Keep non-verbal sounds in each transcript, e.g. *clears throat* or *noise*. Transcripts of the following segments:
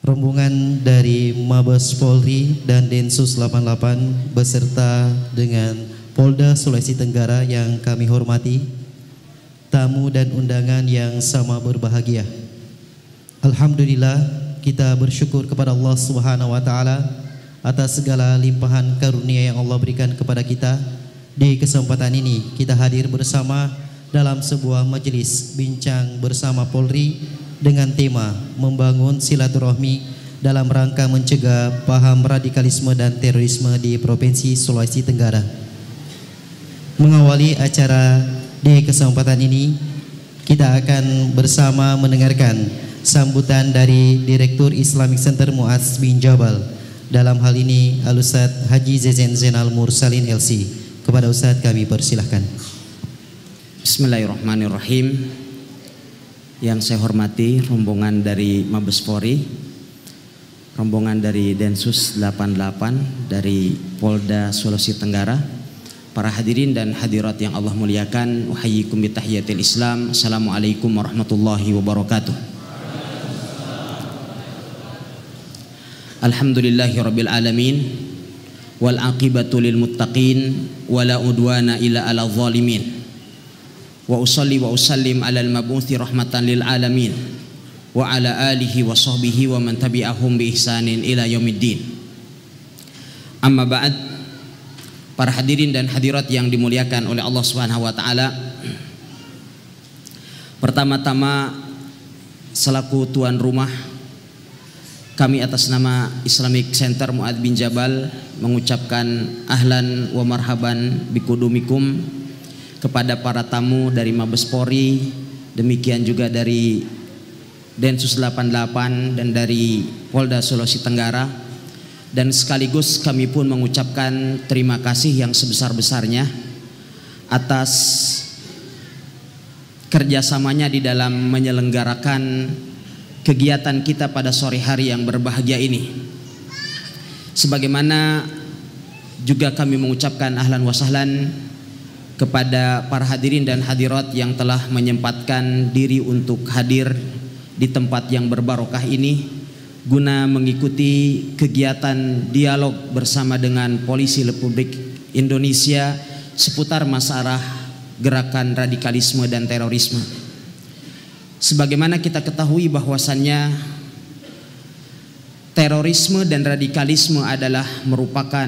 rombongan dari Mabes Polri dan Densus 88 beserta dengan Polda Sulawesi Tenggara yang kami hormati, tamu dan undangan yang sama berbahagia. Alhamdulillah kita bersyukur kepada Allah Subhanahu wa taala atas segala limpahan karunia yang Allah berikan kepada kita. Di kesempatan ini kita hadir bersama dalam sebuah majelis bincang bersama Polri dengan tema membangun silaturahmi dalam rangka mencegah paham radikalisme dan terorisme di Provinsi Sulawesi Tenggara. Mengawali acara di kesempatan ini, kita akan bersama mendengarkan sambutan dari Direktur Islamic Center Muaz bin Jabal dalam hal ini Alusat Haji Zezen Zenal Mursalin LC. Kepada Ustaz kami persilahkan. Bismillahirrahmanirrahim yang saya hormati rombongan dari Mabes Polri, rombongan dari Densus 88 dari Polda Sulawesi Tenggara, para hadirin dan hadirat yang Allah muliakan, uhayyikum bitahiyatil Islam. Assalamualaikum warahmatullahi wabarakatuh. Alhamdulillahi rabbil alamin wal aqibatu lil muttaqin wala udwana ila ala zalimin wa usalli wa usallim alal mabuthi rahmatan lil alamin wa ala alihi wa sahbihi wa man tabi'ahum bi ihsanin ila yaumiddin amma ba'd para hadirin dan hadirat yang dimuliakan oleh Allah Subhanahu wa taala pertama-tama selaku tuan rumah kami atas nama Islamic Center Muad bin Jabal mengucapkan ahlan wa marhaban bikudumikum kepada para tamu dari Mabes Polri, demikian juga dari Densus 88 dan dari Polda Sulawesi Tenggara. Dan sekaligus kami pun mengucapkan terima kasih yang sebesar-besarnya atas kerjasamanya di dalam menyelenggarakan kegiatan kita pada sore hari yang berbahagia ini. Sebagaimana juga kami mengucapkan ahlan wasahlan kepada para hadirin dan hadirat yang telah menyempatkan diri untuk hadir di tempat yang berbarokah ini guna mengikuti kegiatan dialog bersama dengan Polisi Republik Indonesia seputar masalah gerakan radikalisme dan terorisme. Sebagaimana kita ketahui bahwasannya terorisme dan radikalisme adalah merupakan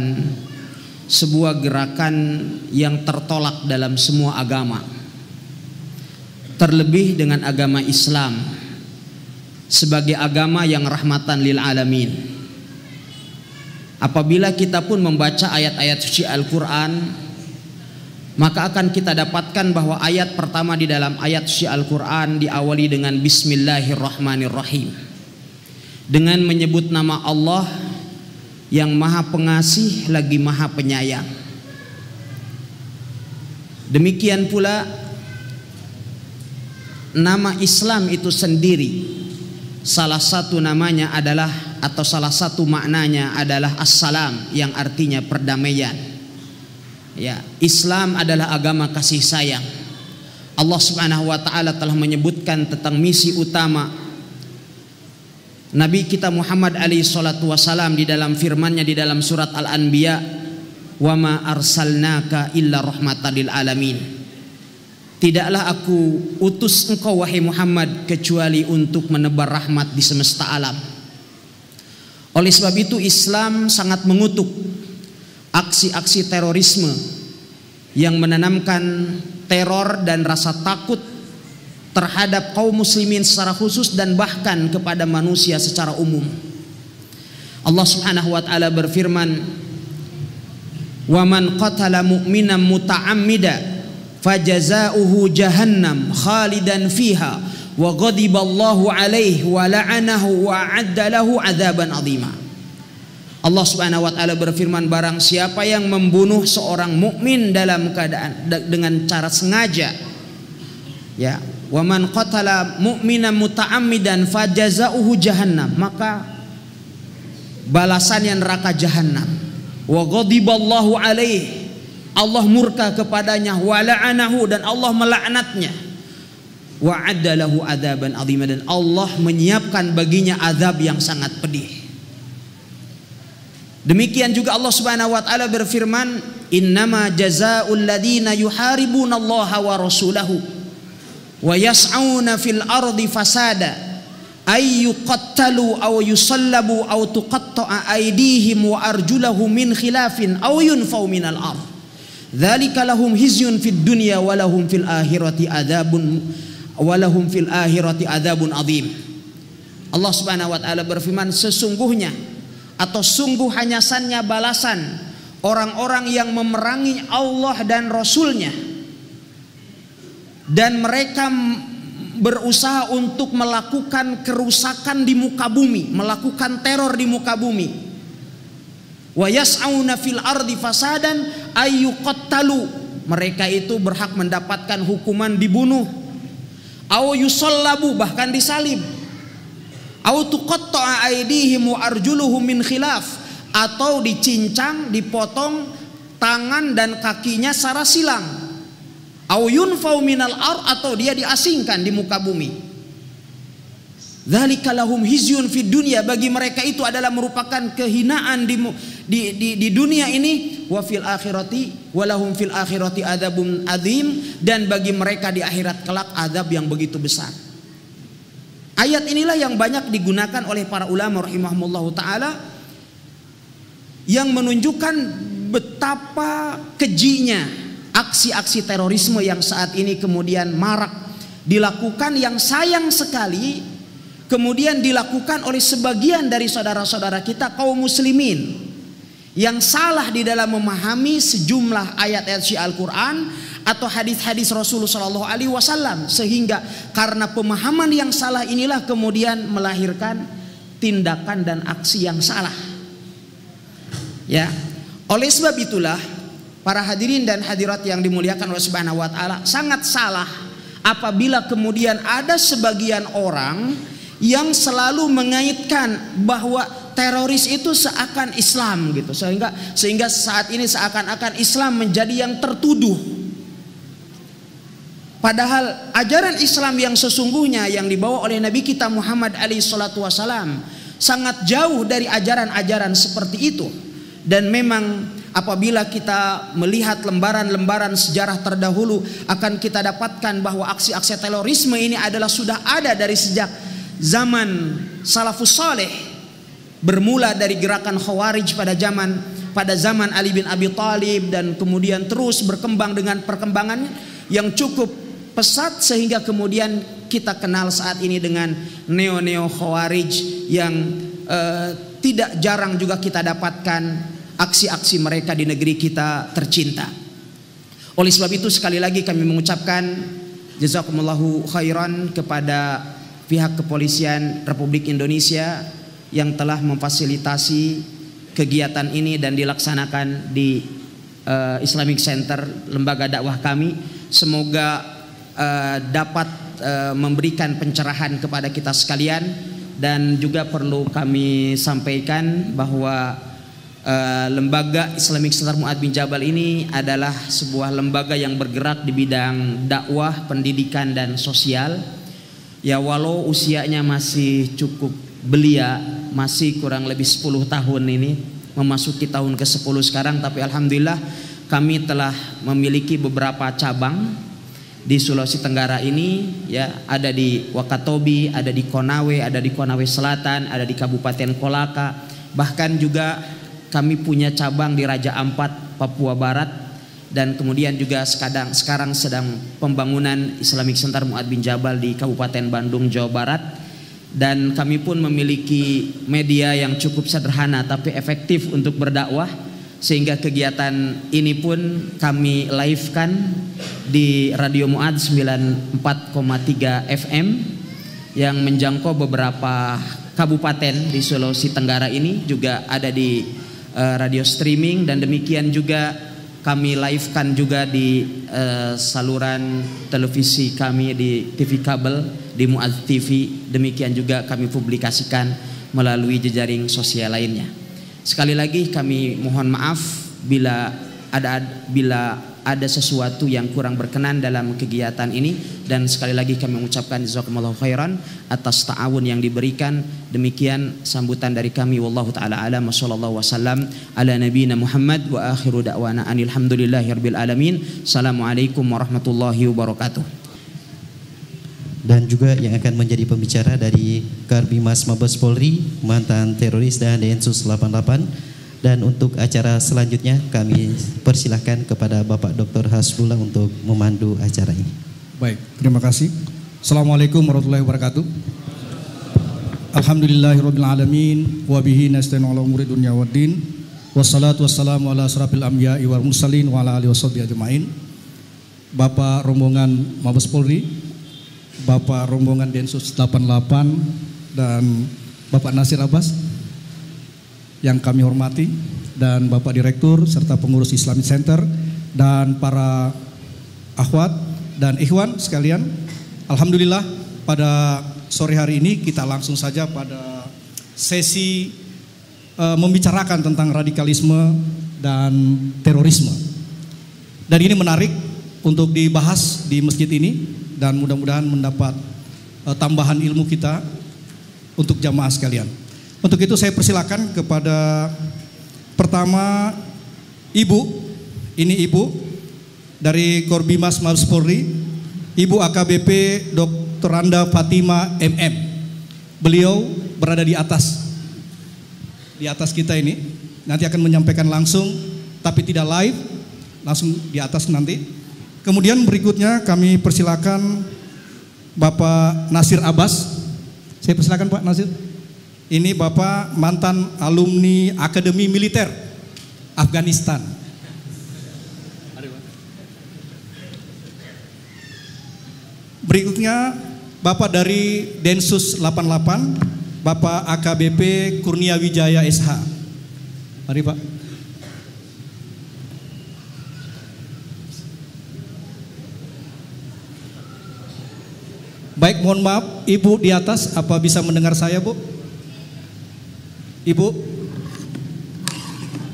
sebuah gerakan yang tertolak dalam semua agama. Terlebih dengan agama Islam sebagai agama yang rahmatan lil alamin. Apabila kita pun membaca ayat-ayat suci Al-Qur'an, maka akan kita dapatkan bahwa ayat pertama di dalam ayat suci Al-Qur'an diawali dengan bismillahirrahmanirrahim. Dengan menyebut nama Allah yang maha pengasih lagi maha penyayang. Demikian pula nama Islam itu sendiri salah satu namanya adalah atau salah satu maknanya adalah assalam yang artinya perdamaian. Ya, Islam adalah agama kasih sayang. Allah Subhanahu wa taala telah menyebutkan tentang misi utama Nabi kita Muhammad alaihi salatu wasalam di dalam firmannya di dalam surat Al-Anbiya wa ma arsalnaka illa rahmatan lil alamin. Tidaklah aku utus engkau wahai Muhammad kecuali untuk menebar rahmat di semesta alam. Oleh sebab itu Islam sangat mengutuk aksi-aksi terorisme yang menanamkan teror dan rasa takut terhadap kaum muslimin secara khusus dan bahkan kepada manusia secara umum. Allah Subhanahu wa taala berfirman, "Wa man qatala mu'minan muta'ammida fajaza'uhu jahannam khalidan fiha wa ghadiba Allahu 'alaihi wa la'anahu wa 'adda lahu 'adzaban 'azima." Allah Subhanahu wa taala berfirman barang siapa yang membunuh seorang mukmin dalam keadaan dengan cara sengaja ya wa man qatala mu'mina muta'ammidan fajaza'uhu jahannam maka balasannya neraka jahannam wa ghadiballahu alaih Allah murka kepadanya wa la'anahu dan Allah melaknatnya wa addalahu adaban azima dan Allah menyiapkan baginya azab yang sangat pedih Demikian juga Allah Subhanahu wa taala berfirman innama jazaa'ul ladina yuharibunallaha Allah wa rasulahu wa yas'auna fil ardi fasada ay yuqattalu aw yusallabu aw tuqatta'a aydihim wa arjulahum min khilafin aw yunfau al ardh dzalika lahum hizyun fid dunya wa lahum fil akhirati adzabun wa lahum fil akhirati adzabun adzim Allah Subhanahu wa taala berfirman sesungguhnya atau sungguh hanya sannya balasan orang-orang yang memerangi Allah dan Rasulnya nya dan mereka berusaha untuk melakukan kerusakan di muka bumi, melakukan teror di muka bumi. Wayas'auna fil ardi fasadan ayyuqattalu. Mereka itu berhak mendapatkan hukuman dibunuh. Au yusallabu bahkan disalib. Au tuqatta'a aydihim wa arjuluhum min khilaf atau dicincang, dipotong tangan dan kakinya secara silang Auyun fauminal ar atau dia diasingkan di muka bumi. Dzalika hizyun fid dunia bagi mereka itu adalah merupakan kehinaan di di di, di dunia ini wa fil akhirati walahum fil akhirati adzabun adzim dan bagi mereka di akhirat kelak azab yang begitu besar. Ayat inilah yang banyak digunakan oleh para ulama rahimahumullah taala yang menunjukkan betapa kejinya aksi-aksi terorisme yang saat ini kemudian marak dilakukan yang sayang sekali kemudian dilakukan oleh sebagian dari saudara-saudara kita kaum muslimin yang salah di dalam memahami sejumlah ayat-ayat si Al-Qur'an atau hadis-hadis Rasulullah Shallallahu Alaihi Wasallam sehingga karena pemahaman yang salah inilah kemudian melahirkan tindakan dan aksi yang salah. Ya, oleh sebab itulah Para hadirin dan hadirat yang dimuliakan oleh Subhanahu wa taala, sangat salah apabila kemudian ada sebagian orang yang selalu mengaitkan bahwa teroris itu seakan Islam gitu. Sehingga sehingga saat ini seakan-akan Islam menjadi yang tertuduh. Padahal ajaran Islam yang sesungguhnya yang dibawa oleh Nabi kita Muhammad alaihi salatu wasalam sangat jauh dari ajaran-ajaran seperti itu. Dan memang Apabila kita melihat lembaran-lembaran sejarah terdahulu akan kita dapatkan bahwa aksi-aksi terorisme ini adalah sudah ada dari sejak zaman salafus saleh bermula dari gerakan khawarij pada zaman pada zaman Ali bin Abi Thalib dan kemudian terus berkembang dengan perkembangan yang cukup pesat sehingga kemudian kita kenal saat ini dengan neo-neo khawarij yang eh, tidak jarang juga kita dapatkan aksi-aksi mereka di negeri kita tercinta. Oleh sebab itu sekali lagi kami mengucapkan jazakumullahu khairan kepada pihak kepolisian Republik Indonesia yang telah memfasilitasi kegiatan ini dan dilaksanakan di uh, Islamic Center lembaga dakwah kami. Semoga uh, dapat uh, memberikan pencerahan kepada kita sekalian dan juga perlu kami sampaikan bahwa Eh, lembaga Islamic Center Muad bin Jabal ini adalah sebuah lembaga yang bergerak di bidang dakwah, pendidikan dan sosial. Ya walau usianya masih cukup belia, masih kurang lebih 10 tahun ini memasuki tahun ke-10 sekarang tapi alhamdulillah kami telah memiliki beberapa cabang di Sulawesi Tenggara ini ya ada di Wakatobi, ada di Konawe, ada di Konawe Selatan, ada di Kabupaten Kolaka, bahkan juga kami punya cabang di Raja Ampat, Papua Barat dan kemudian juga sekadang, sekarang sedang pembangunan Islamic Center Muad bin Jabal di Kabupaten Bandung, Jawa Barat dan kami pun memiliki media yang cukup sederhana tapi efektif untuk berdakwah sehingga kegiatan ini pun kami live-kan di Radio Muad 94,3 FM yang menjangkau beberapa kabupaten di Sulawesi Tenggara ini juga ada di Eh, radio streaming dan demikian juga kami livekan juga di uh, saluran televisi kami di TV kabel, di Muad TV, demikian juga kami publikasikan melalui jejaring sosial lainnya. Sekali lagi kami mohon maaf bila ada bila ada sesuatu yang kurang berkenan dalam kegiatan ini dan sekali lagi kami mengucapkan jazakumullahu khairan atas ta'awun yang diberikan demikian sambutan dari kami wallahu taala alam sallallahu wasallam ala nabiyina Muhammad wa akhiru da'wana alhamdulillahirabbil alamin assalamualaikum warahmatullahi wabarakatuh dan juga yang akan menjadi pembicara dari Karbimas Mabes Polri mantan teroris dan Densus 88 dan untuk acara selanjutnya kami persilahkan kepada Bapak Dr. Hasbullah untuk memandu acara ini. Baik, terima kasih. Assalamualaikum warahmatullahi wabarakatuh. Alhamdulillahirrahmanirrahim. alamin nasta'in bihi nasta'inu ala umuri dunya din. Wassalatu wassalamu ala asrafil anbiya'i wal mursalin wa ala alihi ajmain. Bapak rombongan Mabes Polri, Bapak rombongan Densus 88 dan Bapak Nasir Abbas yang kami hormati dan Bapak Direktur serta pengurus Islamic Center dan para akhwat dan ikhwan sekalian. Alhamdulillah pada sore hari ini kita langsung saja pada sesi e, membicarakan tentang radikalisme dan terorisme. Dan ini menarik untuk dibahas di masjid ini dan mudah-mudahan mendapat e, tambahan ilmu kita untuk jamaah sekalian. Untuk itu saya persilakan kepada pertama Ibu, ini Ibu dari Korbimas Mabes Polri, Ibu AKBP Dr. Randa Fatima MM. Beliau berada di atas, di atas kita ini. Nanti akan menyampaikan langsung, tapi tidak live, langsung di atas nanti. Kemudian berikutnya kami persilakan Bapak Nasir Abbas. Saya persilakan Pak Nasir. Ini Bapak mantan alumni Akademi Militer Afghanistan. Berikutnya Bapak dari Densus 88, Bapak AKBP Kurnia Wijaya SH. Mari Pak. Baik, mohon maaf, Ibu di atas, apa bisa mendengar saya, Bu? Ibu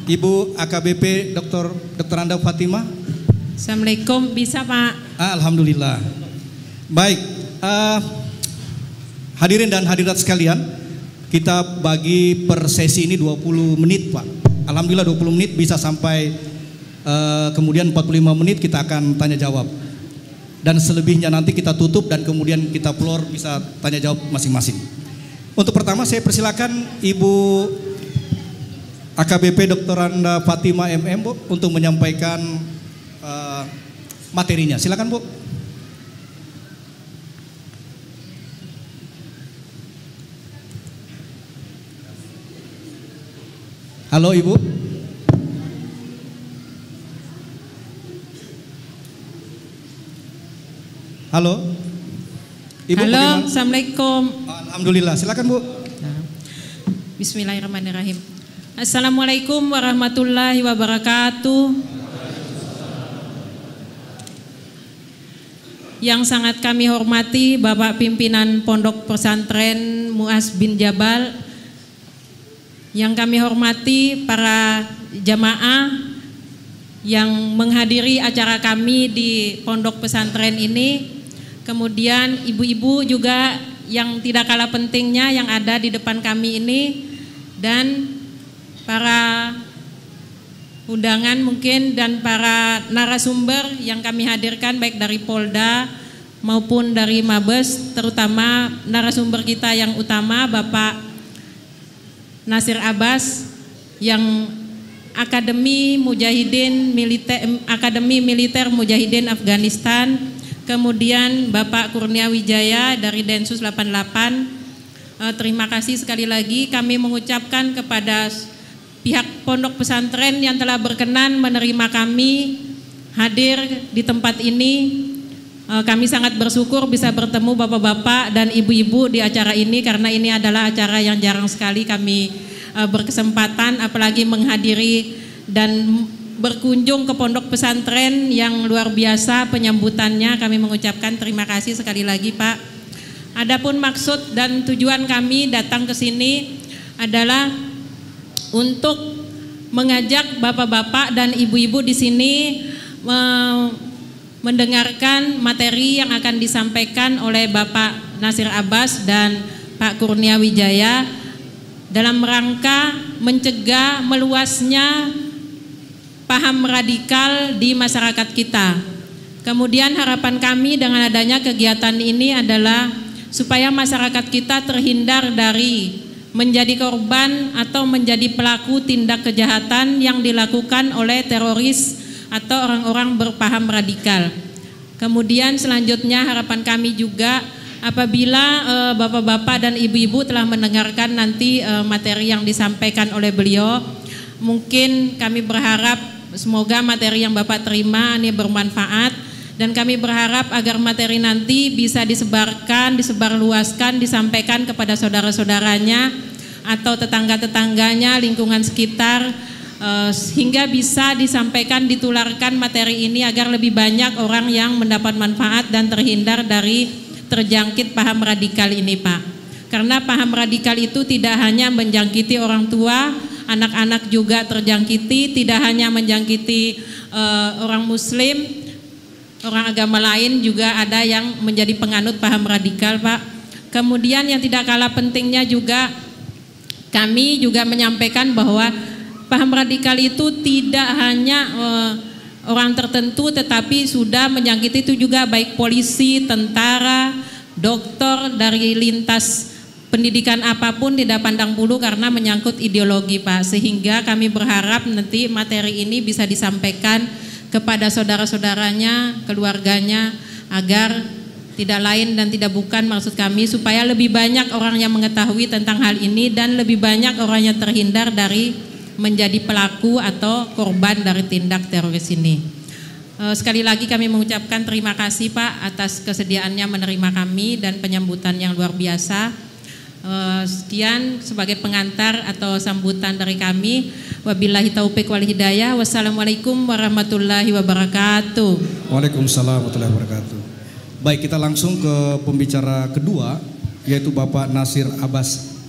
Ibu AKBP Dr. Dr. Anda Fatima. Assalamualaikum, bisa Pak? Ah, Alhamdulillah. Baik, uh, hadirin dan hadirat sekalian, kita bagi per sesi ini 20 menit Pak. Alhamdulillah 20 menit bisa sampai uh, kemudian 45 menit kita akan tanya jawab. Dan selebihnya nanti kita tutup dan kemudian kita floor bisa tanya jawab masing-masing. Untuk pertama saya persilakan Ibu AKBP Dr. Anda Fatima MM Bu untuk menyampaikan uh, materinya. Silakan Bu. Halo Ibu. Halo. Ibu Halo, Assalamualaikum. Ah, Alhamdulillah. Silakan Bu. Nah. Bismillahirrahmanirrahim. Assalamualaikum warahmatullahi wabarakatuh. Yang sangat kami hormati Bapak Pimpinan Pondok Pesantren Muas bin Jabal. Yang kami hormati para jamaah yang menghadiri acara kami di Pondok Pesantren ini. Kemudian ibu-ibu juga yang tidak kalah pentingnya yang ada di depan kami ini dan para undangan mungkin dan para narasumber yang kami hadirkan baik dari Polda maupun dari Mabes terutama narasumber kita yang utama Bapak Nasir Abbas yang Akademi Mujahidin Militer Akademi Militer Mujahidin Afghanistan kemudian Bapak Kurnia Wijaya dari Densus 88. Eh, terima kasih sekali lagi kami mengucapkan kepada pihak pondok pesantren yang telah berkenan menerima kami hadir di tempat ini. Eh, kami sangat bersyukur bisa bertemu bapak-bapak dan ibu-ibu di acara ini karena ini adalah acara yang jarang sekali kami eh, berkesempatan apalagi menghadiri dan berkunjung ke pondok pesantren yang luar biasa penyambutannya kami mengucapkan terima kasih sekali lagi Pak. Adapun maksud dan tujuan kami datang ke sini adalah untuk mengajak bapak-bapak dan ibu-ibu di sini mendengarkan materi yang akan disampaikan oleh Bapak Nasir Abbas dan Pak Kurnia Wijaya dalam rangka mencegah meluasnya paham radikal di masyarakat kita. Kemudian harapan kami dengan adanya kegiatan ini adalah supaya masyarakat kita terhindar dari menjadi korban atau menjadi pelaku tindak kejahatan yang dilakukan oleh teroris atau orang-orang berpaham radikal. Kemudian selanjutnya harapan kami juga apabila eh, bapak-bapak e, dan ibu-ibu telah mendengarkan nanti e, materi yang disampaikan oleh beliau, mungkin kami berharap Semoga materi yang Bapak terima ini bermanfaat dan kami berharap agar materi nanti bisa disebarkan, disebarluaskan, disampaikan kepada saudara-saudaranya atau tetangga-tetangganya, lingkungan sekitar eh, sehingga bisa disampaikan, ditularkan materi ini agar lebih banyak orang yang mendapat manfaat dan terhindar dari terjangkit paham radikal ini, Pak. Karena paham radikal itu tidak hanya menjangkiti orang tua, anak-anak juga terjangkiti, tidak hanya menjangkiti uh, orang muslim, orang agama lain juga ada yang menjadi penganut paham radikal, Pak. Kemudian yang tidak kalah pentingnya juga kami juga menyampaikan bahwa paham radikal itu tidak hanya uh, orang tertentu tetapi sudah menjangkiti itu juga baik polisi, tentara, dokter dari lintas pendidikan apapun tidak pandang bulu karena menyangkut ideologi Pak. Sehingga kami berharap nanti materi ini bisa disampaikan kepada saudara-saudaranya, keluarganya agar tidak lain dan tidak bukan maksud kami supaya lebih banyak orang yang mengetahui tentang hal ini dan lebih banyak orang yang terhindar dari menjadi pelaku atau korban dari tindak teroris ini. Eh, sekali lagi kami mengucapkan terima kasih Pak atas kesediaannya menerima kami dan penyambutan yang luar biasa. Eh, sekian sebagai pengantar atau sambutan dari kami. Wabillahi taufik wal hidayah. Wassalamualaikum warahmatullahi wabarakatuh. Waalaikumsalam warahmatullahi wabarakatuh. Baik, kita langsung ke pembicara kedua yaitu Bapak Nasir Abbas.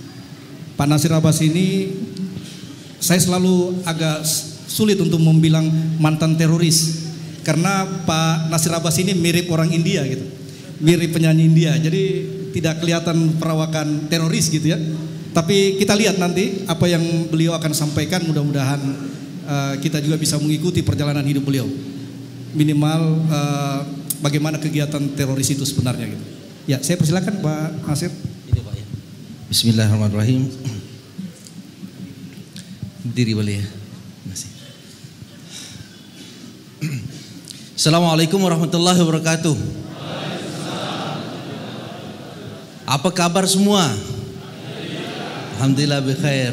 Pak Nasir Abbas ini saya selalu agak sulit untuk membilang mantan teroris karena Pak Nasir Abbas ini mirip orang India gitu. Mirip penyanyi India. Jadi tidak kelihatan perawakan teroris gitu ya. Tapi kita lihat nanti apa yang beliau akan sampaikan mudah-mudahan uh, kita juga bisa mengikuti perjalanan hidup beliau. Minimal uh, bagaimana kegiatan teroris itu sebenarnya gitu. Ya, saya persilakan Pak Nasir. Ini ya. Bismillahirrahmanirrahim. Diri beliau, ya. Masih. Assalamualaikum warahmatullahi wabarakatuh. Apa kabar semua? Alhamdulillah bikhair.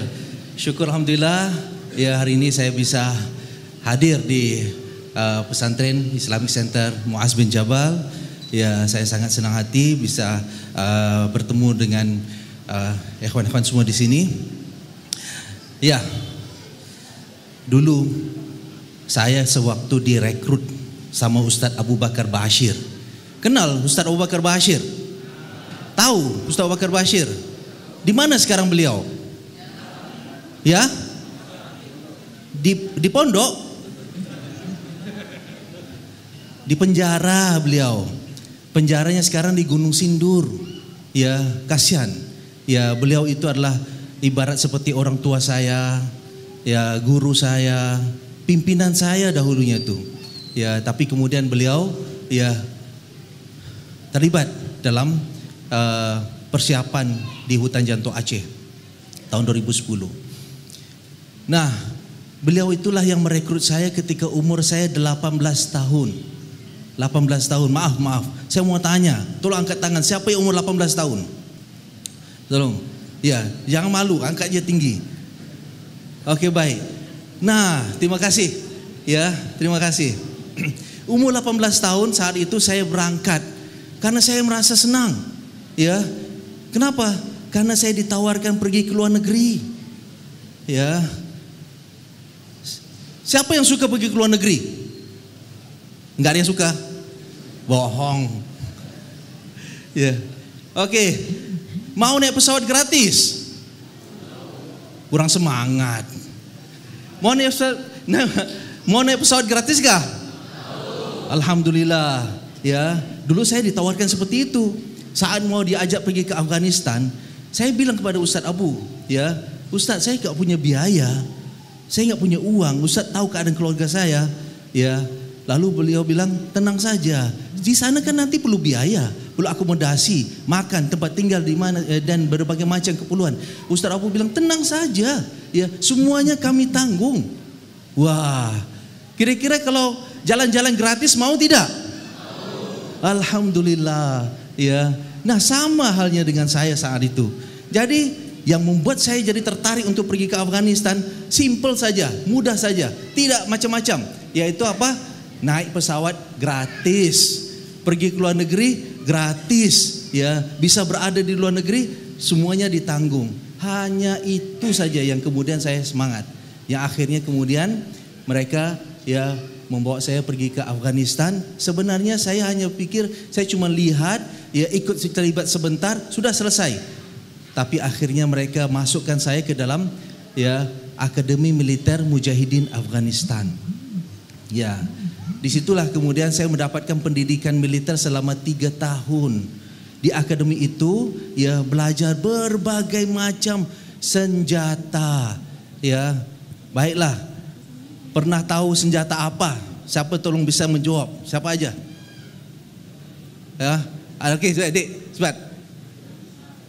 Syukur alhamdulillah ya hari ini saya bisa hadir di uh, pesantren Islamic Center Muaz bin Jabal. Ya saya sangat senang hati bisa uh, bertemu dengan ikhwan eh, ikhwan-ikhwan semua di sini. Ya. Dulu saya sewaktu direkrut sama Ustadz Abu Bakar Bashir. Kenal Ustadz Abu Bakar Bashir? Tahu Ustaz Bakar Bashir. Di mana sekarang beliau? Ya? Di di pondok? Di penjara beliau. Penjaranya sekarang di Gunung Sindur. Ya, kasihan. Ya, beliau itu adalah ibarat seperti orang tua saya, ya guru saya, pimpinan saya dahulunya itu. Ya, tapi kemudian beliau ya terlibat dalam Eh, persiapan di hutan jantung Aceh tahun 2010. Nah, beliau itulah yang merekrut saya ketika umur saya 18 tahun. 18 tahun, maaf, maaf. Saya mau tanya, tolong angkat tangan, siapa yang umur 18 tahun? Tolong. Ya, jangan malu, angkat aja tinggi. Oke, baik. Nah, terima kasih. Ya, terima kasih. *clears throat* Umur 18 tahun saat itu saya berangkat karena saya merasa senang Ya. Kenapa? Karena saya ditawarkan pergi ke luar negeri. Ya. Siapa yang suka pergi ke luar negeri? Enggak ada yang suka. Bohong. *laughs* Ya. Oke. Mau naik pesawat gratis? Kurang semangat. Mau naik pesawat, nah, mau naik pesawat gratis gak Alhamdulillah. Ya, dulu saya ditawarkan seperti itu saat mau diajak pergi ke Afghanistan, saya bilang kepada Ustadz Abu, ya, Ustadz saya nggak punya biaya, saya nggak punya uang, Ustadz tahu keadaan keluarga saya, ya. Lalu beliau bilang tenang saja, di sana kan nanti perlu biaya, perlu akomodasi, makan, tempat tinggal di mana eh, dan berbagai macam keperluan. Ustadz Abu bilang tenang saja, ya semuanya kami tanggung. Wah, kira-kira kalau jalan-jalan gratis mau tidak? Alhamdulillah, ya Nah sama halnya dengan saya saat itu. Jadi yang membuat saya jadi tertarik untuk pergi ke Afghanistan simple saja, mudah saja, tidak macam-macam, yaitu apa? Naik pesawat gratis, pergi ke luar negeri gratis, ya, bisa berada di luar negeri semuanya ditanggung. Hanya itu saja yang kemudian saya semangat. Yang akhirnya kemudian mereka ya membawa saya pergi ke Afghanistan. Sebenarnya saya hanya pikir saya cuma lihat, ya ikut terlibat sebentar, sudah selesai. Tapi akhirnya mereka masukkan saya ke dalam ya Akademi Militer Mujahidin Afghanistan. Ya, disitulah kemudian saya mendapatkan pendidikan militer selama tiga tahun. Di akademi itu ya belajar berbagai macam senjata ya baiklah Pernah tahu senjata apa? Siapa tolong bisa menjawab? Siapa aja? Ya, oke, okay, dik, cepat.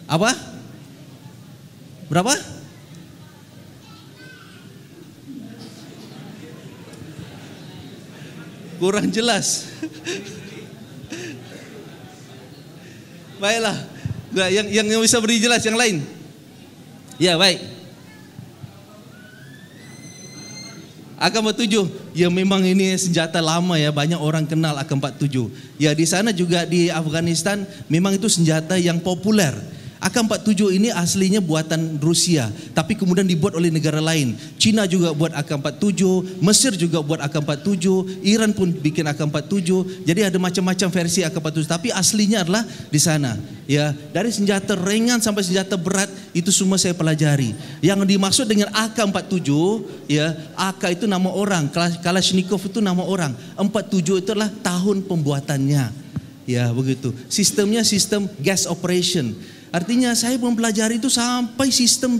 Apa? Berapa? Kurang jelas. Baiklah, yang yang bisa beri jelas yang lain. Ya, baik. AK-47, ya memang ini senjata lama ya, banyak orang kenal AK-47. Ya di sana juga di Afghanistan memang itu senjata yang populer AK-47 ini aslinya buatan Rusia, tapi kemudian dibuat oleh negara lain. Cina juga buat AK-47, Mesir juga buat AK-47, Iran pun bikin AK-47. Jadi ada macam-macam versi AK-47, tapi aslinya adalah di sana. Ya, dari senjata ringan sampai senjata berat itu semua saya pelajari. Yang dimaksud dengan AK-47, ya, AK itu nama orang, Kalashnikov itu nama orang. 47 itu adalah tahun pembuatannya. Ya, begitu. Sistemnya sistem gas operation Artinya saya mempelajari itu sampai sistem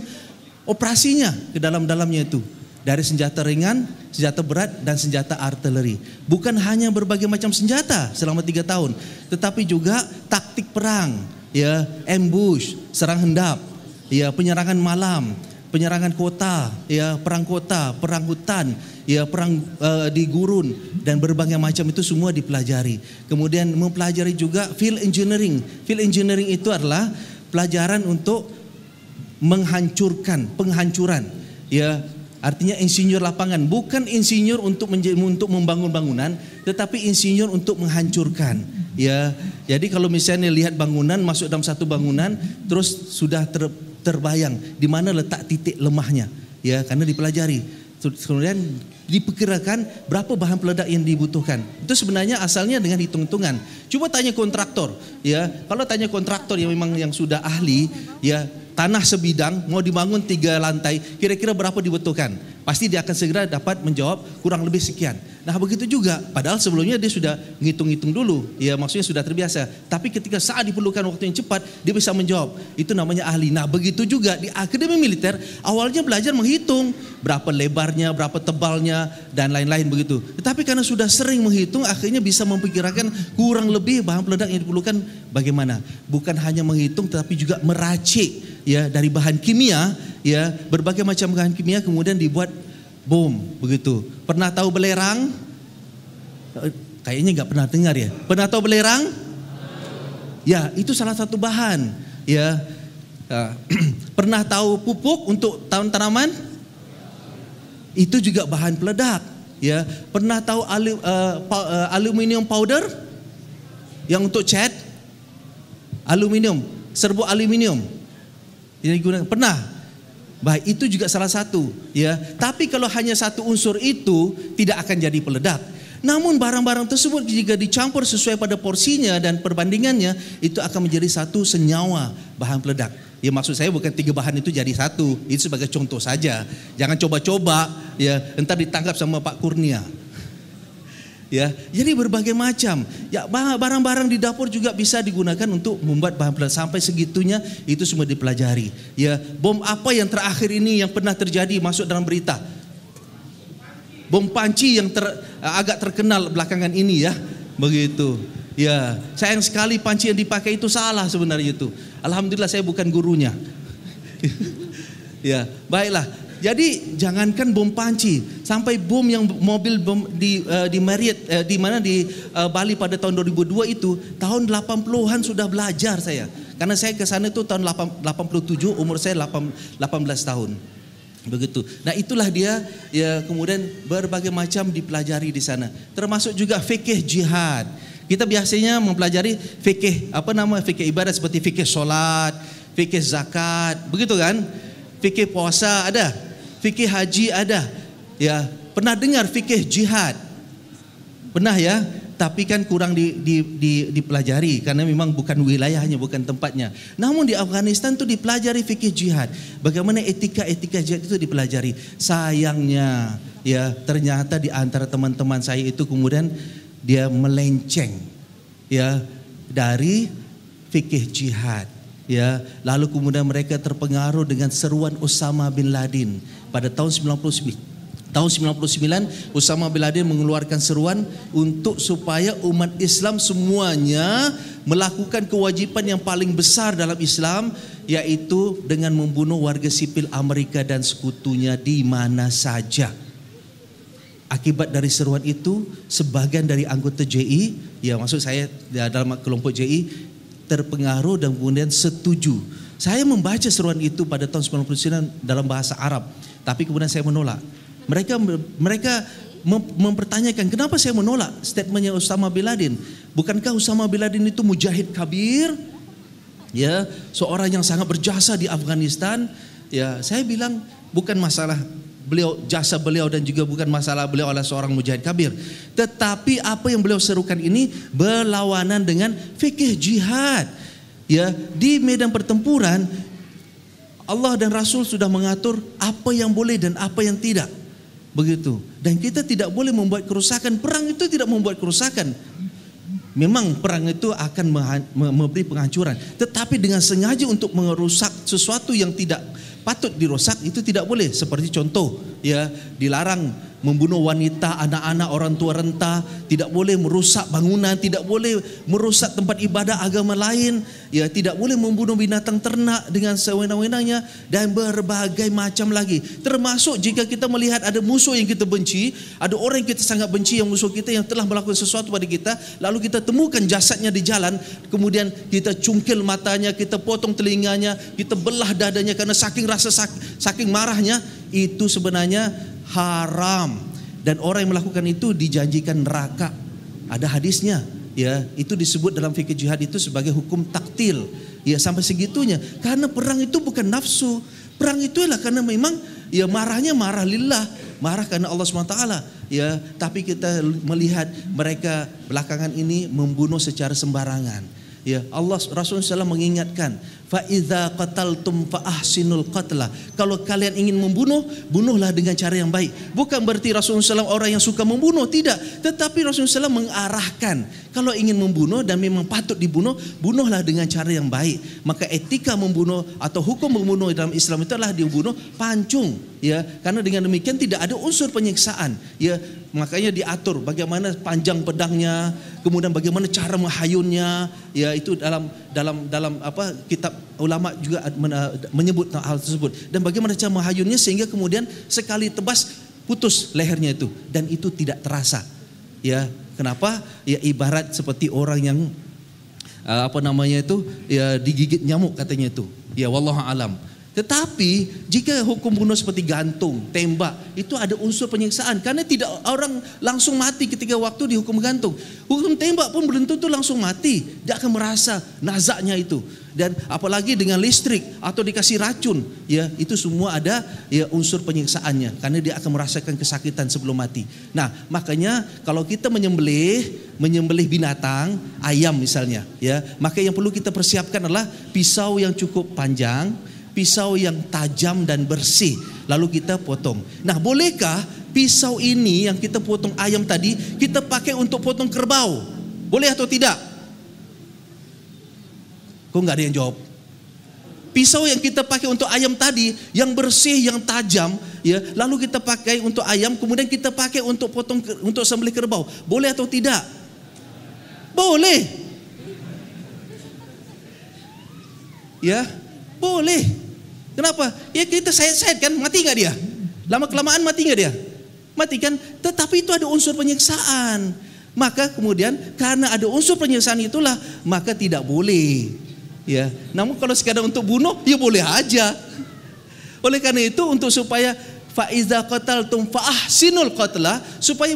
operasinya ke dalam-dalamnya itu. Dari senjata ringan, senjata berat, dan senjata artileri. Bukan hanya berbagai macam senjata selama tiga tahun. Tetapi juga taktik perang, ya ambush, serang hendap, ya penyerangan malam, penyerangan kota, ya perang kota, perang hutan, ya perang uh, di gurun dan berbagai macam itu semua dipelajari. Kemudian mempelajari juga field engineering. Field engineering itu adalah pelajaran untuk menghancurkan, penghancuran. Ya, artinya insinyur lapangan bukan insinyur untuk menj- untuk membangun bangunan, tetapi insinyur untuk menghancurkan. Ya, jadi kalau misalnya lihat bangunan masuk dalam satu bangunan, terus sudah ter, terbayang di mana letak titik lemahnya. Ya, karena dipelajari. Kemudian diperkirakan berapa bahan peledak yang dibutuhkan. Itu sebenarnya asalnya dengan hitung-hitungan. Coba tanya kontraktor, ya. Kalau tanya kontraktor yang memang yang sudah ahli, ya tanah sebidang mau dibangun tiga lantai, kira-kira berapa dibutuhkan? Pasti dia akan segera dapat menjawab kurang lebih sekian. Nah begitu juga, padahal sebelumnya dia sudah ngitung-ngitung dulu, ya maksudnya sudah terbiasa. Tapi ketika saat diperlukan waktu yang cepat, dia bisa menjawab. Itu namanya ahli. Nah begitu juga di akademi militer, awalnya belajar menghitung berapa lebarnya, berapa tebalnya, dan lain-lain begitu. Tetapi karena sudah sering menghitung, akhirnya bisa memperkirakan kurang lebih bahan peledak yang diperlukan bagaimana. Bukan hanya menghitung, tetapi juga meracik ya dari bahan kimia ya berbagai macam bahan kimia kemudian dibuat bom begitu. Pernah tahu belerang? Kayaknya nggak pernah dengar ya. Pernah tahu belerang? Ya, itu salah satu bahan ya. ya *clears throat* pernah tahu pupuk untuk tahun tanaman? Itu juga bahan peledak ya. Pernah tahu alu, uh, aluminium powder yang untuk cat? Aluminium, serbuk aluminium ini digunakan. Pernah. Baik, itu juga salah satu, ya. Tapi kalau hanya satu unsur itu tidak akan jadi peledak. Namun barang-barang tersebut jika dicampur sesuai pada porsinya dan perbandingannya itu akan menjadi satu senyawa bahan peledak. Ya maksud saya bukan tiga bahan itu jadi satu. Itu sebagai contoh saja. Jangan coba-coba ya entar ditangkap sama Pak Kurnia ya. Jadi berbagai macam. Ya barang-barang di dapur juga bisa digunakan untuk membuat bahan peledak sampai segitunya itu semua dipelajari. Ya, bom apa yang terakhir ini yang pernah terjadi masuk dalam berita? Bom panci yang ter, agak terkenal belakangan ini ya. Begitu. Ya, sayang sekali panci yang dipakai itu salah sebenarnya itu. Alhamdulillah saya bukan gurunya. *laughs* ya, baiklah. Jadi jangankan bom panci, sampai bom yang mobil bom di uh, di Marriott uh, di mana di uh, Bali pada tahun 2002 itu, tahun 80-an sudah belajar saya. Karena saya ke sana itu tahun 87, umur saya 18 tahun. Begitu. Nah, itulah dia ya kemudian berbagai macam dipelajari di sana. Termasuk juga fikih jihad. Kita biasanya mempelajari fikih apa nama fikih ibadah seperti fikih solat, fikih zakat, begitu kan? Fikih puasa ada fikih haji ada. Ya, pernah dengar fikih jihad? Pernah ya? Tapi kan kurang di, di, di, dipelajari karena memang bukan wilayahnya, bukan tempatnya. Namun di Afghanistan tuh dipelajari fikih jihad. Bagaimana etika-etika jihad itu dipelajari. Sayangnya ya ternyata di antara teman-teman saya itu kemudian dia melenceng ya dari fikih jihad ya lalu kemudian mereka terpengaruh dengan seruan Osama bin Laden pada tahun 99. Tahun 99 Usama bin Laden mengeluarkan seruan untuk supaya umat Islam semuanya melakukan kewajiban yang paling besar dalam Islam yaitu dengan membunuh warga sipil Amerika dan sekutunya di mana saja. Akibat dari seruan itu, sebagian dari anggota JI, ya maksud saya ya dalam kelompok JI terpengaruh dan kemudian setuju. Saya membaca seruan itu pada tahun 1999 dalam bahasa Arab tapi kemudian saya menolak. Mereka mereka mempertanyakan kenapa saya menolak statementnya Osama bin Laden. Bukankah Osama bin Laden itu mujahid kabir? Ya, seorang yang sangat berjasa di Afghanistan. Ya, saya bilang bukan masalah beliau jasa beliau dan juga bukan masalah beliau adalah seorang mujahid kabir. Tetapi apa yang beliau serukan ini berlawanan dengan fikih jihad. Ya, di medan pertempuran Allah dan Rasul sudah mengatur apa yang boleh dan apa yang tidak. Begitu. Dan kita tidak boleh membuat kerusakan. Perang itu tidak membuat kerusakan. Memang perang itu akan memberi penghancuran. Tetapi dengan sengaja untuk merusak sesuatu yang tidak patut dirusak itu tidak boleh. Seperti contoh ya dilarang membunuh wanita, anak-anak, orang tua renta, tidak boleh merusak bangunan, tidak boleh merusak tempat ibadah agama lain, ya tidak boleh membunuh binatang ternak dengan sewenang-wenangnya dan berbagai macam lagi. Termasuk jika kita melihat ada musuh yang kita benci, ada orang yang kita sangat benci yang musuh kita yang telah melakukan sesuatu pada kita, lalu kita temukan jasadnya di jalan, kemudian kita cungkil matanya, kita potong telinganya, kita belah dadanya karena saking rasa saking marahnya itu sebenarnya haram dan orang yang melakukan itu dijanjikan neraka. Ada hadisnya, ya. Itu disebut dalam fikih jihad itu sebagai hukum taktil. Ya sampai segitunya. Karena perang itu bukan nafsu. Perang itu adalah karena memang ya marahnya marah lillah, marah karena Allah SWT ya, tapi kita melihat mereka belakangan ini membunuh secara sembarangan. Ya, Allah Rasulullah SAW mengingatkan Faiza qataltum ahsinul qatla. Kalau kalian ingin membunuh, bunuhlah dengan cara yang baik. Bukan berarti Rasulullah SAW orang yang suka membunuh, tidak. Tetapi Rasulullah SAW mengarahkan, kalau ingin membunuh dan memang patut dibunuh, bunuhlah dengan cara yang baik. Maka etika membunuh atau hukum membunuh dalam Islam itu adalah dibunuh pancung, ya. Karena dengan demikian tidak ada unsur penyiksaan, ya. Makanya diatur bagaimana panjang pedangnya, kemudian bagaimana cara menghayunnya, ya itu dalam dalam dalam apa kitab ulama juga eh, menyebut hal tersebut dan bagaimana cara menghayunnya sehingga kemudian sekali tebas putus lehernya itu dan itu tidak terasa ya kenapa ya ibarat seperti orang yang eh, apa namanya itu ya digigit nyamuk katanya itu ya wallahu alam tetapi jika hukum bunuh seperti gantung, tembak, itu ada unsur penyiksaan karena tidak orang langsung mati ketika waktu dihukum gantung. Hukum tembak pun belum tentu langsung mati, dia akan merasa nazaknya itu. Dan apalagi dengan listrik atau dikasih racun, ya itu semua ada ya unsur penyiksaannya karena dia akan merasakan kesakitan sebelum mati. Nah, makanya kalau kita menyembelih menyembelih binatang, ayam misalnya, ya, maka yang perlu kita persiapkan adalah pisau yang cukup panjang pisau yang tajam dan bersih. Lalu kita potong. Nah, bolehkah pisau ini yang kita potong ayam tadi kita pakai untuk potong kerbau? Boleh atau tidak? Kok nggak ada yang jawab? Pisau yang kita pakai untuk ayam tadi yang bersih, yang tajam, ya. Lalu kita pakai untuk ayam, kemudian kita pakai untuk potong untuk sembelih kerbau. Boleh atau tidak? Boleh. Ya, boleh. Kenapa? Ya kita sayat-sayat kan, mati nggak dia? Lama kelamaan mati nggak dia? Mati kan? Tetapi itu ada unsur penyiksaan. Maka kemudian karena ada unsur penyiksaan itulah maka tidak boleh. Ya, namun kalau sekadar untuk bunuh ya boleh aja. Oleh karena itu untuk supaya faiza qataltum sinul qatla supaya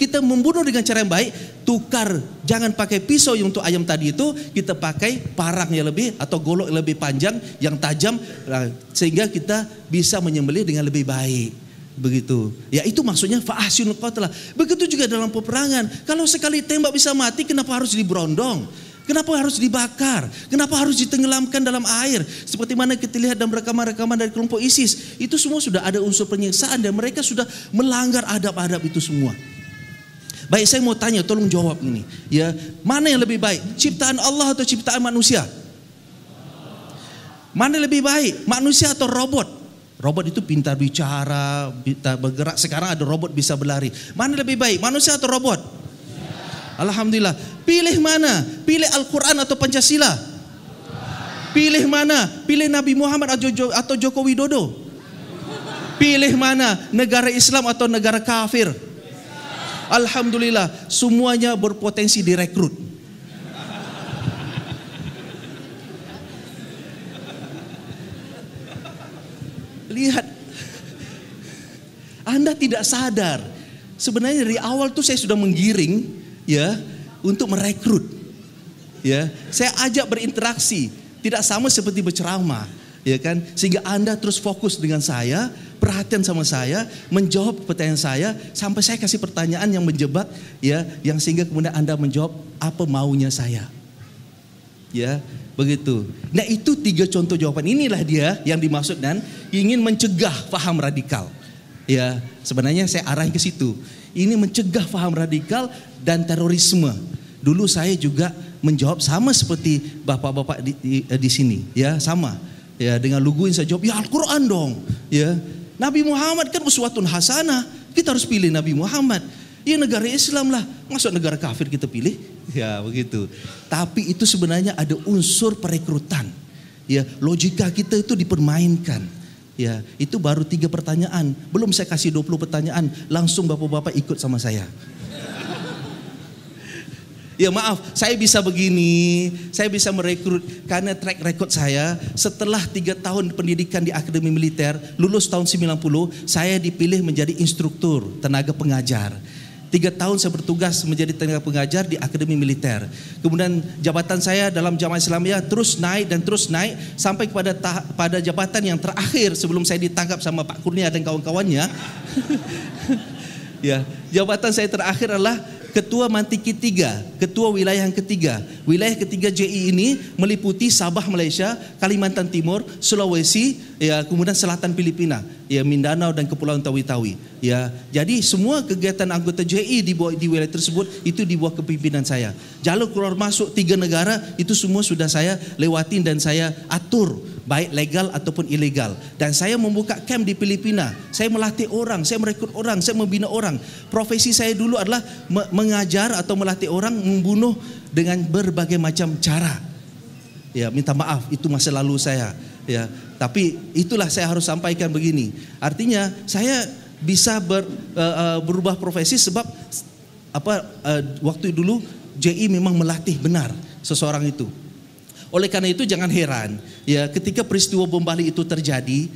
kita membunuh dengan cara yang baik tukar jangan pakai pisau yang untuk ayam tadi itu kita pakai parang yang lebih atau golok yang lebih panjang yang tajam eh, sehingga kita bisa menyembelih dengan lebih baik begitu. Ya itu maksudnya sinul qatla. Begitu juga dalam peperangan. Kalau sekali tembak bisa mati kenapa harus diberondong? Kenapa harus dibakar? Kenapa harus ditenggelamkan dalam air? Seperti mana kita lihat dalam rekaman-rekaman dari kelompok ISIS. Itu semua sudah ada unsur penyiksaan dan mereka sudah melanggar adab-adab itu semua. Baik saya mau tanya tolong jawab ini. Ya, mana yang lebih baik? Ciptaan Allah atau ciptaan manusia? Mana yang lebih baik? Manusia atau robot? Robot itu pintar bicara, pintar bergerak. Sekarang ada robot bisa berlari. Mana yang lebih baik? Manusia atau robot? Alhamdulillah. Pilih mana? Pilih Al-Quran atau Pancasila? Pilih mana? Pilih Nabi Muhammad atau Joko Widodo? Pilih mana? Negara Islam atau negara kafir? Alhamdulillah, semuanya berpotensi direkrut. Lihat, Anda tidak sadar. Sebenarnya dari awal tuh saya sudah menggiring ya untuk merekrut. Ya, saya ajak berinteraksi, tidak sama seperti berceramah, ya kan? Sehingga Anda terus fokus dengan saya, perhatian sama saya, menjawab pertanyaan saya sampai saya kasih pertanyaan yang menjebak ya, yang sehingga kemudian Anda menjawab apa maunya saya. Ya, begitu. Nah, itu tiga contoh jawaban. Inilah dia yang dimaksud dan ingin mencegah paham radikal. Ya, sebenarnya saya arahin ke situ. Ini mencegah faham radikal dan terorisme. Dulu saya juga menjawab sama seperti bapak-bapak di, di, eh, di sini, ya sama. Ya dengan luguin saya jawab, ya Al-Quran dong. Ya Nabi Muhammad kan uswatun hasanah. Kita harus pilih Nabi Muhammad. Ya negara Islam lah, masuk negara kafir kita pilih? Ya begitu. Tapi itu sebenarnya ada unsur perekrutan. Ya, logika kita itu dipermainkan. Ya, itu baru tiga pertanyaan. Belum saya kasih 20 pertanyaan. Langsung bapak-bapak ikut sama saya. Ya maaf, saya bisa begini, saya bisa merekrut karena track record saya setelah tiga tahun pendidikan di Akademi Militer, lulus tahun 90, saya dipilih menjadi instruktur tenaga pengajar. Tiga tahun saya bertugas menjadi tenaga pengajar di Akademi Militer. Kemudian jabatan saya dalam jamaah Islamiyah terus naik dan terus naik sampai kepada pada jabatan yang terakhir sebelum saya ditangkap sama Pak Kurnia dan kawan-kawannya. *laughs* Ya, jabatan saya terakhir adalah ketua mantiki tiga, ketua wilayah yang ketiga. Wilayah ketiga JI ini meliputi Sabah Malaysia, Kalimantan Timur, Sulawesi, ya kemudian selatan Filipina, ya Mindanao dan Kepulauan Tawi-Tawi. Ya, jadi semua kegiatan anggota JI di bawah, di wilayah tersebut itu di bawah kepimpinan saya. Jalur keluar masuk tiga negara itu semua sudah saya lewatin dan saya atur baik legal ataupun ilegal. Dan saya membuka camp di Filipina. Saya melatih orang, saya merekrut orang, saya membina orang. Profesi saya dulu adalah mengajar atau melatih orang membunuh dengan berbagai macam cara. Ya, minta maaf itu masa lalu saya. Ya, tapi itulah saya harus sampaikan begini. Artinya saya bisa ber, uh, uh, berubah profesi sebab apa uh, waktu dulu JI memang melatih benar seseorang itu. Oleh karena itu jangan heran ya ketika peristiwa bom Bali itu terjadi,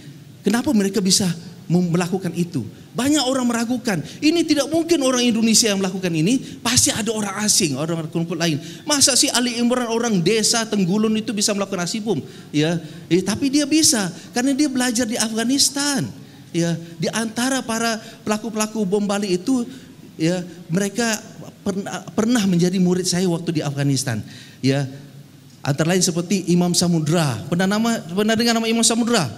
kenapa mereka bisa melakukan itu? Banyak orang meragukan. Ini tidak mungkin orang Indonesia yang melakukan ini. Pasti ada orang asing, orang kumpul lain. Masa sih Ali Imran orang desa Tenggulun itu bisa melakukan aksi bom Ya, eh, tapi dia bisa karena dia belajar di Afghanistan. Ya, di antara para pelaku-pelaku bom Bali itu ya mereka pernah, pernah menjadi murid saya waktu di Afghanistan. Ya, Antara lain seperti Imam Samudra. Pernah nama pernah dengar nama Imam Samudra?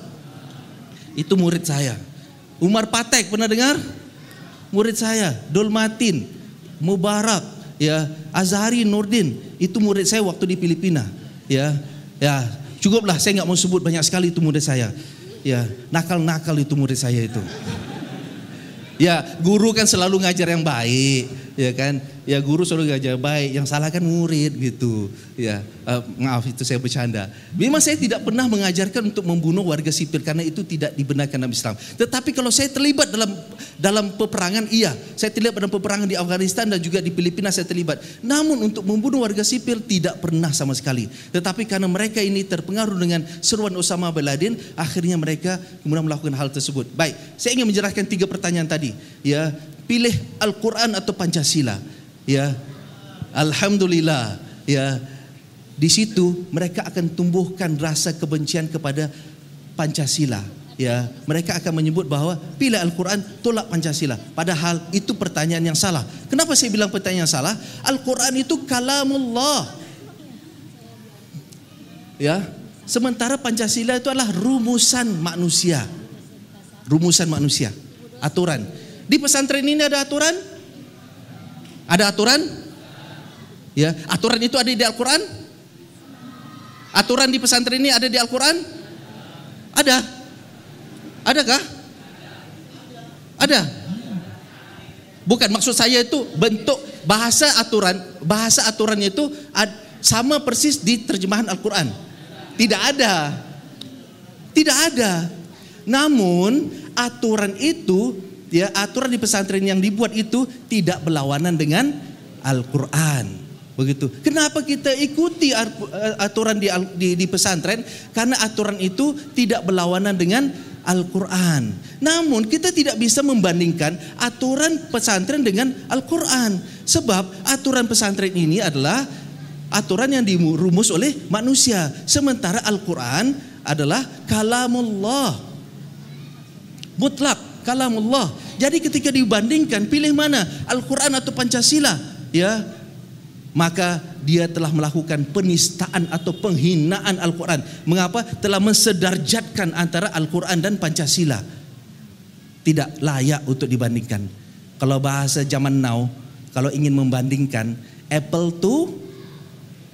Itu murid saya. Umar Patek pernah dengar? Murid saya, Dolmatin, Mubarak, ya, Azhari Nurdin, itu murid saya waktu di Filipina, ya. Ya, cukuplah saya nggak mau sebut banyak sekali itu murid saya. Ya, nakal-nakal itu murid saya itu. Ya, guru kan selalu ngajar yang baik, ya kan? ya guru selalu gajah baik, yang salah kan murid gitu. Ya, uh, maaf itu saya bercanda. Memang saya tidak pernah mengajarkan untuk membunuh warga sipil karena itu tidak dibenarkan dalam Islam. Tetapi kalau saya terlibat dalam dalam peperangan, iya, saya terlibat dalam peperangan di Afghanistan dan juga di Filipina saya terlibat. Namun untuk membunuh warga sipil tidak pernah sama sekali. Tetapi karena mereka ini terpengaruh dengan seruan Osama bin Laden, akhirnya mereka kemudian melakukan hal tersebut. Baik, saya ingin menjelaskan tiga pertanyaan tadi. Ya, pilih Al-Quran atau Pancasila ya alhamdulillah ya di situ mereka akan tumbuhkan rasa kebencian kepada Pancasila ya mereka akan menyebut bahwa pilih Al-Quran tolak Pancasila padahal itu pertanyaan yang salah kenapa saya bilang pertanyaan yang salah Al-Quran itu kalamullah ya sementara Pancasila itu adalah rumusan manusia rumusan manusia aturan di pesantren ini ada aturan ada aturan? Ya, aturan itu ada di Al-Qur'an? Aturan di pesantren ini ada di Al-Qur'an? Ada. Adakah? Ada. Bukan maksud saya itu bentuk bahasa aturan, bahasa aturannya itu sama persis di terjemahan Al-Qur'an. Tidak ada. Tidak ada. Namun aturan itu ya aturan di pesantren yang dibuat itu tidak berlawanan dengan Al-Qur'an. Begitu. Kenapa kita ikuti eh, aturan di, di, di pesantren? Karena aturan itu tidak berlawanan dengan Al-Quran. Namun kita tidak bisa membandingkan aturan pesantren dengan Al-Quran. Sebab aturan pesantren ini adalah aturan yang dirumus oleh manusia. Sementara Al-Quran adalah kalamullah. Mutlak kalamullah. Jadi ketika dibandingkan pilih mana? Al-Qur'an atau Pancasila? Ya. Maka dia telah melakukan penistaan atau penghinaan Al-Qur'an. Mengapa? Telah mensedarjatkan antara Al-Qur'an dan Pancasila. Tidak layak untuk dibandingkan. Kalau bahasa zaman now, kalau ingin membandingkan apple to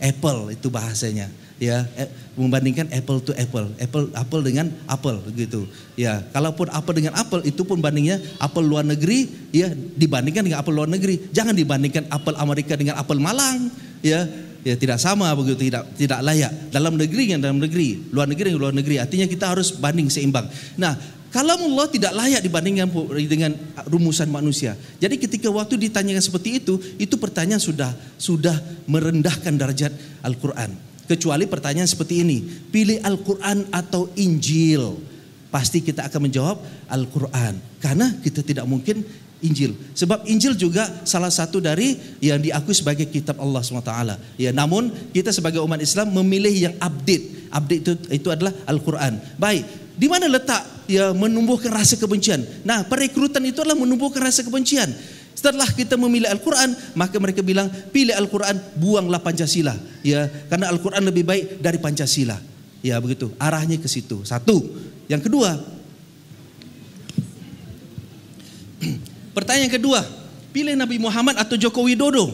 apple itu bahasanya, ya. Eh, membandingkan apple to apple, apple apple dengan apple gitu. Ya, kalaupun apple dengan apple itu pun bandingnya apple luar negeri ya dibandingkan dengan apple luar negeri. Jangan dibandingkan apple Amerika dengan apple Malang, ya. Ya tidak sama begitu tidak tidak layak. Dalam negeri dengan dalam negeri, luar negeri dengan luar negeri. Artinya kita harus banding seimbang. Nah, kalau Allah tidak layak dibandingkan dengan rumusan manusia. Jadi ketika waktu ditanyakan seperti itu, itu pertanyaan sudah sudah merendahkan derajat Al-Qur'an. Kecuali pertanyaan seperti ini, pilih Al-Quran atau Injil? Pasti kita akan menjawab Al-Quran. Karena kita tidak mungkin Injil. Sebab Injil juga salah satu dari yang diakui sebagai kitab Allah SWT. Ya, namun kita sebagai umat Islam memilih yang update. Update itu, itu adalah Al-Quran. Baik, di mana letak ya menumbuhkan rasa kebencian? Nah, perekrutan itu adalah menumbuhkan rasa kebencian. Setelah kita memilih Al-Quran, maka mereka bilang, pilih Al-Quran, buanglah Pancasila. Ya, karena Al-Quran lebih baik dari Pancasila. Ya begitu, arahnya ke situ. Satu. Yang kedua, *clears throat* pertanyaan kedua, pilih Nabi Muhammad atau Joko Widodo?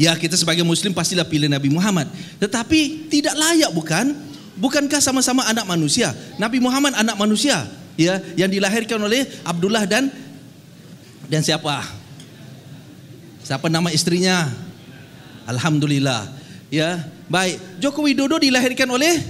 Ya kita sebagai muslim pastilah pilih Nabi Muhammad. Tetapi tidak layak bukan? Bukankah sama-sama anak manusia? Nabi Muhammad anak manusia. Ya, yang dilahirkan oleh Abdullah dan dan siapa? Siapa nama istrinya? Alhamdulillah. Ya, baik. Joko Widodo dilahirkan oleh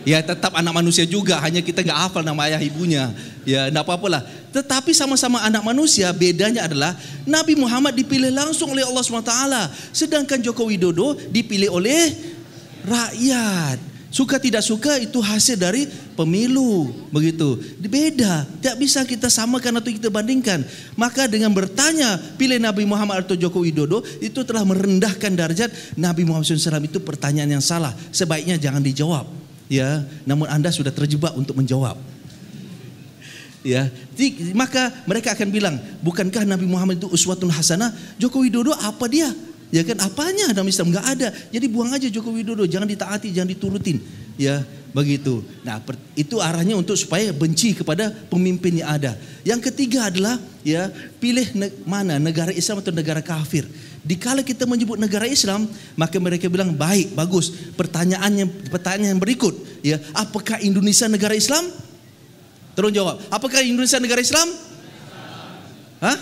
Ya tetap anak manusia juga, hanya kita nggak hafal nama ayah ibunya. Ya enggak apa-apalah. Tetapi sama-sama anak manusia, bedanya adalah Nabi Muhammad dipilih langsung oleh Allah SWT. Sedangkan Joko Widodo dipilih oleh rakyat. Suka tidak suka itu hasil dari pemilu, begitu. Beda, tidak bisa kita samakan atau kita bandingkan. Maka dengan bertanya pilih Nabi Muhammad atau Joko Widodo itu telah merendahkan darjat Nabi Muhammad SAW itu pertanyaan yang salah. Sebaiknya jangan dijawab, ya. Namun Anda sudah terjebak untuk menjawab. Ya, maka mereka akan bilang, bukankah Nabi Muhammad itu uswatun hasanah? Joko Widodo apa dia? Ya kan apanya dalam Islam nggak ada. Jadi buang aja Joko Widodo, jangan ditaati, jangan diturutin. Ya, begitu. Nah, itu arahnya untuk supaya benci kepada pemimpin yang ada. Yang ketiga adalah ya, pilih ne mana negara Islam atau negara kafir. Dikala kita menyebut negara Islam, maka mereka bilang baik, bagus. Pertanyaannya pertanyaan berikut, ya, apakah Indonesia negara Islam? Terus jawab, apakah Indonesia negara Islam? Hah?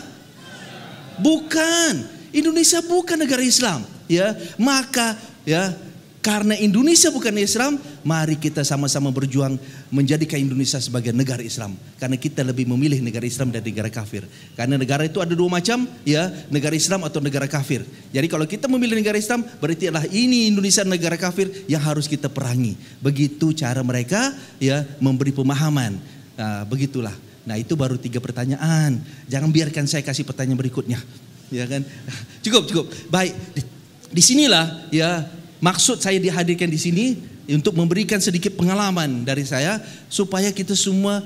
Bukan. Indonesia bukan negara Islam, ya. Maka ya karena Indonesia bukan Islam, mari kita sama-sama berjuang menjadikan Indonesia sebagai negara Islam. Karena kita lebih memilih negara Islam dari negara kafir. Karena negara itu ada dua macam, ya, negara Islam atau negara kafir. Jadi kalau kita memilih negara Islam, berarti adalah ini Indonesia negara kafir yang harus kita perangi. Begitu cara mereka ya memberi pemahaman. Nah, begitulah. Nah, itu baru tiga pertanyaan. Jangan biarkan saya kasih pertanyaan berikutnya ya kan? Cukup, cukup. Baik, di, sinilah ya maksud saya dihadirkan di sini untuk memberikan sedikit pengalaman dari saya supaya kita semua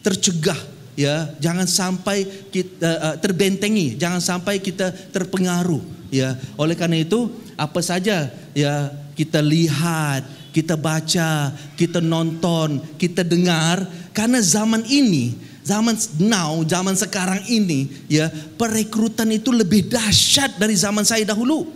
tercegah ya jangan sampai kita uh, eh, eh, terbentengi jangan sampai kita terpengaruh ya oleh karena itu apa saja ya kita lihat kita baca kita nonton kita dengar karena zaman ini zaman now, zaman sekarang ini ya perekrutan itu lebih dahsyat dari zaman saya dahulu.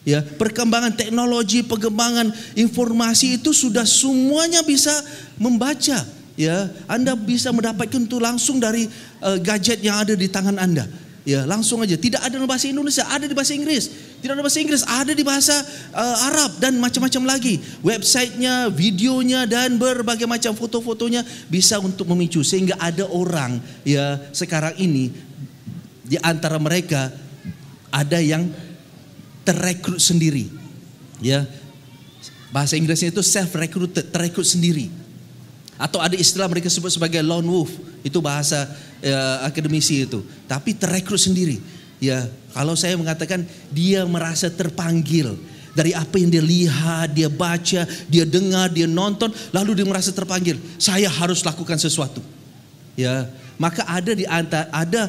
Ya, perkembangan teknologi, perkembangan informasi itu sudah semuanya bisa membaca. Ya, Anda bisa mendapatkan itu langsung dari uh, gadget yang ada di tangan Anda. Ya, langsung aja. Tidak ada dalam bahasa Indonesia, ada di bahasa Inggris. Tidak ada bahasa Inggris, ada di bahasa uh, Arab dan macam-macam lagi. Websitenya, videonya dan berbagai macam foto-fotonya bisa untuk memicu sehingga ada orang ya sekarang ini di antara mereka ada yang terekrut sendiri. Ya. Bahasa Inggrisnya itu self recruited, terekrut sendiri atau ada istilah mereka sebut sebagai lone wolf itu bahasa ya, akademisi itu tapi terekrut sendiri ya kalau saya mengatakan dia merasa terpanggil dari apa yang dia lihat, dia baca, dia dengar, dia nonton, lalu dia merasa terpanggil, saya harus lakukan sesuatu. Ya, maka ada di antara ada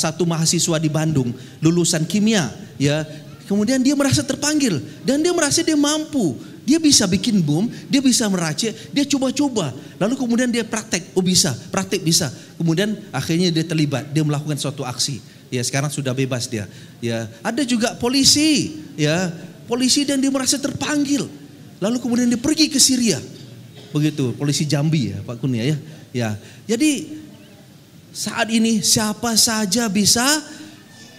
satu mahasiswa di Bandung lulusan kimia, ya. Kemudian dia merasa terpanggil dan dia merasa dia mampu dia bisa bikin bom, dia bisa meracik, dia coba-coba. Lalu kemudian dia praktek, oh bisa, praktek bisa. Kemudian akhirnya dia terlibat, dia melakukan suatu aksi. Ya sekarang sudah bebas dia. Ya ada juga polisi, ya polisi dan dia merasa terpanggil. Lalu kemudian dia pergi ke Syria. Begitu, polisi Jambi ya Pak Kurnia ya, ya. Ya, jadi saat ini siapa saja bisa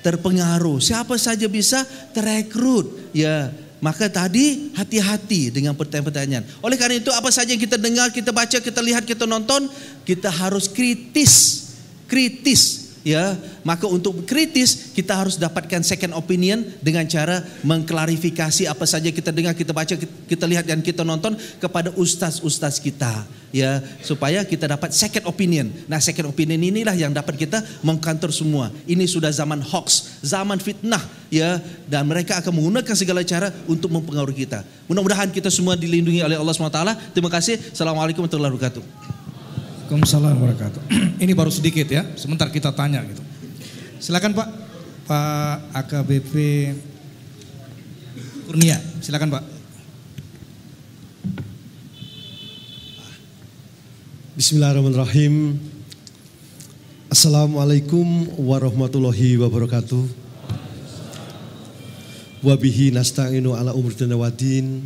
terpengaruh, siapa saja bisa terekrut. Ya, maka tadi hati-hati dengan pertanyaan-pertanyaan. Oleh karena itu apa saja yang kita dengar, kita baca, kita lihat, kita nonton, kita harus kritis. Kritis ya, maka untuk kritis kita harus dapatkan second opinion dengan cara mengklarifikasi apa saja kita dengar, kita baca, kita lihat dan kita nonton kepada ustaz-ustaz kita, ya, supaya kita dapat second opinion. Nah, second opinion inilah yang dapat kita mengkantor semua. Ini sudah zaman hoax, zaman fitnah, ya, dan mereka akan menggunakan segala cara untuk mempengaruhi kita. Mudah-mudahan kita semua dilindungi oleh Allah SWT. Terima kasih. Assalamualaikum warahmatullahi wabarakatuh. Waalaikumsalam wabarakatuh. *clears throat* Ini baru sedikit ya, sebentar kita tanya gitu. Silakan Pak, Pak AKBP Kurnia, silakan Pak. Bismillahirrahmanirrahim. Assalamualaikum warahmatullahi wabarakatuh. Wabihi nasta'inu ala umur dan wadin.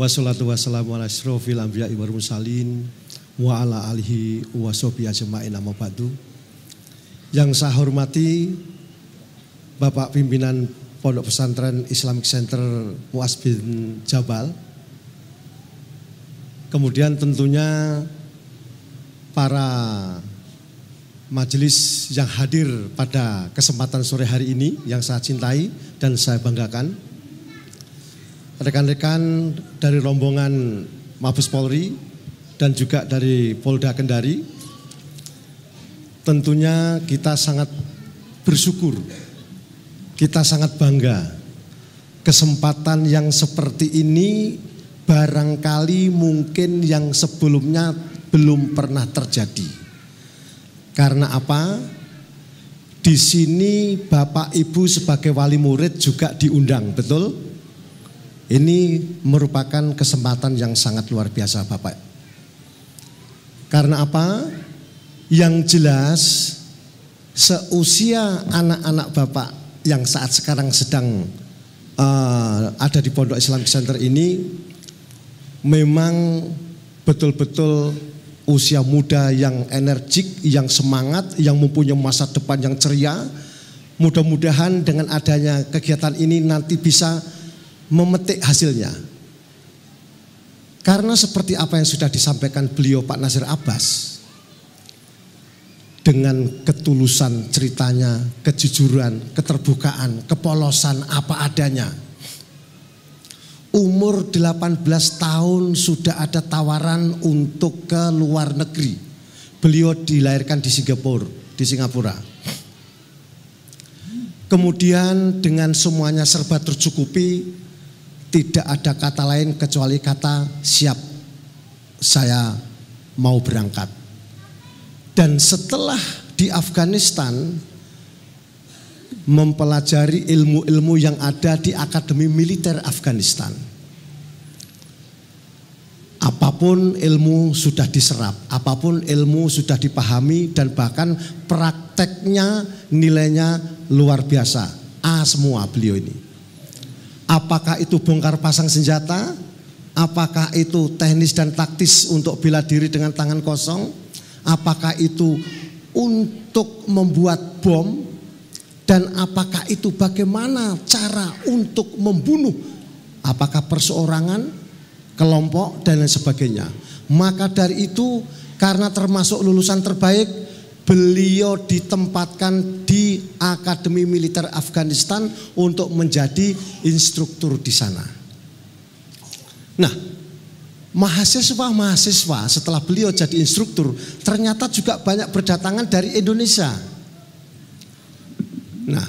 Wassalatu wassalamu ala asrofil anbiya'i wal mursalin wa ala alihi wa sahbihi ajma'in amma ba'du. Yang saya hormati Bapak pimpinan Pondok Pesantren Islamic Center Muas bin Jabal. Kemudian tentunya para majelis yang hadir pada kesempatan sore hari ini yang saya cintai dan saya banggakan. Rekan-rekan dari rombongan Mabes Polri dan juga dari Polda Kendari. Tentunya kita sangat bersyukur, kita sangat bangga. Kesempatan yang seperti ini barangkali mungkin yang sebelumnya belum pernah terjadi. Karena apa? Di sini Bapak Ibu sebagai wali murid juga diundang, betul? Ini merupakan kesempatan yang sangat luar biasa Bapak karena apa? Yang jelas seusia anak-anak Bapak yang saat sekarang sedang uh, ada di Pondok Islam Center ini memang betul-betul usia muda yang energik, yang semangat, yang mempunyai masa depan yang ceria. Mudah-mudahan dengan adanya kegiatan ini nanti bisa memetik hasilnya. Karena seperti apa yang sudah disampaikan beliau Pak Nasir Abbas dengan ketulusan ceritanya, kejujuran, keterbukaan, kepolosan apa adanya. Umur 18 tahun sudah ada tawaran untuk ke luar negeri. Beliau dilahirkan di Singapura, di Singapura. Kemudian dengan semuanya serba tercukupi, tidak ada kata lain kecuali kata siap saya mau berangkat. Dan setelah di Afghanistan mempelajari ilmu-ilmu yang ada di Akademi Militer Afghanistan. Apapun ilmu sudah diserap, apapun ilmu sudah dipahami dan bahkan prakteknya nilainya luar biasa. A semua beliau ini. Apakah itu bongkar pasang senjata? Apakah itu teknis dan taktis untuk bela diri dengan tangan kosong? Apakah itu untuk membuat bom? Dan apakah itu bagaimana cara untuk membunuh? Apakah perseorangan, kelompok, dan lain sebagainya? Maka dari itu, karena termasuk lulusan terbaik, beliau ditempatkan di Akademi Militer Afghanistan untuk menjadi instruktur di sana. Nah, mahasiswa-mahasiswa setelah beliau jadi instruktur ternyata juga banyak berdatangan dari Indonesia. Nah,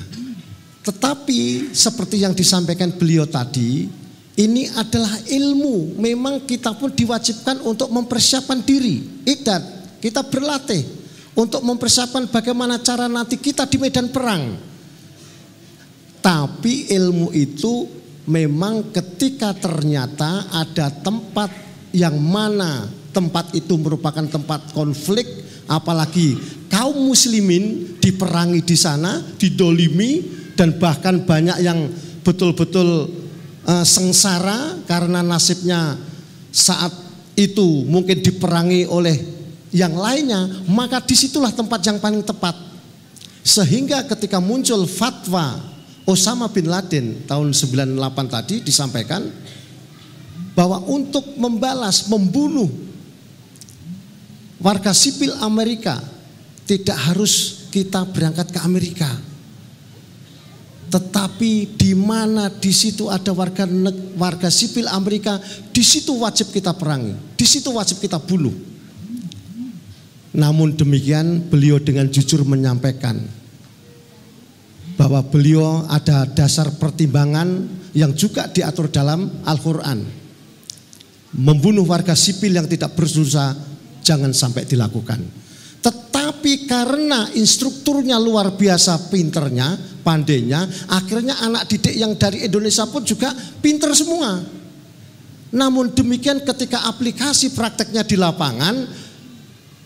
tetapi seperti yang disampaikan beliau tadi, ini adalah ilmu. Memang kita pun diwajibkan untuk mempersiapkan diri. Idat, kita berlatih untuk mempersiapkan bagaimana cara nanti kita di medan perang. Tapi ilmu itu memang ketika ternyata ada tempat yang mana tempat itu merupakan tempat konflik, apalagi kaum muslimin diperangi di sana, didolimi dan bahkan banyak yang betul-betul e, sengsara karena nasibnya saat itu mungkin diperangi oleh yang lainnya, maka disitulah tempat yang paling tepat. Sehingga ketika muncul fatwa Osama bin Laden tahun 98 tadi disampaikan bahwa untuk membalas membunuh warga sipil Amerika tidak harus kita berangkat ke Amerika. Tetapi di mana di situ ada warga warga sipil Amerika, di situ wajib kita perangi, di situ wajib kita bunuh. Namun demikian beliau dengan jujur menyampaikan bahwa beliau ada dasar pertimbangan yang juga diatur dalam Al-Quran. Membunuh warga sipil yang tidak bersusah jangan sampai dilakukan. Tetapi karena instrukturnya luar biasa pinternya, pandainya, akhirnya anak didik yang dari Indonesia pun juga pinter semua. Namun demikian ketika aplikasi prakteknya di lapangan,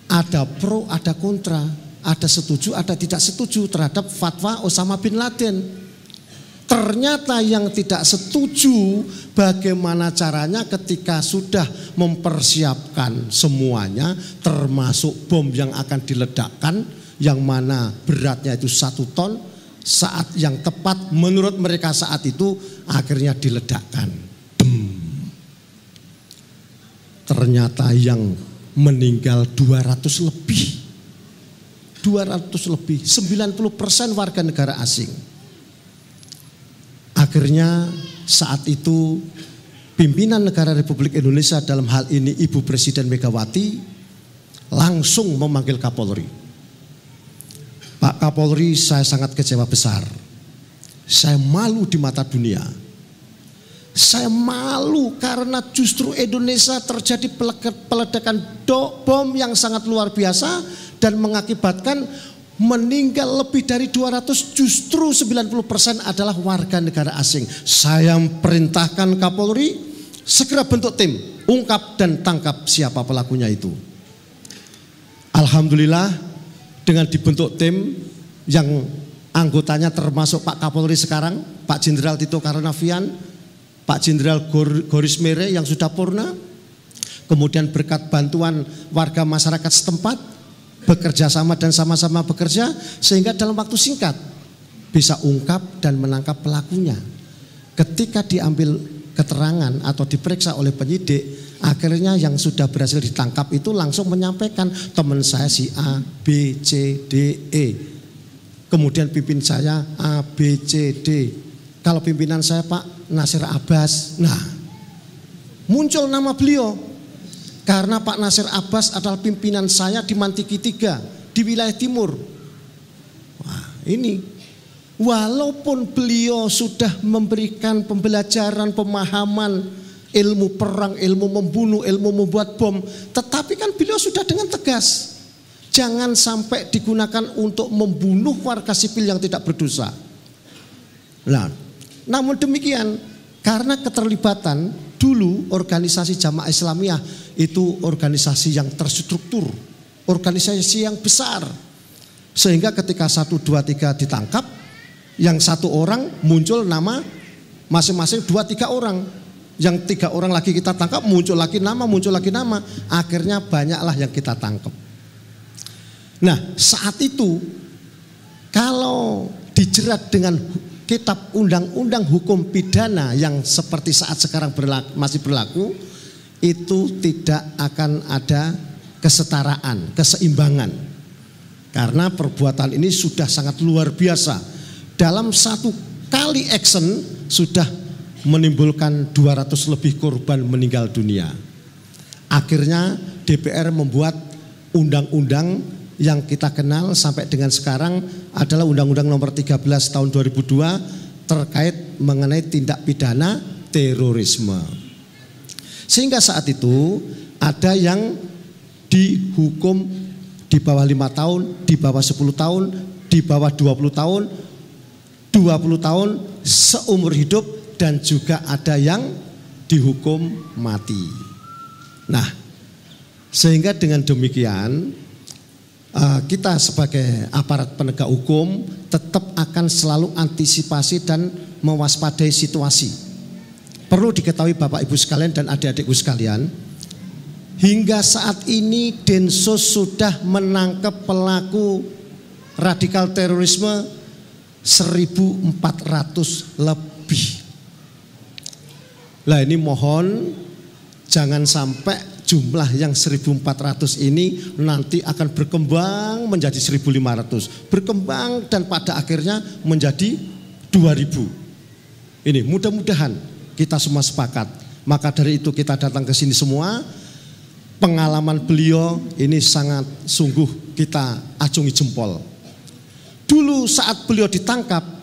ada pro, ada kontra, ada setuju, ada tidak setuju terhadap fatwa Osama bin Laden. Ternyata yang tidak setuju bagaimana caranya ketika sudah mempersiapkan semuanya termasuk bom yang akan diledakkan yang mana beratnya itu satu ton saat yang tepat menurut mereka saat itu akhirnya diledakkan. Dem. Ternyata yang meninggal 200 lebih. 200 lebih, 90 persen warga negara asing. Akhirnya saat itu pimpinan negara Republik Indonesia dalam hal ini Ibu Presiden Megawati langsung memanggil Kapolri. Pak Kapolri saya sangat kecewa besar. Saya malu di mata dunia saya malu karena justru Indonesia terjadi peledakan do, bom yang sangat luar biasa dan mengakibatkan meninggal lebih dari 200 justru 90% adalah warga negara asing. Saya perintahkan Kapolri segera bentuk tim, ungkap dan tangkap siapa pelakunya itu. Alhamdulillah dengan dibentuk tim yang anggotanya termasuk Pak Kapolri sekarang, Pak Jenderal Tito Karnavian, Pak Jenderal Gor, Goris yang sudah purna, kemudian berkat bantuan warga masyarakat setempat bekerja sama dan sama-sama bekerja sehingga dalam waktu singkat bisa ungkap dan menangkap pelakunya. Ketika diambil keterangan atau diperiksa oleh penyidik, akhirnya yang sudah berhasil ditangkap itu langsung menyampaikan teman saya si A, B, C, D, E. Kemudian pimpin saya A, B, C, D. Kalau pimpinan saya Pak Nasir Abbas. Nah, muncul nama beliau karena Pak Nasir Abbas adalah pimpinan saya di Mantiki Tiga di wilayah timur. Wah, ini walaupun beliau sudah memberikan pembelajaran, pemahaman ilmu perang, ilmu membunuh, ilmu membuat bom, tetapi kan beliau sudah dengan tegas jangan sampai digunakan untuk membunuh warga sipil yang tidak berdosa. Nah, namun demikian, karena keterlibatan dulu organisasi jamaah Islamiyah itu organisasi yang terstruktur, organisasi yang besar. Sehingga ketika satu dua tiga ditangkap, yang satu orang muncul nama masing-masing dua tiga orang yang tiga orang lagi kita tangkap muncul lagi nama muncul lagi nama akhirnya banyaklah yang kita tangkap nah saat itu kalau dijerat dengan kitab undang-undang hukum pidana yang seperti saat sekarang berlaku, masih berlaku itu tidak akan ada kesetaraan, keseimbangan. Karena perbuatan ini sudah sangat luar biasa. Dalam satu kali action sudah menimbulkan 200 lebih korban meninggal dunia. Akhirnya DPR membuat undang-undang yang kita kenal sampai dengan sekarang adalah Undang-Undang Nomor 13 Tahun 2002 terkait mengenai tindak pidana terorisme. Sehingga saat itu ada yang dihukum di bawah lima tahun, di bawah 10 tahun, di bawah 20 tahun, 20 tahun seumur hidup dan juga ada yang dihukum mati. Nah, sehingga dengan demikian Eh, kita sebagai aparat penegak hukum tetap akan selalu antisipasi dan mewaspadai situasi. Perlu diketahui Bapak Ibu sekalian dan adik-adikku sekalian, hingga saat ini Densus sudah menangkap pelaku radikal terorisme 1400 lebih. Lah ini mohon jangan sampai jumlah yang 1400 ini nanti akan berkembang menjadi 1500, berkembang dan pada akhirnya menjadi 2000. Ini mudah-mudahan kita semua sepakat. Maka dari itu kita datang ke sini semua pengalaman beliau ini sangat sungguh kita acungi jempol. Dulu saat beliau ditangkap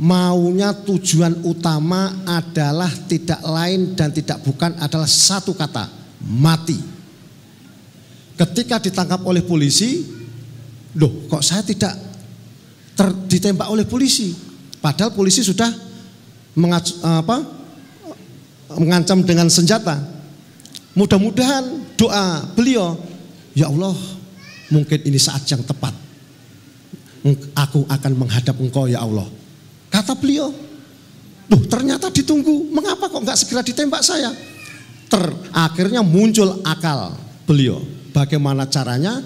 maunya tujuan utama adalah tidak lain dan tidak bukan adalah satu kata, mati. Ketika ditangkap oleh polisi, loh kok saya tidak ter, ditembak oleh polisi? Padahal polisi sudah mengac, apa, mengancam dengan senjata. Mudah-mudahan doa beliau, ya Allah mungkin ini saat yang tepat. Aku akan menghadap engkau ya Allah Kata beliau, Duh, ternyata ditunggu. Mengapa kok nggak segera ditembak saya? Ter, akhirnya muncul akal beliau. Bagaimana caranya?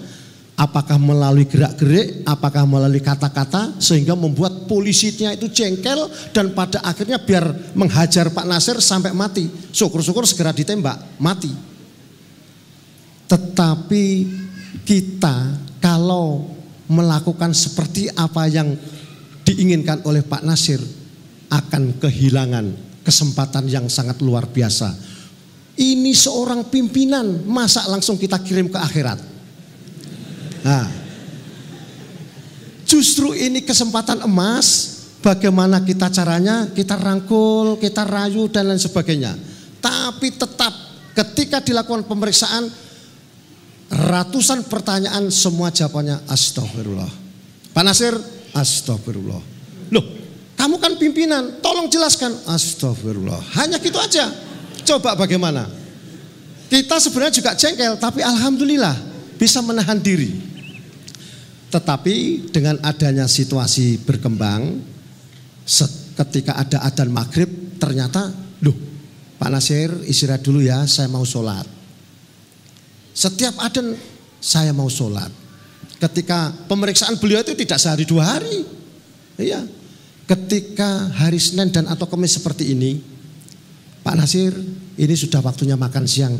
Apakah melalui gerak-gerik, apakah melalui kata-kata sehingga membuat polisinya itu jengkel dan pada akhirnya biar menghajar Pak Nasir sampai mati. Syukur-syukur segera ditembak, mati. Tetapi kita kalau melakukan seperti apa yang diinginkan oleh Pak Nasir akan kehilangan kesempatan yang sangat luar biasa. Ini seorang pimpinan, masa langsung kita kirim ke akhirat. Nah, justru ini kesempatan emas, bagaimana kita caranya, kita rangkul, kita rayu dan lain sebagainya. Tapi tetap ketika dilakukan pemeriksaan, ratusan pertanyaan semua jawabannya astagfirullah. Pak Nasir, Astagfirullah. Loh, kamu kan pimpinan, tolong jelaskan. Astagfirullah. Hanya gitu aja. Coba bagaimana? Kita sebenarnya juga jengkel, tapi alhamdulillah bisa menahan diri. Tetapi dengan adanya situasi berkembang, ketika ada adan maghrib, ternyata, loh, Pak Nasir istirahat dulu ya, saya mau sholat. Setiap adan saya mau sholat. Ketika pemeriksaan beliau itu tidak sehari dua hari. Iya. Ketika hari Senin dan atau Kamis seperti ini, Pak Nasir, ini sudah waktunya makan siang.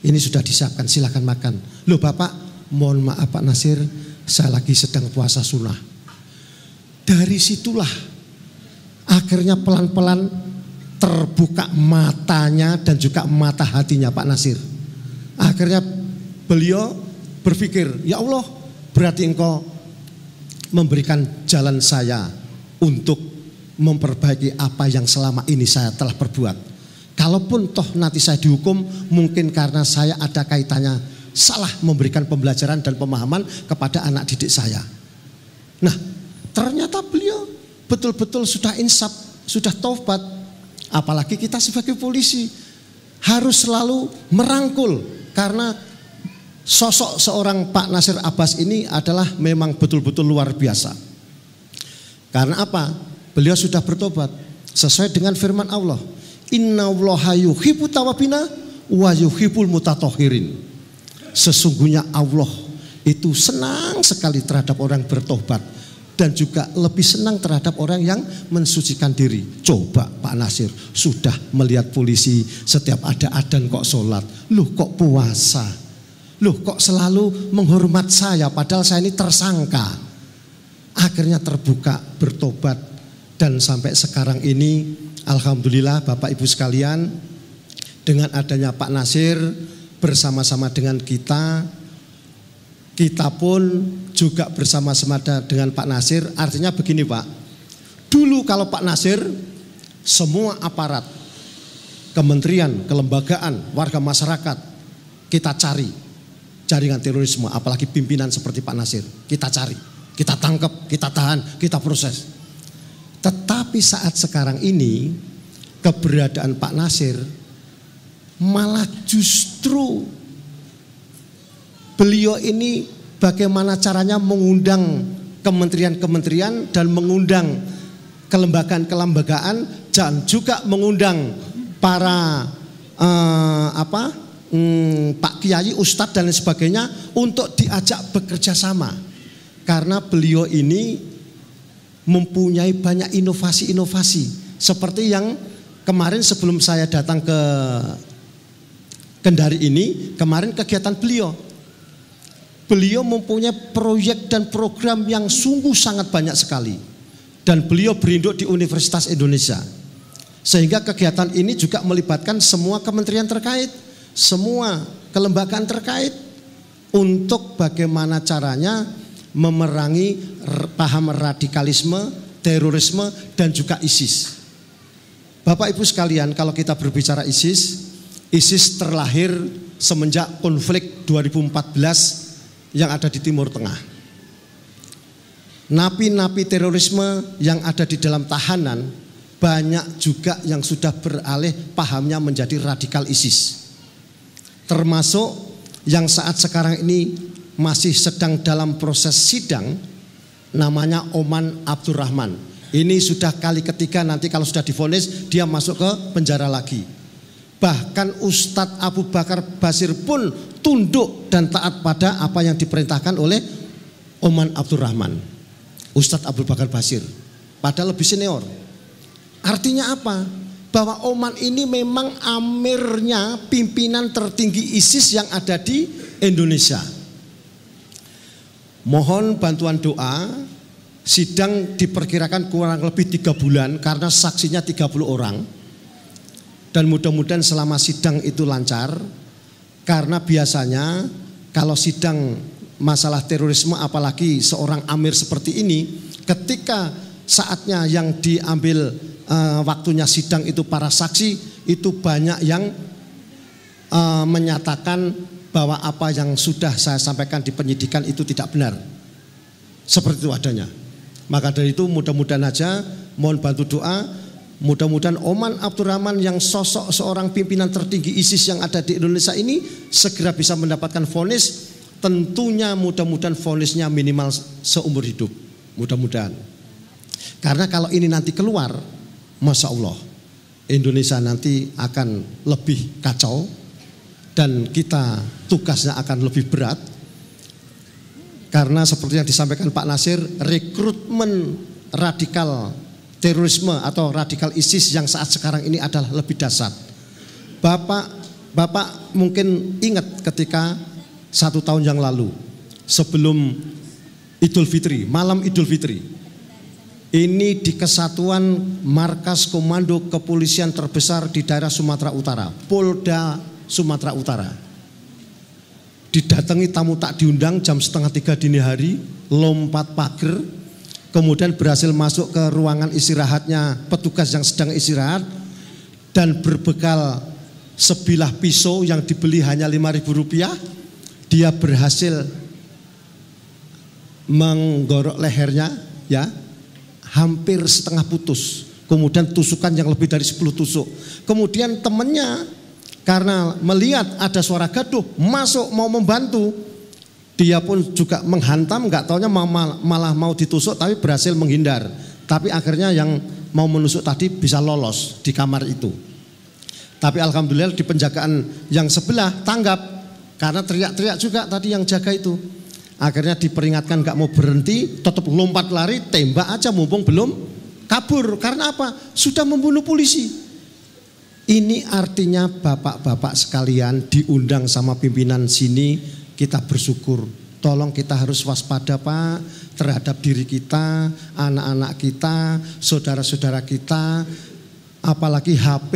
Ini sudah disiapkan, silahkan makan. Loh Bapak, mohon maaf Pak Nasir, saya lagi sedang puasa sunnah. Dari situlah akhirnya pelan-pelan terbuka matanya dan juga mata hatinya Pak Nasir. Akhirnya beliau berpikir, ya Allah Berarti engkau memberikan jalan saya untuk memperbaiki apa yang selama ini saya telah perbuat. Kalaupun toh nanti saya dihukum, mungkin karena saya ada kaitannya salah memberikan pembelajaran dan pemahaman kepada anak didik saya. Nah, ternyata beliau betul-betul sudah insap, sudah taubat. Apalagi kita sebagai polisi harus selalu merangkul karena sosok seorang Pak Nasir Abbas ini adalah memang betul-betul luar biasa. Karena apa? Beliau sudah bertobat sesuai dengan firman Allah. Inna allaha tawabina wa yuhibul mutatohirin. Sesungguhnya Allah itu senang sekali terhadap orang bertobat dan juga lebih senang terhadap orang yang mensucikan diri. Coba Pak Nasir sudah melihat polisi setiap ada adan kok sholat, loh kok puasa Loh kok selalu menghormat saya padahal saya ini tersangka. Akhirnya terbuka, bertobat. Dan sampai sekarang ini Alhamdulillah Bapak Ibu sekalian dengan adanya Pak Nasir bersama-sama dengan kita kita pun juga bersama-sama dengan Pak Nasir artinya begini Pak dulu kalau Pak Nasir semua aparat kementerian, kelembagaan, warga masyarakat kita cari jaringan terorisme, apalagi pimpinan seperti Pak Nasir. Kita cari, kita tangkap, kita tahan, kita proses. Tetapi saat sekarang ini keberadaan Pak Nasir malah justru beliau ini bagaimana caranya mengundang kementerian-kementerian dan mengundang kelembagaan-kelembagaan dan juga mengundang para eh, apa hmm, Pak Kiai, Ustadz dan lain sebagainya untuk diajak bekerja sama. Karena beliau ini mempunyai banyak inovasi-inovasi seperti yang kemarin sebelum saya datang ke Kendari ini, kemarin kegiatan beliau. Beliau mempunyai proyek dan program yang sungguh sangat banyak sekali. Dan beliau berinduk di Universitas Indonesia. Sehingga kegiatan ini juga melibatkan semua kementerian terkait semua kelembagaan terkait untuk bagaimana caranya memerangi paham radikalisme, terorisme dan juga ISIS. Bapak Ibu sekalian, kalau kita berbicara ISIS, ISIS terlahir semenjak konflik 2014 yang ada di Timur Tengah. Napi-napi terorisme yang ada di dalam tahanan banyak juga yang sudah beralih pahamnya menjadi radikal ISIS termasuk yang saat sekarang ini masih sedang dalam proses sidang namanya Oman Abdurrahman. Ini sudah kali ketiga nanti kalau sudah difonis dia masuk ke penjara lagi. Bahkan Ustadz Abu Bakar Basir pun tunduk dan taat pada apa yang diperintahkan oleh Oman Abdurrahman. Ustadz Abu Bakar Basir. Padahal lebih senior. Artinya apa? bahwa Oman ini memang amirnya pimpinan tertinggi ISIS yang ada di Indonesia. Mohon bantuan doa, sidang diperkirakan kurang lebih tiga bulan karena saksinya 30 orang. Dan mudah-mudahan selama sidang itu lancar, karena biasanya kalau sidang masalah terorisme apalagi seorang amir seperti ini, ketika saatnya yang diambil uh, waktunya sidang itu para saksi itu banyak yang uh, menyatakan bahwa apa yang sudah saya sampaikan di penyidikan itu tidak benar. Seperti itu adanya. Maka dari itu mudah-mudahan aja mohon bantu doa Mudah-mudahan Oman Abdurrahman yang sosok seorang pimpinan tertinggi ISIS yang ada di Indonesia ini segera bisa mendapatkan vonis. Tentunya mudah-mudahan vonisnya minimal seumur hidup. Mudah-mudahan. Karena kalau ini nanti keluar, Masya Allah, Indonesia nanti akan lebih kacau dan kita tugasnya akan lebih berat. Karena seperti yang disampaikan Pak Nasir, rekrutmen radikal terorisme atau radikal ISIS yang saat sekarang ini adalah lebih dasar. Bapak Bapak mungkin ingat ketika satu tahun yang lalu sebelum Idul Fitri, malam Idul Fitri, ini di kesatuan markas komando kepolisian terbesar di daerah Sumatera Utara, Polda Sumatera Utara. Didatangi tamu tak diundang jam setengah tiga dini hari, lompat pagar, kemudian berhasil masuk ke ruangan istirahatnya petugas yang sedang istirahat, dan berbekal sebilah pisau yang dibeli hanya lima ribu rupiah, dia berhasil menggorok lehernya, ya, hampir setengah putus. Kemudian tusukan yang lebih dari 10 tusuk. Kemudian temannya karena melihat ada suara gaduh masuk mau membantu. Dia pun juga menghantam, nggak taunya malah mau ditusuk tapi berhasil menghindar. Tapi akhirnya yang mau menusuk tadi bisa lolos di kamar itu. Tapi alhamdulillah di penjagaan yang sebelah tanggap karena teriak-teriak juga tadi yang jaga itu. Akhirnya diperingatkan gak mau berhenti, tetap lompat lari, tembak aja mumpung belum kabur. Karena apa? Sudah membunuh polisi. Ini artinya bapak-bapak sekalian diundang sama pimpinan sini kita bersyukur. Tolong kita harus waspada Pak terhadap diri kita, anak-anak kita, saudara-saudara kita, apalagi HP.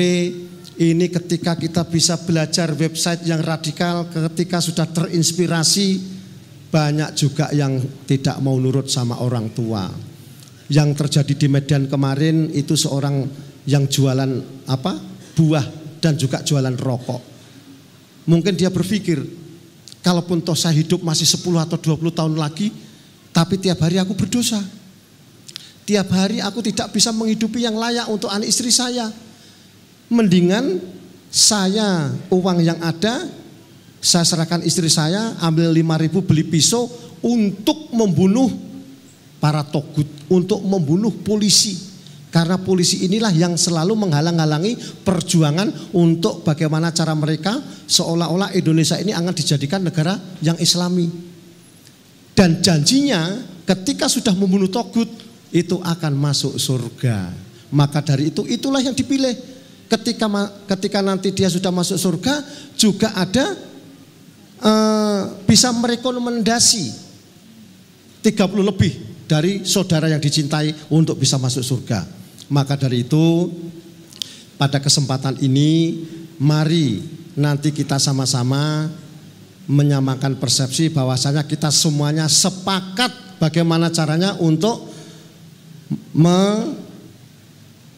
Ini ketika kita bisa belajar website yang radikal, ketika sudah terinspirasi, banyak juga yang tidak mau nurut sama orang tua. Yang terjadi di Medan kemarin itu seorang yang jualan apa? buah dan juga jualan rokok. Mungkin dia berpikir, kalaupun toh saya hidup masih 10 atau 20 tahun lagi, tapi tiap hari aku berdosa. Tiap hari aku tidak bisa menghidupi yang layak untuk anak istri saya. Mendingan saya uang yang ada saya serahkan istri saya, ambil 5000 beli pisau untuk membunuh para togut, untuk membunuh polisi. Karena polisi inilah yang selalu menghalang-halangi perjuangan untuk bagaimana cara mereka seolah-olah Indonesia ini akan dijadikan negara yang islami. Dan janjinya ketika sudah membunuh togut itu akan masuk surga. Maka dari itu itulah yang dipilih ketika ketika nanti dia sudah masuk surga juga ada Eh, bisa merekomendasi 30 lebih dari saudara yang dicintai untuk bisa masuk surga. Maka dari itu pada kesempatan ini mari nanti kita sama-sama menyamakan persepsi bahwasanya kita semuanya sepakat bagaimana caranya untuk me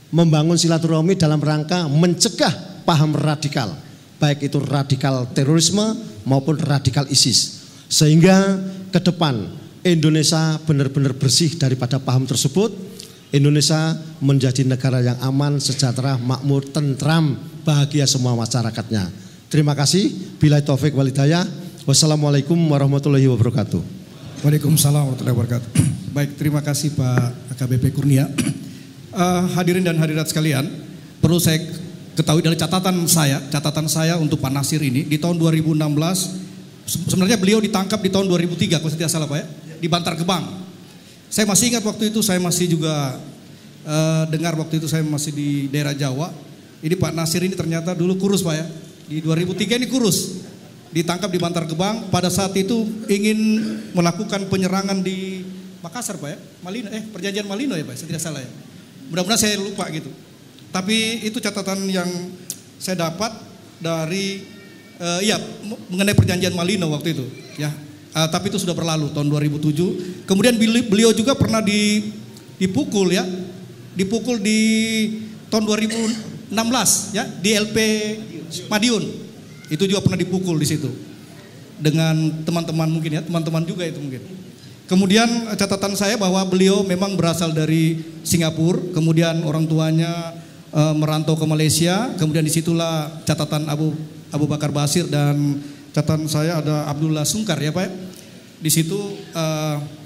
membangun silaturahmi dalam rangka mencegah paham radikal baik itu radikal terorisme maupun radikal ISIS. Sehingga ke depan Indonesia benar-benar bersih daripada paham tersebut. Indonesia menjadi negara yang aman, sejahtera, makmur, tentram, bahagia semua masyarakatnya. Terima kasih. Bila taufik walidaya. Wassalamualaikum warahmatullahi wabarakatuh. Waalaikumsalam warahmatullahi wabarakatuh. *clears throat* Baik, terima kasih Pak akbp Kurnia. Uh, *clears throat* hadirin dan hadirat sekalian, perlu saya ketahui dari catatan saya, catatan saya untuk Pak Nasir ini di tahun 2016 sebenarnya beliau ditangkap di tahun 2003 kalau tidak salah Pak ya, di Bantar Gebang. Saya masih ingat waktu itu saya masih juga uh, dengar waktu itu saya masih di daerah Jawa. Ini Pak Nasir ini ternyata dulu kurus Pak ya. Di 2003 ini kurus. Ditangkap di Bantar Gebang pada saat itu ingin melakukan penyerangan di Makassar Pak ya. Malino eh perjanjian Malino ya Pak, saya tidak salah ya. Mudah-mudahan saya lupa gitu. Tapi itu catatan yang saya dapat dari uh, ya mengenai perjanjian Malino waktu itu ya. Uh, tapi itu sudah berlalu tahun 2007. Kemudian beliau juga pernah di, dipukul ya. Dipukul di tahun 2016 ya di LP Madiun. Itu juga pernah dipukul di situ. Dengan teman-teman mungkin ya, teman-teman juga itu mungkin. Kemudian eh, catatan saya bahwa beliau memang berasal dari Singapura, kemudian orang tuanya e, merantau ke Malaysia. Kemudian disitulah catatan Abu Abu Bakar Basir dan catatan saya ada Abdullah Sungkar ya Pak. Ya. Di situ e,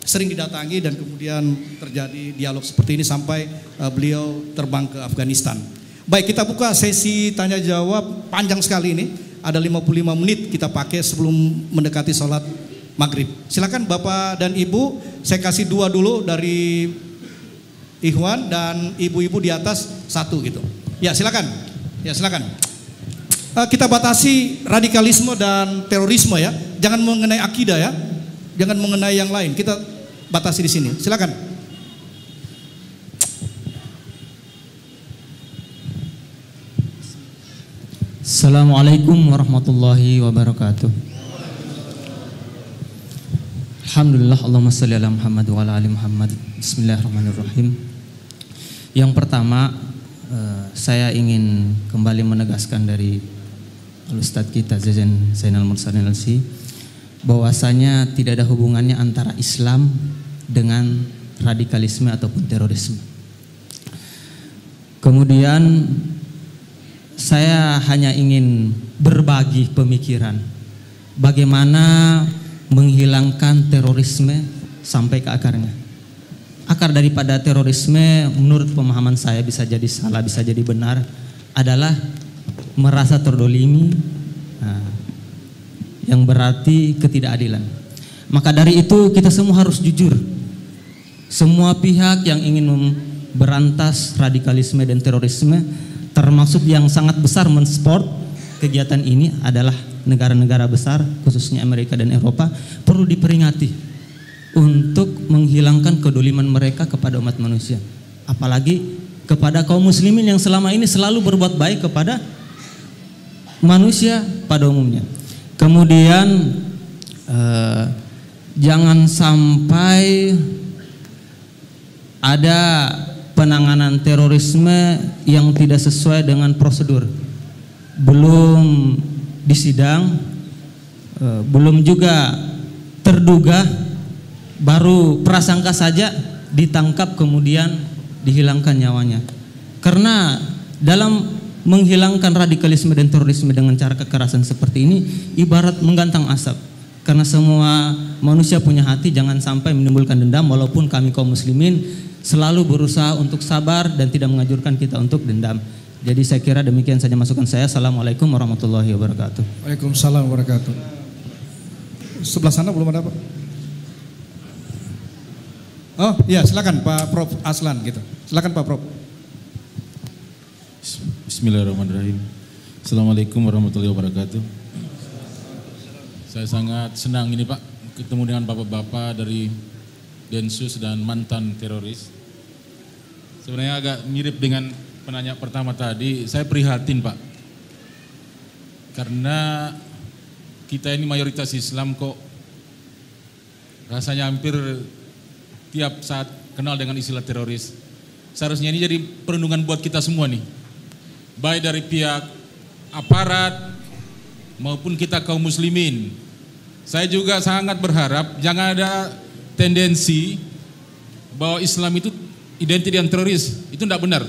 sering didatangi dan kemudian terjadi dialog seperti ini sampai e, beliau terbang ke Afghanistan. Baik kita buka sesi tanya jawab panjang sekali ini. Ada 55 menit kita pakai sebelum mendekati sholat maghrib. Silakan Bapak dan Ibu, saya kasih dua dulu dari Ikhwan dan ibu-ibu di atas satu gitu. Ya silakan, ya silakan. Eh, kita batasi radikalisme dan terorisme ya. Jangan mengenai akidah ya, jangan mengenai yang lain. Kita batasi di sini. Silakan. Assalamualaikum warahmatullahi wabarakatuh. Alhamdulillah Allahumma salli ala Muhammad wa ala ali Muhammad. Bismillahirrahmanirrahim. Yang pertama eh, saya ingin kembali menegaskan dari Ustadz kita Zazen Zainal Mursalin al bahwasanya tidak ada hubungannya antara Islam dengan radikalisme ataupun terorisme. Kemudian saya hanya ingin berbagi pemikiran bagaimana menghilangkan terorisme sampai ke akarnya. Akar daripada terorisme menurut pemahaman saya bisa jadi salah, bisa jadi benar adalah merasa terdolimi nah, yang berarti ketidakadilan. Maka dari itu kita semua harus jujur. Semua pihak yang ingin memberantas radikalisme dan terorisme termasuk yang sangat besar mensport kegiatan ini adalah negara-negara besar khususnya Amerika dan Eropa perlu diperingati untuk menghilangkan kedoliman mereka kepada umat manusia apalagi kepada kaum muslimin yang selama ini selalu berbuat baik kepada manusia pada umumnya kemudian eh, jangan sampai ada penanganan terorisme yang tidak sesuai dengan prosedur belum di sidang e, belum juga terduga baru prasangka saja ditangkap kemudian dihilangkan nyawanya karena dalam menghilangkan radikalisme dan terorisme dengan cara kekerasan seperti ini ibarat menggantang asap karena semua manusia punya hati jangan sampai menimbulkan dendam walaupun kami kaum muslimin selalu berusaha untuk sabar dan tidak mengajurkan kita untuk dendam jadi saya kira demikian saja masukan saya. Assalamualaikum warahmatullahi wabarakatuh. Waalaikumsalam warahmatullahi wabarakatuh. Sebelah sana belum ada apa? Oh iya silakan Pak Prof Aslan gitu. Silakan Pak Prof. Bismillahirrahmanirrahim. Assalamualaikum warahmatullahi wabarakatuh. Saya sangat senang ini Pak ketemu dengan bapak-bapak dari Densus dan mantan teroris. Sebenarnya agak mirip dengan penanya pertama tadi, saya prihatin Pak. Karena kita ini mayoritas Islam kok rasanya hampir tiap saat kenal dengan istilah teroris. Seharusnya ini jadi perenungan buat kita semua nih. Baik dari pihak aparat maupun kita kaum muslimin. Saya juga sangat berharap jangan ada tendensi bahwa Islam itu identik dengan teroris. Itu tidak benar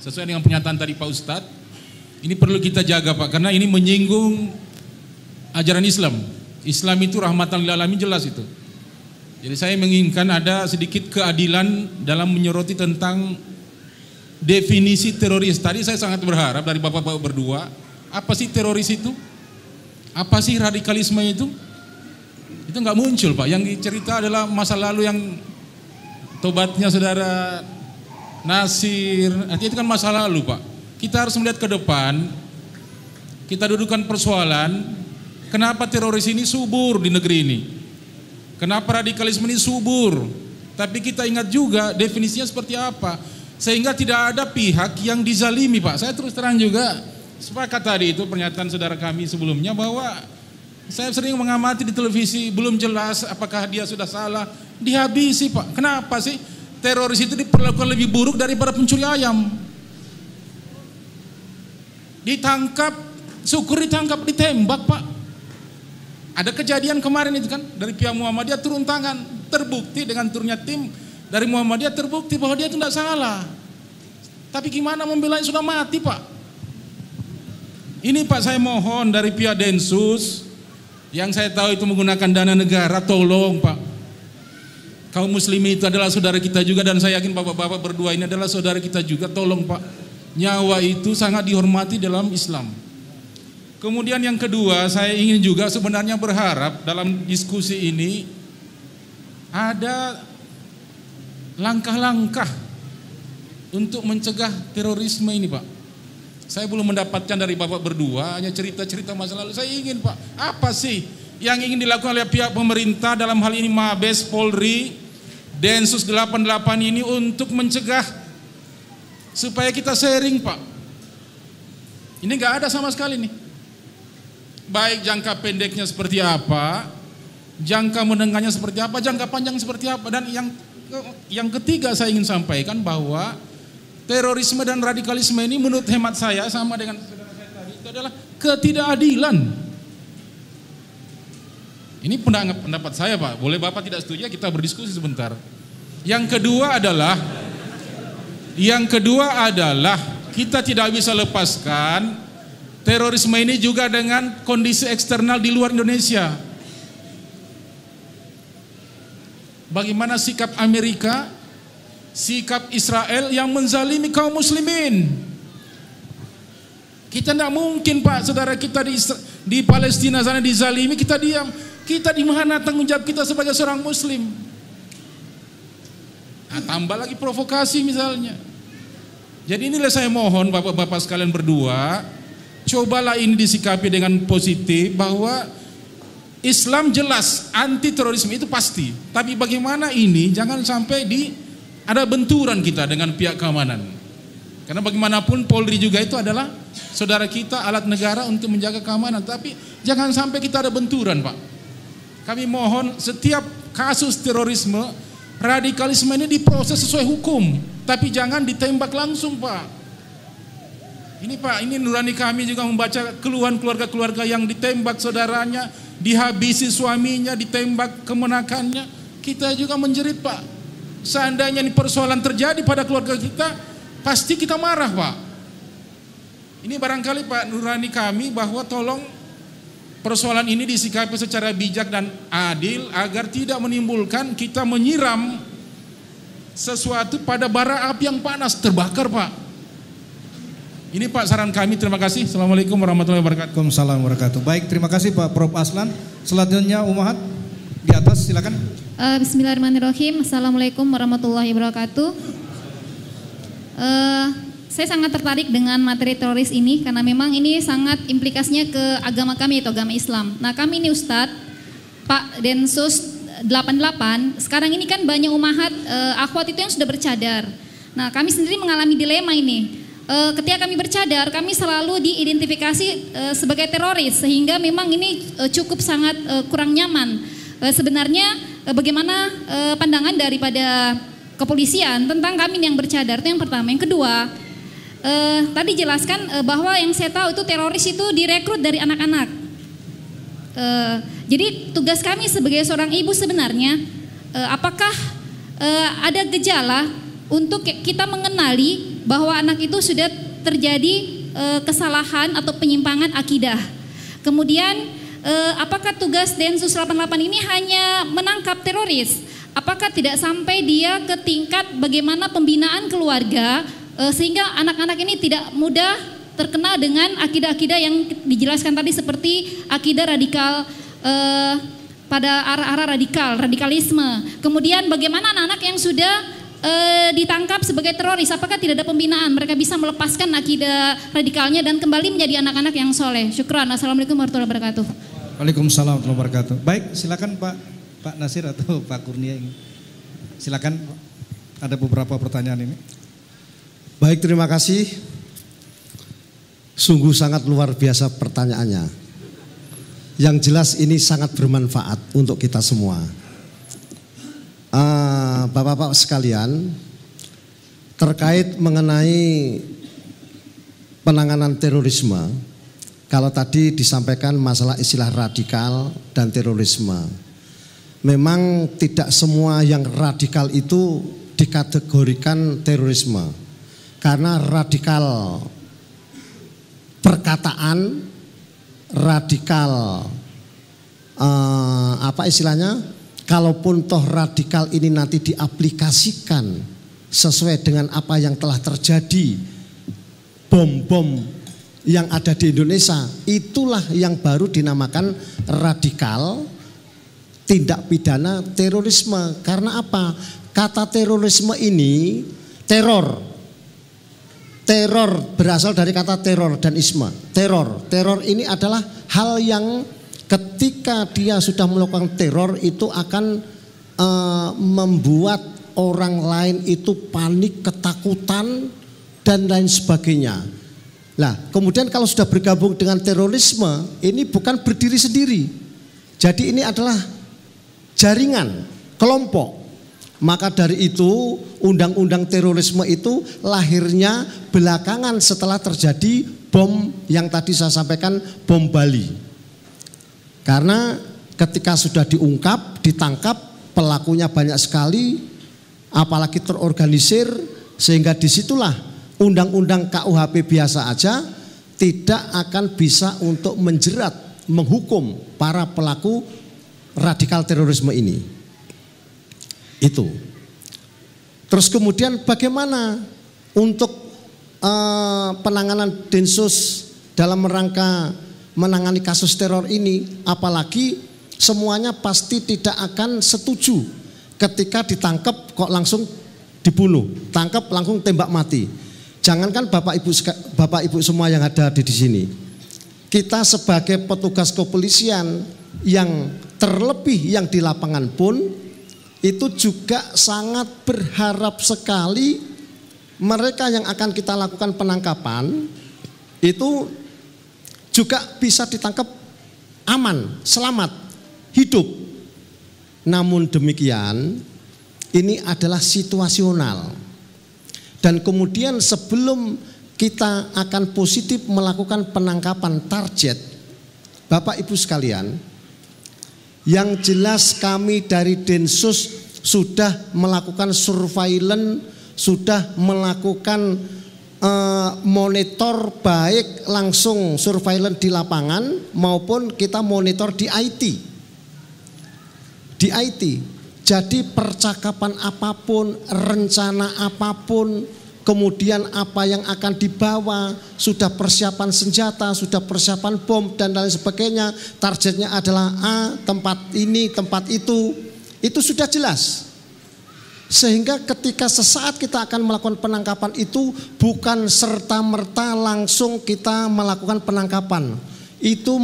sesuai dengan pernyataan tadi Pak Ustadz, ini perlu kita jaga Pak, karena ini menyinggung ajaran Islam. Islam itu rahmatan lil alamin jelas itu. Jadi saya menginginkan ada sedikit keadilan dalam menyoroti tentang definisi teroris. Tadi saya sangat berharap dari Bapak-bapak berdua, apa sih teroris itu? Apa sih radikalisme itu? Itu nggak muncul Pak. Yang dicerita adalah masa lalu yang tobatnya saudara Nasir, nanti itu kan masa lalu Pak. Kita harus melihat ke depan, kita dudukan persoalan, kenapa teroris ini subur di negeri ini? Kenapa radikalisme ini subur? Tapi kita ingat juga definisinya seperti apa. Sehingga tidak ada pihak yang dizalimi Pak. Saya terus terang juga sepakat tadi itu pernyataan saudara kami sebelumnya bahwa saya sering mengamati di televisi belum jelas apakah dia sudah salah dihabisi Pak. Kenapa sih? teroris itu diperlakukan lebih buruk daripada pencuri ayam. Ditangkap, syukur ditangkap, ditembak pak. Ada kejadian kemarin itu kan, dari pihak Muhammadiyah turun tangan. Terbukti dengan turunnya tim dari Muhammadiyah terbukti bahwa dia itu tidak salah. Tapi gimana yang sudah mati pak. Ini pak saya mohon dari pihak Densus, yang saya tahu itu menggunakan dana negara, tolong pak Kaum Muslim itu adalah saudara kita juga dan saya yakin bapak-bapak berdua ini adalah saudara kita juga. Tolong Pak, nyawa itu sangat dihormati dalam Islam. Kemudian yang kedua, saya ingin juga sebenarnya berharap dalam diskusi ini ada langkah-langkah untuk mencegah terorisme ini, Pak. Saya belum mendapatkan dari Bapak berdua hanya cerita-cerita masa lalu. Saya ingin, Pak, apa sih yang ingin dilakukan oleh pihak pemerintah dalam hal ini Mabes Polri Densus 88 ini untuk mencegah supaya kita sharing Pak. Ini nggak ada sama sekali nih. Baik jangka pendeknya seperti apa, jangka menengahnya seperti apa, jangka panjang seperti apa, dan yang yang ketiga saya ingin sampaikan bahwa terorisme dan radikalisme ini menurut hemat saya sama dengan saudara saya tadi itu adalah ketidakadilan. Ini pendapat saya Pak, boleh Bapak tidak setuju ya, kita berdiskusi sebentar. Yang kedua adalah yang kedua adalah kita tidak bisa lepaskan terorisme ini juga dengan kondisi eksternal di luar Indonesia. Bagaimana sikap Amerika, sikap Israel yang menzalimi kaum muslimin? Kita tidak mungkin Pak, saudara kita di, di Palestina sana dizalimi, kita diam. Kita di mana tanggung jawab kita sebagai seorang muslim? Nah, tambah lagi provokasi misalnya. Jadi inilah saya mohon bapak-bapak sekalian berdua, cobalah ini disikapi dengan positif bahwa Islam jelas anti terorisme itu pasti. Tapi bagaimana ini jangan sampai di ada benturan kita dengan pihak keamanan. Karena bagaimanapun Polri juga itu adalah saudara kita alat negara untuk menjaga keamanan. Tapi jangan sampai kita ada benturan, Pak. Kami mohon setiap kasus terorisme, radikalisme ini diproses sesuai hukum, tapi jangan ditembak langsung, Pak. Ini Pak, ini nurani kami juga membaca keluhan keluarga-keluarga yang ditembak saudaranya, dihabisi suaminya, ditembak kemenakannya. Kita juga menjerit, Pak. Seandainya ini persoalan terjadi pada keluarga kita, pasti kita marah, Pak. Ini barangkali Pak nurani kami bahwa tolong Persoalan ini disikapi secara bijak dan adil agar tidak menimbulkan kita menyiram sesuatu pada bara api yang panas terbakar pak. Ini pak saran kami terima kasih. Assalamualaikum warahmatullahi wabarakatuh. Waalaikumsalam wabarakatuh. Baik terima kasih pak Prof Aslan. Selanjutnya Umahat di atas silakan. Uh, Bismillahirrahmanirrahim. Assalamualaikum warahmatullahi wabarakatuh. Uh, saya sangat tertarik dengan materi teroris ini karena memang ini sangat implikasinya ke agama kami yaitu agama Islam. Nah kami ini Ustadz, Pak Densus 88, sekarang ini kan banyak umahat eh, akhwat itu yang sudah bercadar. Nah kami sendiri mengalami dilema ini. Eh, ketika kami bercadar, kami selalu diidentifikasi eh, sebagai teroris sehingga memang ini eh, cukup sangat eh, kurang nyaman. Eh, sebenarnya eh, bagaimana eh, pandangan daripada kepolisian tentang kami yang bercadar itu yang pertama. Yang kedua, Uh, tadi jelaskan uh, bahwa yang saya tahu itu teroris itu direkrut dari anak-anak. Uh, jadi tugas kami sebagai seorang ibu sebenarnya uh, apakah uh, ada gejala untuk kita mengenali bahwa anak itu sudah terjadi uh, kesalahan atau penyimpangan akidah. Kemudian uh, apakah tugas Densus 88 ini hanya menangkap teroris? Apakah tidak sampai dia ke tingkat bagaimana pembinaan keluarga Eh, sehingga anak-anak ini tidak mudah terkena dengan akidah-akidah yang dijelaskan tadi seperti akidah radikal eh, pada arah-arah radikal, radikalisme. Kemudian bagaimana anak-anak yang sudah eh, ditangkap sebagai teroris, apakah tidak ada pembinaan? Mereka bisa melepaskan akidah radikalnya dan kembali menjadi anak-anak yang soleh. Syukran. Assalamualaikum warahmatullahi wabarakatuh. Waalaikumsalam warahmatullahi wabarakatuh. Baik, silakan Pak Pak Nasir atau Pak Kurnia ini. Silakan ada beberapa pertanyaan ini. Baik, terima kasih. Sungguh sangat luar biasa pertanyaannya. Yang jelas ini sangat bermanfaat untuk kita semua. bapak ah, Bapak-bapak sekalian, terkait mengenai penanganan terorisme, kalau tadi disampaikan masalah istilah radikal dan terorisme, memang tidak semua yang radikal itu dikategorikan terorisme karena radikal perkataan radikal eh, apa istilahnya kalaupun toh radikal ini nanti diaplikasikan sesuai dengan apa yang telah terjadi bom-bom yang ada di Indonesia itulah yang baru dinamakan radikal tindak pidana terorisme karena apa kata terorisme ini teror teror berasal dari kata teror dan isma. Teror, teror ini adalah hal yang ketika dia sudah melakukan teror itu akan e, membuat orang lain itu panik, ketakutan dan lain sebagainya. Nah, kemudian kalau sudah bergabung dengan terorisme, ini bukan berdiri sendiri. Jadi ini adalah jaringan, kelompok maka dari itu undang-undang terorisme itu lahirnya belakangan setelah terjadi bom yang tadi saya sampaikan bom Bali. Karena ketika sudah diungkap, ditangkap pelakunya banyak sekali apalagi terorganisir sehingga disitulah undang-undang KUHP biasa aja tidak akan bisa untuk menjerat menghukum para pelaku radikal terorisme ini itu. Terus kemudian bagaimana untuk uh, penanganan densus dalam rangka menangani kasus teror ini, apalagi semuanya pasti tidak akan setuju ketika ditangkap kok langsung dibunuh, tangkap langsung tembak mati. Jangankan Bapak Ibu Bapak Ibu semua yang ada di sini. Kita sebagai petugas kepolisian yang terlebih yang di lapangan pun itu juga sangat berharap sekali mereka yang akan kita lakukan penangkapan itu juga bisa ditangkap aman, selamat, hidup. Namun demikian, ini adalah situasional. Dan kemudian sebelum kita akan positif melakukan penangkapan target, Bapak Ibu sekalian, yang jelas kami dari Densus sudah melakukan surveillance, sudah melakukan uh, monitor baik langsung surveillance di lapangan maupun kita monitor di IT. Di IT. Jadi percakapan apapun, rencana apapun, kemudian apa yang akan dibawa, sudah persiapan senjata, sudah persiapan bom dan lain sebagainya. Targetnya adalah A, tempat ini, tempat itu. Itu sudah jelas. Sehingga ketika sesaat kita akan melakukan penangkapan itu bukan serta-merta langsung kita melakukan penangkapan. Itu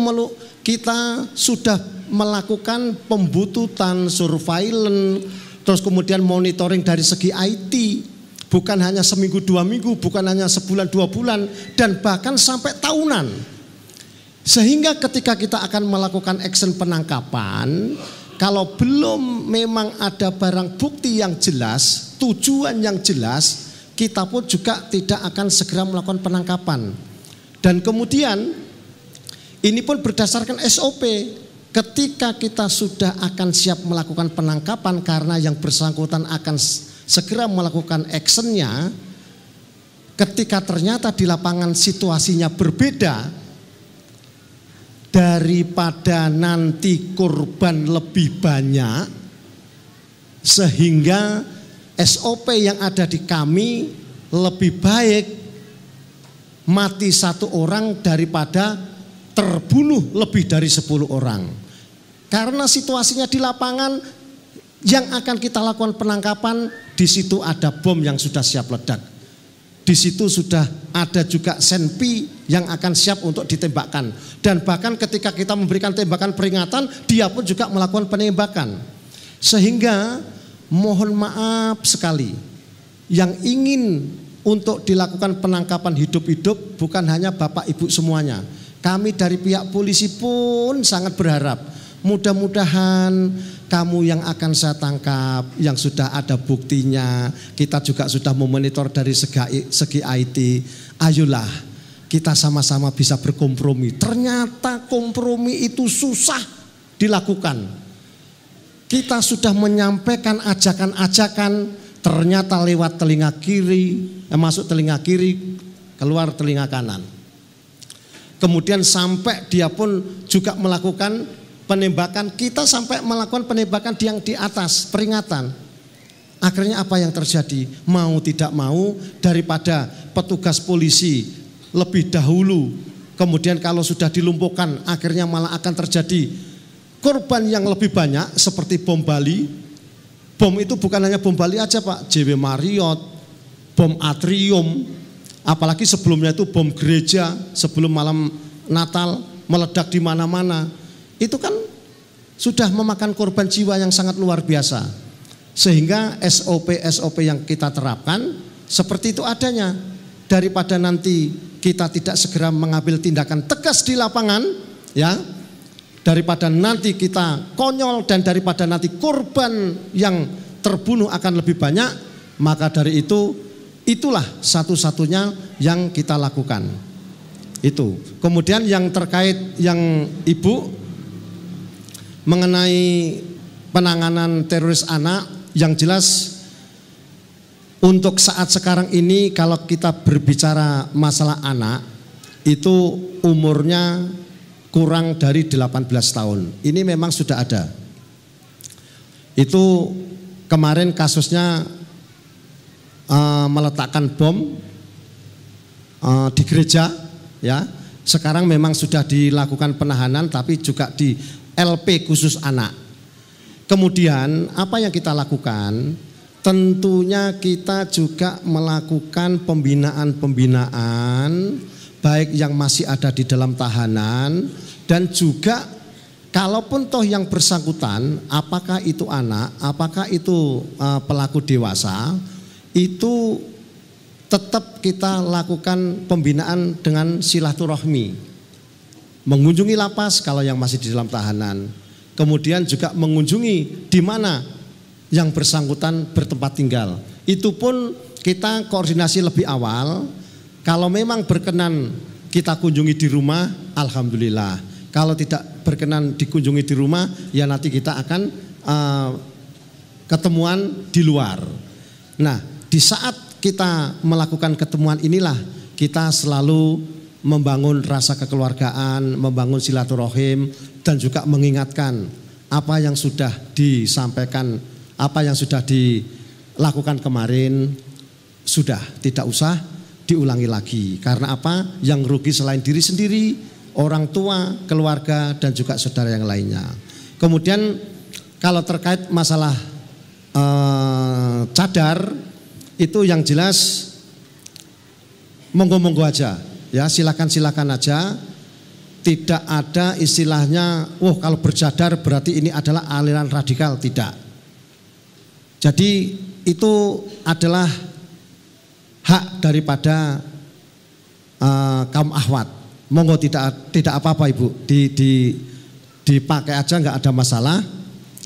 kita sudah melakukan pembututan, surveillance, terus kemudian monitoring dari segi IT Bukan hanya seminggu dua minggu, bukan hanya sebulan dua bulan, dan bahkan sampai tahunan. Sehingga ketika kita akan melakukan action penangkapan, kalau belum memang ada barang bukti yang jelas, tujuan yang jelas, kita pun juga tidak akan segera melakukan penangkapan. Dan kemudian ini pun berdasarkan SOP. Ketika kita sudah akan siap melakukan penangkapan karena yang bersangkutan akan segera melakukan actionnya ketika ternyata di lapangan situasinya berbeda daripada nanti korban lebih banyak sehingga SOP yang ada di kami lebih baik mati satu orang daripada terbunuh lebih dari 10 orang. Karena situasinya di lapangan yang akan kita lakukan penangkapan di situ ada bom yang sudah siap ledak. Di situ sudah ada juga senpi yang akan siap untuk ditembakkan. Dan bahkan ketika kita memberikan tembakan peringatan, dia pun juga melakukan penembakan. Sehingga mohon maaf sekali yang ingin untuk dilakukan penangkapan hidup-hidup bukan hanya Bapak Ibu semuanya. Kami dari pihak polisi pun sangat berharap Mudah-mudahan kamu yang akan saya tangkap, yang sudah ada buktinya, kita juga sudah memonitor dari segi, segi IT. Ayolah, kita sama-sama bisa berkompromi. Ternyata kompromi itu susah dilakukan. Kita sudah menyampaikan ajakan-ajakan, ternyata lewat telinga kiri, eh, masuk telinga kiri, keluar telinga kanan. Kemudian sampai dia pun juga melakukan penembakan kita sampai melakukan penembakan di yang di atas peringatan akhirnya apa yang terjadi mau tidak mau daripada petugas polisi lebih dahulu kemudian kalau sudah dilumpuhkan akhirnya malah akan terjadi korban yang lebih banyak seperti bom Bali bom itu bukan hanya bom Bali aja Pak JW Marriott bom Atrium apalagi sebelumnya itu bom gereja sebelum malam Natal meledak di mana-mana itu kan sudah memakan korban jiwa yang sangat luar biasa. Sehingga SOP-SOP yang kita terapkan seperti itu adanya. Daripada nanti kita tidak segera mengambil tindakan tegas di lapangan, ya. Daripada nanti kita konyol dan daripada nanti korban yang terbunuh akan lebih banyak, maka dari itu itulah satu-satunya yang kita lakukan. Itu. Kemudian yang terkait yang ibu mengenai penanganan teroris anak yang jelas untuk saat sekarang ini kalau kita berbicara masalah anak itu umurnya kurang dari 18 tahun. Ini memang sudah ada. Itu kemarin kasusnya uh, meletakkan bom uh, di gereja ya. Sekarang memang sudah dilakukan penahanan tapi juga di LP khusus anak. Kemudian apa yang kita lakukan? Tentunya kita juga melakukan pembinaan-pembinaan baik yang masih ada di dalam tahanan dan juga kalaupun toh yang bersangkutan apakah itu anak, apakah itu uh, pelaku dewasa itu tetap kita lakukan pembinaan dengan silaturahmi mengunjungi lapas kalau yang masih di dalam tahanan, kemudian juga mengunjungi di mana yang bersangkutan bertempat tinggal. Itu pun kita koordinasi lebih awal. Kalau memang berkenan kita kunjungi di rumah, alhamdulillah. Kalau tidak berkenan dikunjungi di rumah, ya nanti kita akan uh, ketemuan di luar. Nah, di saat kita melakukan ketemuan inilah kita selalu membangun rasa kekeluargaan, membangun silaturahim dan juga mengingatkan apa yang sudah disampaikan, apa yang sudah dilakukan kemarin sudah tidak usah diulangi lagi. Karena apa? Yang rugi selain diri sendiri, orang tua, keluarga dan juga saudara yang lainnya. Kemudian kalau terkait masalah eh, cadar itu yang jelas monggo-monggo aja Ya silakan-silakan aja. Tidak ada istilahnya, wah oh, kalau berjadar berarti ini adalah aliran radikal, tidak. Jadi itu adalah hak daripada uh, kaum ahwat. Monggo tidak tidak apa-apa Ibu, di, di dipakai aja nggak ada masalah.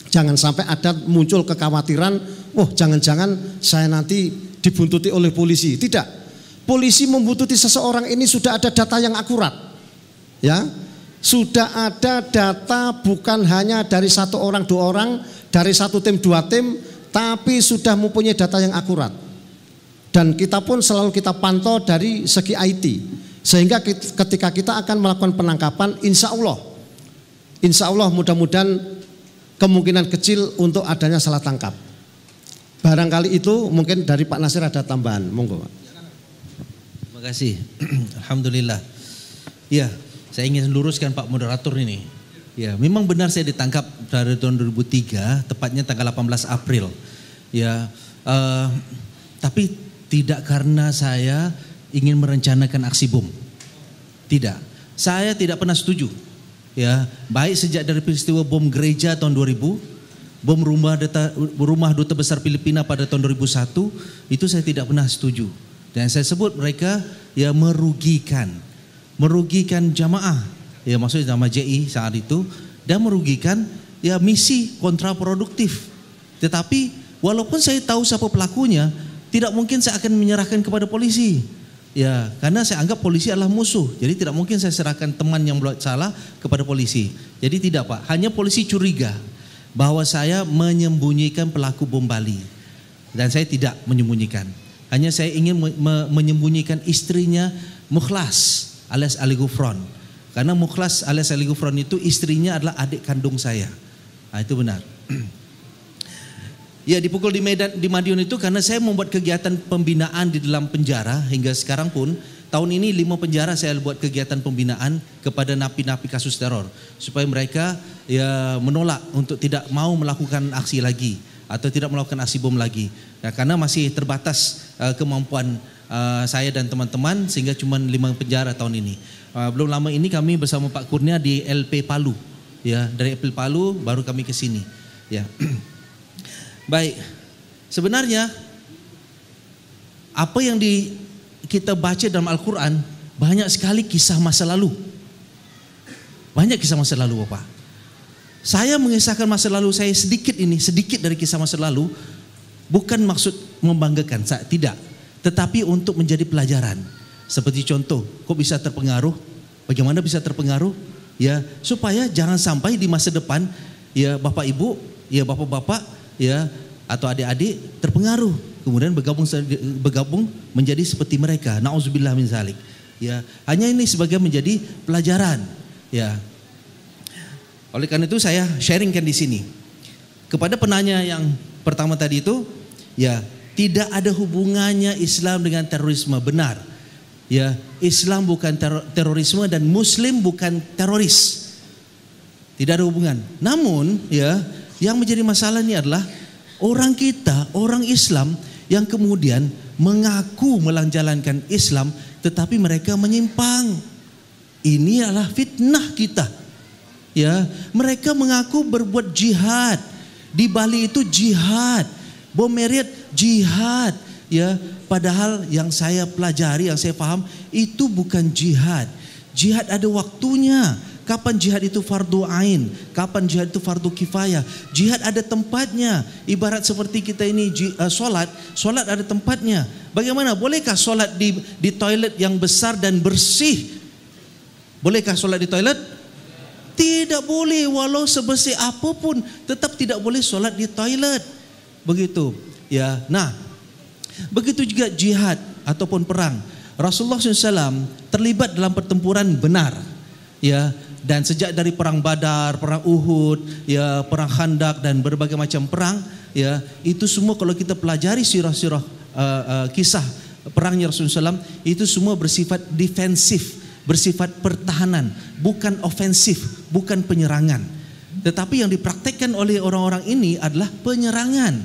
Jangan sampai ada muncul kekhawatiran, wah oh, jangan-jangan saya nanti dibuntuti oleh polisi. Tidak, polisi membutuhkan seseorang ini sudah ada data yang akurat. Ya. Sudah ada data bukan hanya dari satu orang dua orang, dari satu tim dua tim, tapi sudah mempunyai data yang akurat. Dan kita pun selalu kita pantau dari segi IT. Sehingga ketika kita akan melakukan penangkapan, insya Allah, insya Allah mudah-mudahan kemungkinan kecil untuk adanya salah tangkap. Barangkali itu mungkin dari Pak Nasir ada tambahan, monggo Pak. Terima kasih. *clears throat* Alhamdulillah. Ya, saya ingin luruskan Pak Moderator ini. Ya, memang benar saya ditangkap dari tahun 2003, tepatnya tanggal 18 April. Ya, uh, tapi tidak karena saya ingin merencanakan aksi bom. Tidak. Saya tidak pernah setuju. Ya, baik sejak dari peristiwa bom gereja tahun 2000 bom rumah, deta, rumah duta besar Filipina pada tahun 2001 itu saya tidak pernah setuju dan saya sebut mereka ya merugikan. Merugikan jamaah. Ya maksudnya jamaah JI saat itu. Dan merugikan ya misi kontraproduktif. Tetapi walaupun saya tahu siapa pelakunya, tidak mungkin saya akan menyerahkan kepada polisi. Ya, karena saya anggap polisi adalah musuh. Jadi tidak mungkin saya serahkan teman yang buat salah kepada polisi. Jadi tidak Pak, hanya polisi curiga bahwa saya menyembunyikan pelaku bom Bali. Dan saya tidak menyembunyikan. Hanya saya ingin me menyembunyikan istrinya Mukhlas alias Ali Gufron. Karena Mukhlas alias Ali Gufron itu istrinya adalah adik kandung saya. Nah, itu benar. Ya dipukul di Medan di Madiun itu karena saya membuat kegiatan pembinaan di dalam penjara hingga sekarang pun tahun ini lima penjara saya buat kegiatan pembinaan kepada napi-napi kasus teror supaya mereka ya menolak untuk tidak mau melakukan aksi lagi atau tidak melakukan asibum lagi. Nah, karena masih terbatas uh, kemampuan uh, saya dan teman-teman sehingga cuma lima penjara tahun ini. Uh, belum lama ini kami bersama Pak Kurnia di LP Palu. Ya, dari LP Palu baru kami ke sini. Ya. *clears throat* Baik. Sebenarnya apa yang di kita baca dalam Al-Qur'an banyak sekali kisah masa lalu. Banyak kisah masa lalu Bapak. Saya mengisahkan masa lalu saya sedikit ini, sedikit dari kisah masa lalu. Bukan maksud membanggakan, tidak. Tetapi untuk menjadi pelajaran. Seperti contoh, kok bisa terpengaruh? Bagaimana bisa terpengaruh? Ya, supaya jangan sampai di masa depan, ya Bapak Ibu, ya Bapak-Bapak, ya atau adik-adik terpengaruh kemudian bergabung bergabung menjadi seperti mereka nauzubillah min zalik ya hanya ini sebagai menjadi pelajaran ya oleh karena itu saya sharingkan di sini. Kepada penanya yang pertama tadi itu, ya tidak ada hubungannya Islam dengan terorisme, benar. Ya, Islam bukan ter terorisme dan muslim bukan teroris. Tidak ada hubungan. Namun, ya, yang menjadi masalah ini adalah orang kita, orang Islam yang kemudian mengaku melanjalankan Islam tetapi mereka menyimpang. Ini adalah fitnah kita ya mereka mengaku berbuat jihad di Bali itu jihad bom meriat jihad ya padahal yang saya pelajari yang saya paham itu bukan jihad jihad ada waktunya kapan jihad itu fardu ain kapan jihad itu fardu kifayah jihad ada tempatnya ibarat seperti kita ini uh, solat solat ada tempatnya bagaimana bolehkah solat di di toilet yang besar dan bersih bolehkah solat di toilet tidak boleh walau sebersih apapun tetap tidak boleh solat di toilet. Begitu. Ya. Nah, begitu juga jihad ataupun perang. Rasulullah SAW terlibat dalam pertempuran benar. Ya, dan sejak dari perang Badar, perang Uhud, ya perang Khandak dan berbagai macam perang, ya itu semua kalau kita pelajari sirah-sirah uh, uh, kisah perangnya Rasulullah SAW itu semua bersifat defensif, bersifat pertahanan, bukan ofensif, bukan penyerangan. Tetapi yang dipraktekkan oleh orang-orang ini adalah penyerangan.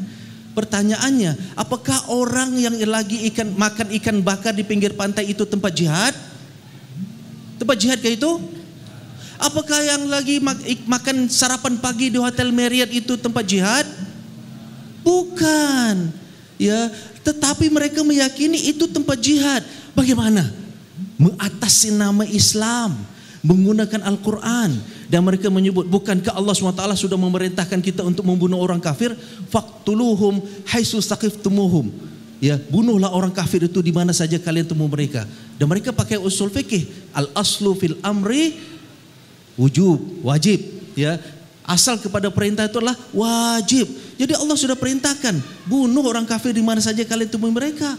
Pertanyaannya, apakah orang yang lagi ikan makan ikan bakar di pinggir pantai itu tempat jihad? Tempat jihad kayak itu? Apakah yang lagi makan sarapan pagi di Hotel Marriott itu tempat jihad? Bukan. Ya, tetapi mereka meyakini itu tempat jihad. Bagaimana? mengatasi nama Islam menggunakan Al-Quran dan mereka menyebut bukankah Allah SWT sudah memerintahkan kita untuk membunuh orang kafir faktuluhum haisu saqiftumuhum ya bunuhlah orang kafir itu di mana saja kalian temu mereka dan mereka pakai usul fikih al aslu fil amri wujub wajib ya asal kepada perintah itu adalah wajib jadi Allah sudah perintahkan bunuh orang kafir di mana saja kalian temui mereka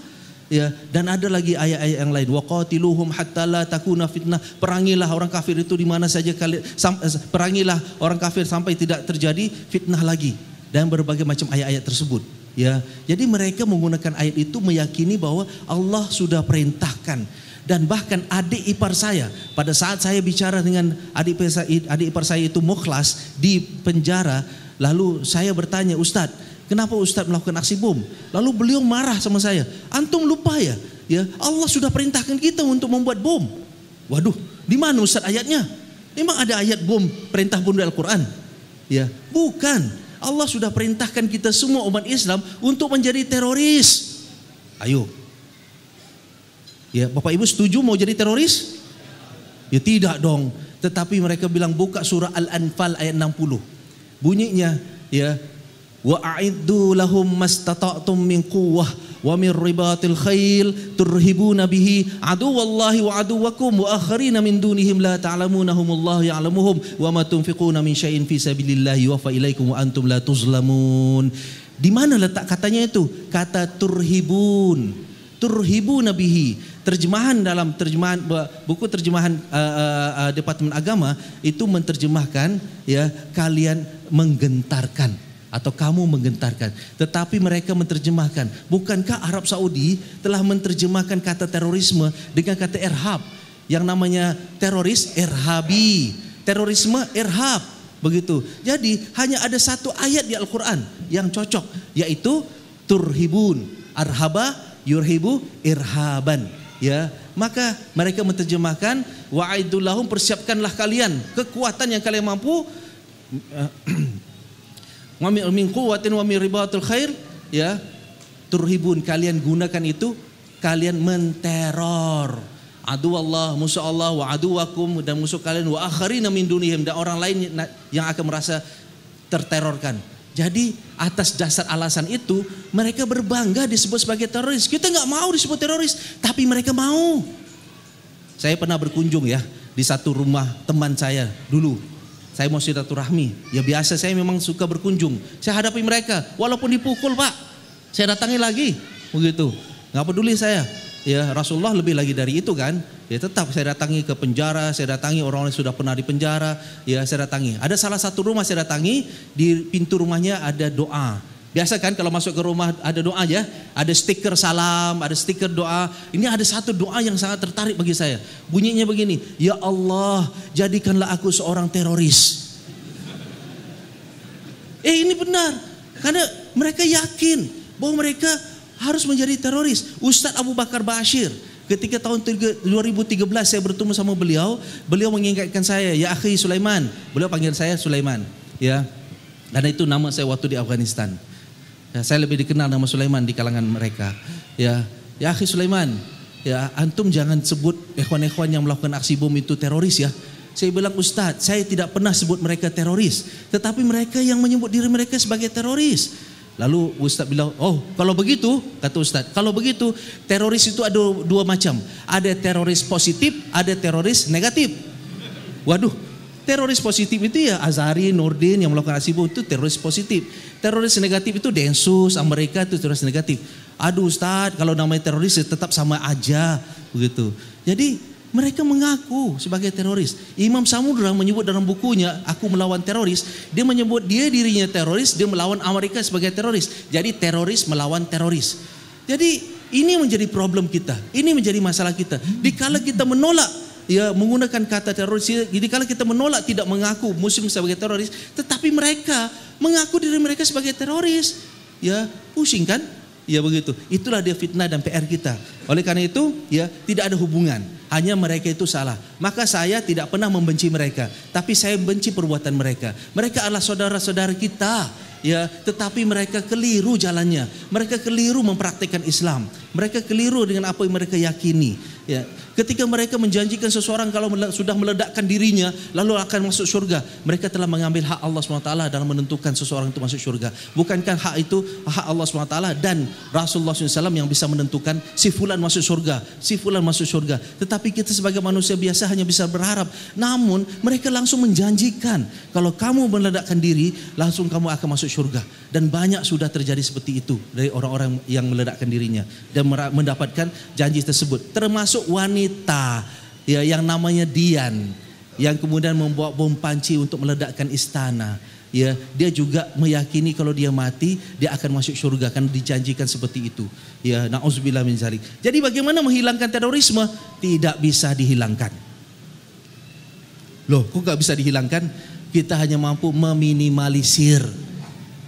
ya dan ada lagi ayat-ayat yang lain waqatiluhum hatta la takuna fitnah perangilah orang kafir itu di mana saja kalian eh, perangilah orang kafir sampai tidak terjadi fitnah lagi dan berbagai macam ayat-ayat tersebut ya jadi mereka menggunakan ayat itu meyakini bahwa Allah sudah perintahkan dan bahkan adik ipar saya pada saat saya bicara dengan adik ipar saya, adik ipar saya itu mukhlas di penjara lalu saya bertanya Ustadz Kenapa Ustadz melakukan aksi bom? Lalu beliau marah sama saya. Antum lupa ya, ya Allah sudah perintahkan kita untuk membuat bom. Waduh, di mana Ustaz ayatnya? Memang ada ayat bom perintah bom Al-Quran? Ya, bukan. Allah sudah perintahkan kita semua umat Islam untuk menjadi teroris. Ayo. Ya, Bapak Ibu setuju mau jadi teroris? Ya tidak dong. Tetapi mereka bilang buka surah Al-Anfal ayat 60. Bunyinya ya Wa lahum وأعدوا لهم ما استطعتم من قوة ومن رباط الخيل ترهبون به عدو الله وعدوكم وآخرين من دونهم لا تعلمونهم الله يعلمهم وما تنفقون من شيء في سبيل الله يوفى إليكم antum لا tuzlamun Di mana letak katanya itu? Kata turhibun. turhibu nabihi. Terjemahan dalam terjemahan buku terjemahan uh, uh, uh, Departemen Agama itu menterjemahkan ya kalian menggentarkan atau kamu menggentarkan. Tetapi mereka menerjemahkan, bukankah Arab Saudi telah menerjemahkan kata terorisme dengan kata erhab, yang namanya teroris erhabi, terorisme erhab, begitu. Jadi hanya ada satu ayat di Al-Qur'an yang cocok yaitu turhibun, arhaba, yurhibu, irhaban ya maka mereka menerjemahkan wa'idullahum persiapkanlah kalian kekuatan yang kalian mampu *clears throat* Wa min quwwatin wa min ribatul khair ya. Turhibun kalian gunakan itu kalian menteror adu Allah, musuh Allah, wa aduwakum dan musuh kalian wa akharina min dunihim dan orang lain yang akan merasa terterorkan. Jadi atas dasar alasan itu mereka berbangga disebut sebagai teroris. Kita nggak mau disebut teroris, tapi mereka mau. Saya pernah berkunjung ya di satu rumah teman saya dulu saya mau silaturahmi. Ya biasa saya memang suka berkunjung. Saya hadapi mereka walaupun dipukul, Pak. Saya datangi lagi. Begitu. Gak peduli saya. Ya, Rasulullah lebih lagi dari itu kan. Ya tetap saya datangi ke penjara, saya datangi orang-orang yang sudah pernah di penjara, ya saya datangi. Ada salah satu rumah saya datangi, di pintu rumahnya ada doa. Biasa kan kalau masuk ke rumah ada doa ya, ada stiker salam, ada stiker doa. Ini ada satu doa yang sangat tertarik bagi saya. Bunyinya begini, "Ya Allah, jadikanlah aku seorang teroris." Eh ini benar. Karena mereka yakin bahwa mereka harus menjadi teroris. Ustadz Abu Bakar Bashir Ketika tahun 2013 saya bertemu sama beliau, beliau mengingatkan saya, ya akhi Sulaiman. Beliau panggil saya Sulaiman, ya. Karena itu nama saya waktu di Afghanistan. Ya, saya lebih dikenal nama Sulaiman di kalangan mereka. Ya, ya akhi Sulaiman, ya antum jangan sebut ikhwan-ikhwan yang melakukan aksi bom itu teroris ya. Saya bilang Ustadz, saya tidak pernah sebut mereka teroris. Tetapi mereka yang menyebut diri mereka sebagai teroris. Lalu Ustadz bilang, oh kalau begitu, kata Ustadz, kalau begitu teroris itu ada dua macam. Ada teroris positif, ada teroris negatif. Waduh, Teroris positif itu ya Azari, Nurdin yang melakukan aksi itu teroris positif. Teroris negatif itu Densus, Amerika itu teroris negatif. Aduh Ustaz, kalau namanya teroris ya tetap sama aja begitu. Jadi mereka mengaku sebagai teroris. Imam Samudra menyebut dalam bukunya Aku Melawan Teroris, dia menyebut dia dirinya teroris, dia melawan Amerika sebagai teroris. Jadi teroris melawan teroris. Jadi ini menjadi problem kita, ini menjadi masalah kita. Dikala kita menolak ya menggunakan kata teroris. Jadi kalau kita menolak tidak mengaku muslim sebagai teroris, tetapi mereka mengaku diri mereka sebagai teroris. Ya, pusing kan? Ya begitu. Itulah dia fitnah dan PR kita. Oleh karena itu, ya tidak ada hubungan. Hanya mereka itu salah. Maka saya tidak pernah membenci mereka, tapi saya benci perbuatan mereka. Mereka adalah saudara-saudara kita ya tetapi mereka keliru jalannya mereka keliru mempraktikkan Islam mereka keliru dengan apa yang mereka yakini ya ketika mereka menjanjikan seseorang kalau sudah meledakkan dirinya lalu akan masuk surga mereka telah mengambil hak Allah SWT dalam menentukan seseorang itu masuk surga bukankah hak itu hak Allah SWT dan Rasulullah SAW yang bisa menentukan si fulan masuk surga si fulan masuk surga tetapi kita sebagai manusia biasa hanya bisa berharap namun mereka langsung menjanjikan kalau kamu meledakkan diri langsung kamu akan masuk surga. Dan banyak sudah terjadi seperti itu dari orang-orang yang meledakkan dirinya dan mendapatkan janji tersebut. Termasuk wanita ya yang namanya Dian yang kemudian membawa bom panci untuk meledakkan istana. Ya, dia juga meyakini kalau dia mati dia akan masuk surga kan dijanjikan seperti itu. Ya, nauzubillah min zalik. Jadi bagaimana menghilangkan terorisme? Tidak bisa dihilangkan. Loh, kok gak bisa dihilangkan? Kita hanya mampu meminimalisir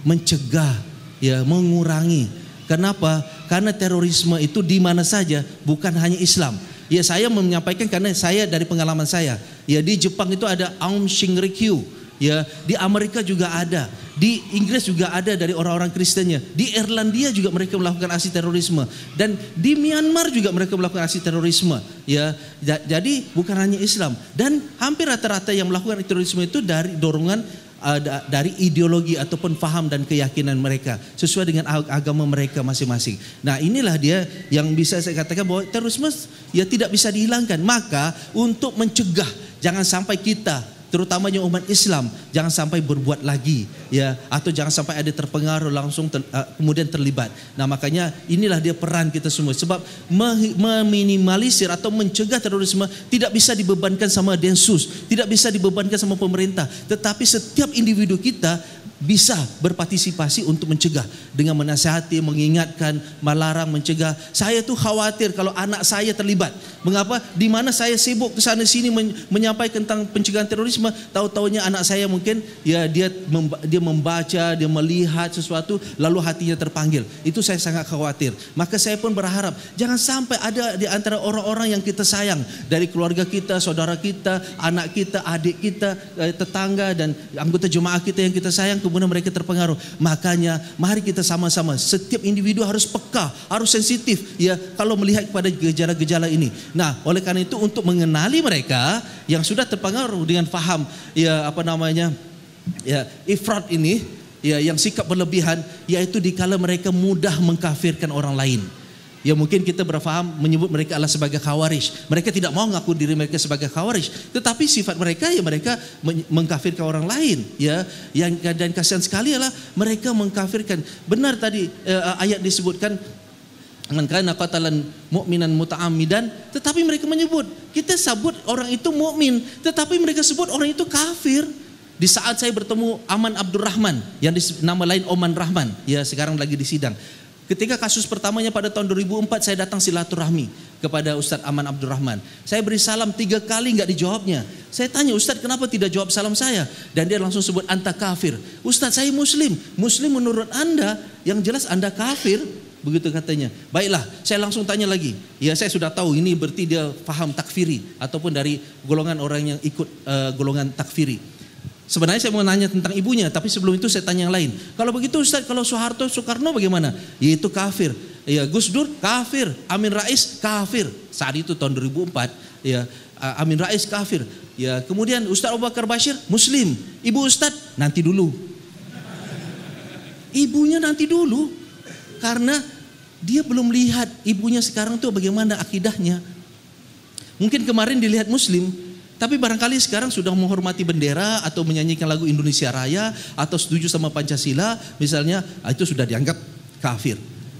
mencegah, ya mengurangi. Kenapa? Karena terorisme itu di mana saja, bukan hanya Islam. Ya saya menyampaikan karena saya dari pengalaman saya. Ya di Jepang itu ada Aum Shinrikyu. Ya di Amerika juga ada. Di Inggris juga ada dari orang-orang Kristennya. Di Irlandia juga mereka melakukan aksi terorisme. Dan di Myanmar juga mereka melakukan aksi terorisme. Ya jadi bukan hanya Islam. Dan hampir rata-rata yang melakukan terorisme itu dari dorongan Uh, dari ideologi ataupun faham dan keyakinan mereka sesuai dengan agama mereka masing-masing. Nah, inilah dia yang bisa saya katakan bahawa terorisme ya tidak bisa dihilangkan. Maka untuk mencegah jangan sampai kita terutamanya umat Islam jangan sampai berbuat lagi ya atau jangan sampai ada terpengaruh langsung ter, uh, kemudian terlibat. Nah makanya inilah dia peran kita semua sebab meminimalisir atau mencegah terorisme tidak bisa dibebankan sama Densus, tidak bisa dibebankan sama pemerintah, tetapi setiap individu kita bisa berpartisipasi untuk mencegah dengan menasihati, mengingatkan, melarang, mencegah. Saya tuh khawatir kalau anak saya terlibat. Mengapa? Di mana saya sibuk ke sana sini menyampaikan tentang pencegahan terorisme, tahu-taunya anak saya mungkin ya dia dia membaca, dia melihat sesuatu lalu hatinya terpanggil. Itu saya sangat khawatir. Maka saya pun berharap jangan sampai ada di antara orang-orang yang kita sayang dari keluarga kita, saudara kita, anak kita, adik kita, eh, tetangga dan anggota jemaah kita yang kita sayang kemudian mereka terpengaruh. Makanya mari kita sama-sama setiap individu harus peka, harus sensitif ya kalau melihat kepada gejala-gejala ini. Nah, oleh karena itu untuk mengenali mereka yang sudah terpengaruh dengan faham ya apa namanya? ya ifrat ini ya yang sikap berlebihan yaitu dikala mereka mudah mengkafirkan orang lain. Ya mungkin kita berfaham menyebut mereka Allah sebagai khawarij. Mereka tidak mau ngaku diri mereka sebagai khawarij, tetapi sifat mereka ya mereka mengkafirkan orang lain, ya. Yang dan kasihan sekali adalah mereka mengkafirkan. Benar tadi eh, eh, ayat disebutkan man kana qatalan mu'minan muta'ammidan tetapi mereka menyebut kita sebut orang itu mukmin tetapi mereka sebut orang itu kafir di saat saya bertemu Aman Abdurrahman yang nama lain Oman Rahman ya sekarang lagi di sidang Ketika kasus pertamanya pada tahun 2004 saya datang silaturahmi kepada Ustadz Aman Abdurrahman. Saya beri salam tiga kali nggak dijawabnya. Saya tanya Ustadz kenapa tidak jawab salam saya? Dan dia langsung sebut anta kafir. Ustadz saya muslim. Muslim menurut anda yang jelas anda kafir. Begitu katanya. Baiklah saya langsung tanya lagi. Ya saya sudah tahu ini berarti dia paham takfiri. Ataupun dari golongan orang yang ikut uh, golongan takfiri. Sebenarnya saya mau nanya tentang ibunya, tapi sebelum itu saya tanya yang lain. Kalau begitu Ustaz, kalau Soeharto, Soekarno bagaimana? Ya itu kafir. Ya, Gus Dur kafir, Amin Rais kafir. Saat itu tahun 2004, ya Amin Rais kafir. Ya, kemudian Ustaz Abu Bakar Bashir muslim. Ibu Ustaz nanti dulu. Ibunya nanti dulu. Karena dia belum lihat ibunya sekarang tuh bagaimana akidahnya. Mungkin kemarin dilihat muslim, tapi barangkali sekarang sudah menghormati bendera atau menyanyikan lagu Indonesia Raya atau setuju sama Pancasila misalnya, ah, itu sudah dianggap kafir.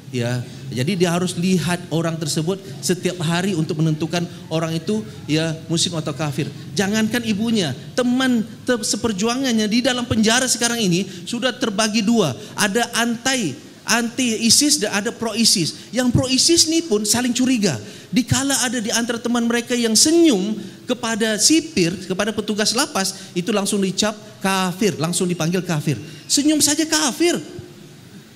Ya, jadi dia harus lihat orang tersebut setiap hari untuk menentukan orang itu ya muslim atau kafir. Jangankan ibunya, teman seperjuangannya di dalam penjara sekarang ini sudah terbagi dua. Ada antai anti ISIS dan ada pro ISIS. Yang pro ISIS ini pun saling curiga. Dikala ada di antara teman mereka yang senyum kepada sipir, kepada petugas lapas, itu langsung dicap kafir, langsung dipanggil kafir. Senyum saja kafir.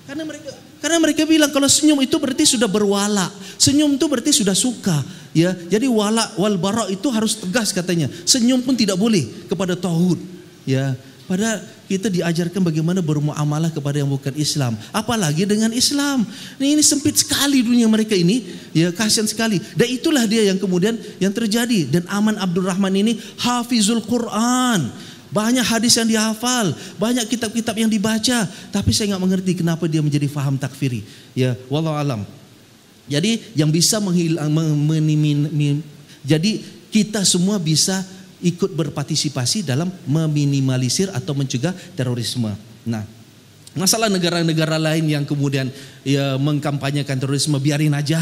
Karena mereka karena mereka bilang kalau senyum itu berarti sudah berwala. Senyum itu berarti sudah suka, ya. Jadi wala wal bara itu harus tegas katanya. Senyum pun tidak boleh kepada tauhid, ya. Pada kita diajarkan bagaimana bermuamalah kepada yang bukan Islam. Apalagi dengan Islam. Ini, nah, ini sempit sekali dunia mereka ini. Ya kasihan sekali. Dan itulah dia yang kemudian yang terjadi. Dan Aman Abdurrahman ini hafizul Quran. Banyak hadis yang dihafal, banyak kitab-kitab yang dibaca, tapi saya nggak mengerti kenapa dia menjadi faham takfiri. Ya, walau alam. Jadi yang bisa menghilang, men, men, men, jadi kita semua bisa ikut berpartisipasi dalam meminimalisir atau mencegah terorisme. Nah, masalah negara-negara lain yang kemudian ya, mengkampanyekan terorisme biarin aja.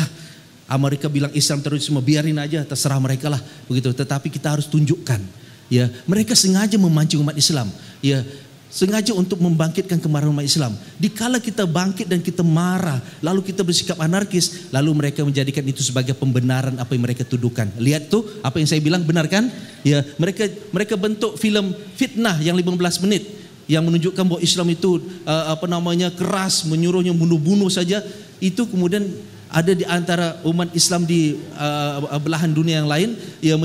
Amerika bilang Islam terorisme biarin aja terserah mereka lah begitu. Tetapi kita harus tunjukkan ya mereka sengaja memancing umat Islam ya sengaja untuk membangkitkan kemarahan umat Islam. Dikala kita bangkit dan kita marah, lalu kita bersikap anarkis, lalu mereka menjadikan itu sebagai pembenaran apa yang mereka tuduhkan. Lihat tu apa yang saya bilang benar kan? Ya, mereka mereka bentuk filem fitnah yang 15 minit yang menunjukkan bahawa Islam itu uh, apa namanya keras menyuruhnya bunuh-bunuh saja itu kemudian ada di antara umat Islam di uh, belahan dunia yang lain yang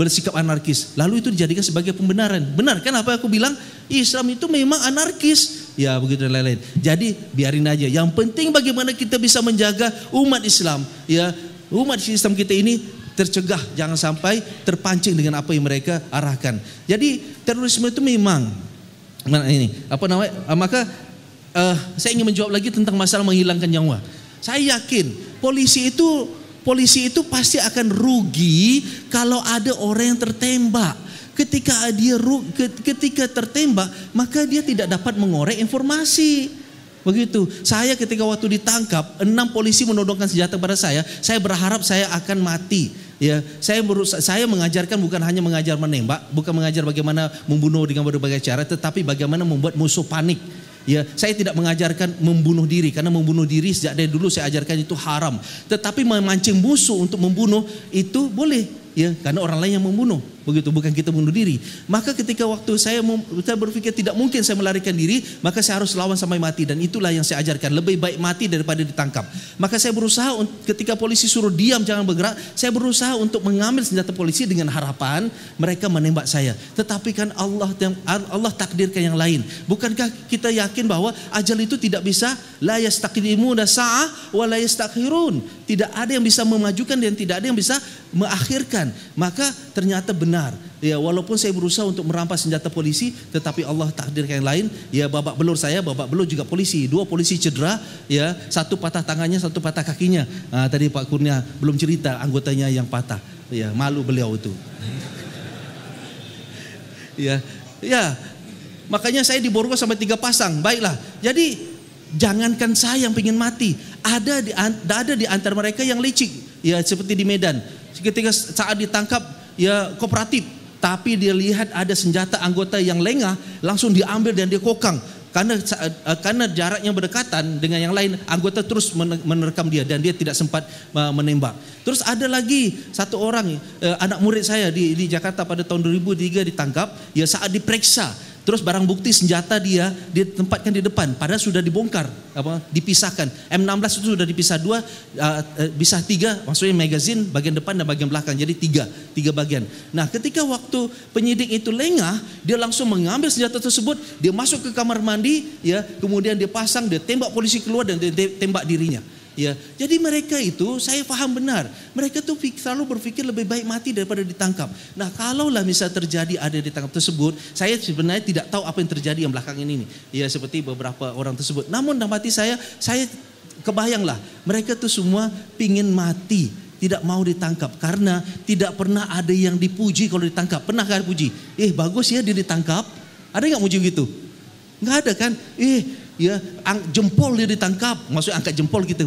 bersikap anarkis. Lalu itu dijadikan sebagai pembenaran. Benar kan apa aku bilang? Islam itu memang anarkis. Ya begitu dan lain-lain. Jadi biarin aja. Yang penting bagaimana kita bisa menjaga umat Islam. Ya umat Islam kita ini tercegah jangan sampai terpancing dengan apa yang mereka arahkan. Jadi terorisme itu memang mana ini apa namanya maka uh, saya ingin menjawab lagi tentang masalah menghilangkan nyawa. Saya yakin polisi itu polisi itu pasti akan rugi kalau ada orang yang tertembak. Ketika dia ketika tertembak, maka dia tidak dapat mengorek informasi. Begitu. Saya ketika waktu ditangkap, enam polisi menodongkan senjata pada saya. Saya berharap saya akan mati. Ya, saya saya mengajarkan bukan hanya mengajar menembak, bukan mengajar bagaimana membunuh dengan berbagai cara, tetapi bagaimana membuat musuh panik. Ya, saya tidak mengajarkan membunuh diri karena membunuh diri sejak dari dulu saya ajarkan itu haram. Tetapi memancing musuh untuk membunuh itu boleh, ya, karena orang lain yang membunuh. Begitu bukan kita bunuh diri. Maka ketika waktu saya saya berpikir tidak mungkin saya melarikan diri, maka saya harus lawan sampai mati dan itulah yang saya ajarkan. Lebih baik mati daripada ditangkap. Maka saya berusaha ketika polisi suruh diam jangan bergerak, saya berusaha untuk mengambil senjata polisi dengan harapan mereka menembak saya. Tetapi kan Allah Allah takdirkan yang lain. Bukankah kita yakin yakin bahwa ajal itu tidak bisa la yastaqdimuna sa'ah wa la yastakhirun. Tidak ada yang bisa memajukan dan tidak ada yang bisa mengakhirkan. Maka ternyata benar. Ya, walaupun saya berusaha untuk merampas senjata polisi, tetapi Allah takdirkan yang lain. Ya, babak belur saya, babak belur juga polisi. Dua polisi cedera, ya, satu patah tangannya, satu patah kakinya. Nah, tadi Pak Kurnia belum cerita anggotanya yang patah. Ya, malu beliau itu. *laughs* ya, ya, Makanya saya diborgol sampai tiga pasang. Baiklah. Jadi jangankan saya yang ingin mati, ada di ada di antara mereka yang licik. Ya seperti di Medan. Ketika saat ditangkap ya kooperatif, tapi dia lihat ada senjata anggota yang lengah, langsung diambil dan dia kokang. Karena eh, karena jaraknya berdekatan dengan yang lain, anggota terus menerkam dia dan dia tidak sempat eh, menembak. Terus ada lagi satu orang eh, anak murid saya di, di Jakarta pada tahun 2003 ditangkap, ya saat diperiksa Terus barang bukti senjata dia ditempatkan di depan, padahal sudah dibongkar, apa dipisahkan. M16 itu sudah dipisah dua, uh, uh, tiga, maksudnya magazine bagian depan dan bagian belakang, jadi tiga, tiga bagian. Nah, ketika waktu penyidik itu lengah, dia langsung mengambil senjata tersebut, dia masuk ke kamar mandi, ya, kemudian dia pasang, dia tembak polisi keluar dan dia tembak dirinya. Ya, jadi mereka itu saya paham benar. Mereka tuh selalu berpikir lebih baik mati daripada ditangkap. Nah, kalaulah misal terjadi ada ditangkap tersebut, saya sebenarnya tidak tahu apa yang terjadi yang belakang ini. Ya, seperti beberapa orang tersebut. Namun dalam hati saya, saya kebayanglah mereka tuh semua pingin mati tidak mau ditangkap karena tidak pernah ada yang dipuji kalau ditangkap. Pernah kan dipuji? Eh bagus ya dia ditangkap. Ada nggak muji gitu? Nggak ada kan? Eh ya jempol dia ditangkap, maksudnya angkat jempol kita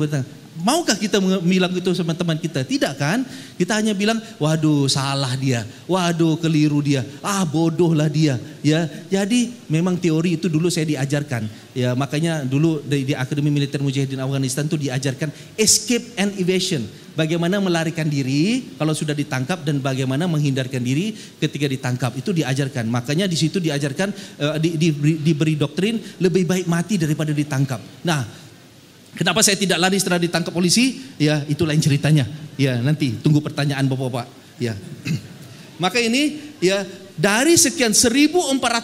Maukah kita bilang itu sama teman kita? Tidak kan? Kita hanya bilang, waduh salah dia, waduh keliru dia, ah bodohlah dia. Ya, jadi memang teori itu dulu saya diajarkan. Ya, makanya dulu di, di Akademi Militer Mujahidin Afghanistan itu diajarkan escape and evasion Bagaimana melarikan diri kalau sudah ditangkap dan bagaimana menghindarkan diri ketika ditangkap. Itu diajarkan. Makanya di situ diajarkan uh, di, di, di, diberi doktrin lebih baik mati daripada ditangkap. Nah, kenapa saya tidak lari setelah ditangkap polisi? Ya, itu lain ceritanya. Ya, nanti tunggu pertanyaan Bapak-bapak. Ya. *clears throat* Maka ini ya dari sekian 1400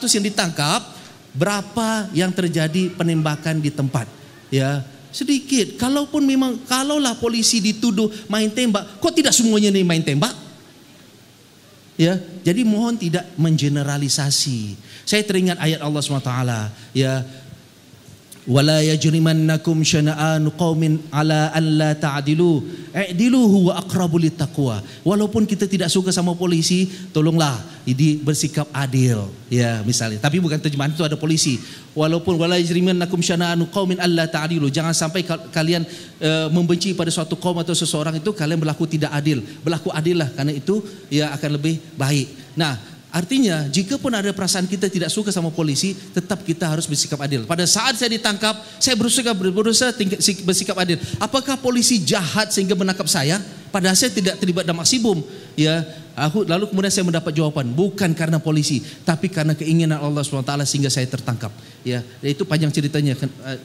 yang ditangkap berapa yang terjadi penembakan di tempat ya Sedikit. Kalaupun memang, kalaulah polisi dituduh main tembak, kok tidak semuanya nih main tembak? Ya, jadi mohon tidak mengeneralisasi. Saya teringat ayat Allah SWT. Ya, ولا يجرمنكم شنآن قوم على أن لا تعدلوا اعدلوا هو أقرب للتقوى walaupun kita tidak suka sama polisi tolonglah jadi bersikap adil ya misalnya tapi bukan terjemahan itu ada polisi walaupun wala nakum syana'an qaumin alla ta'dilu jangan sampai kalian e, membenci pada suatu kaum atau seseorang itu kalian berlaku tidak adil berlaku adillah karena itu ya akan lebih baik nah Artinya, jika pun ada perasaan kita tidak suka sama polisi, tetap kita harus bersikap adil. Pada saat saya ditangkap, saya berusaha berusaha bersikap adil. Apakah polisi jahat sehingga menangkap saya? Padahal saya tidak terlibat dalam bom. Ya, aku lalu kemudian saya mendapat jawaban, bukan karena polisi, tapi karena keinginan Allah SWT sehingga saya tertangkap. Ya, itu panjang ceritanya. Eh,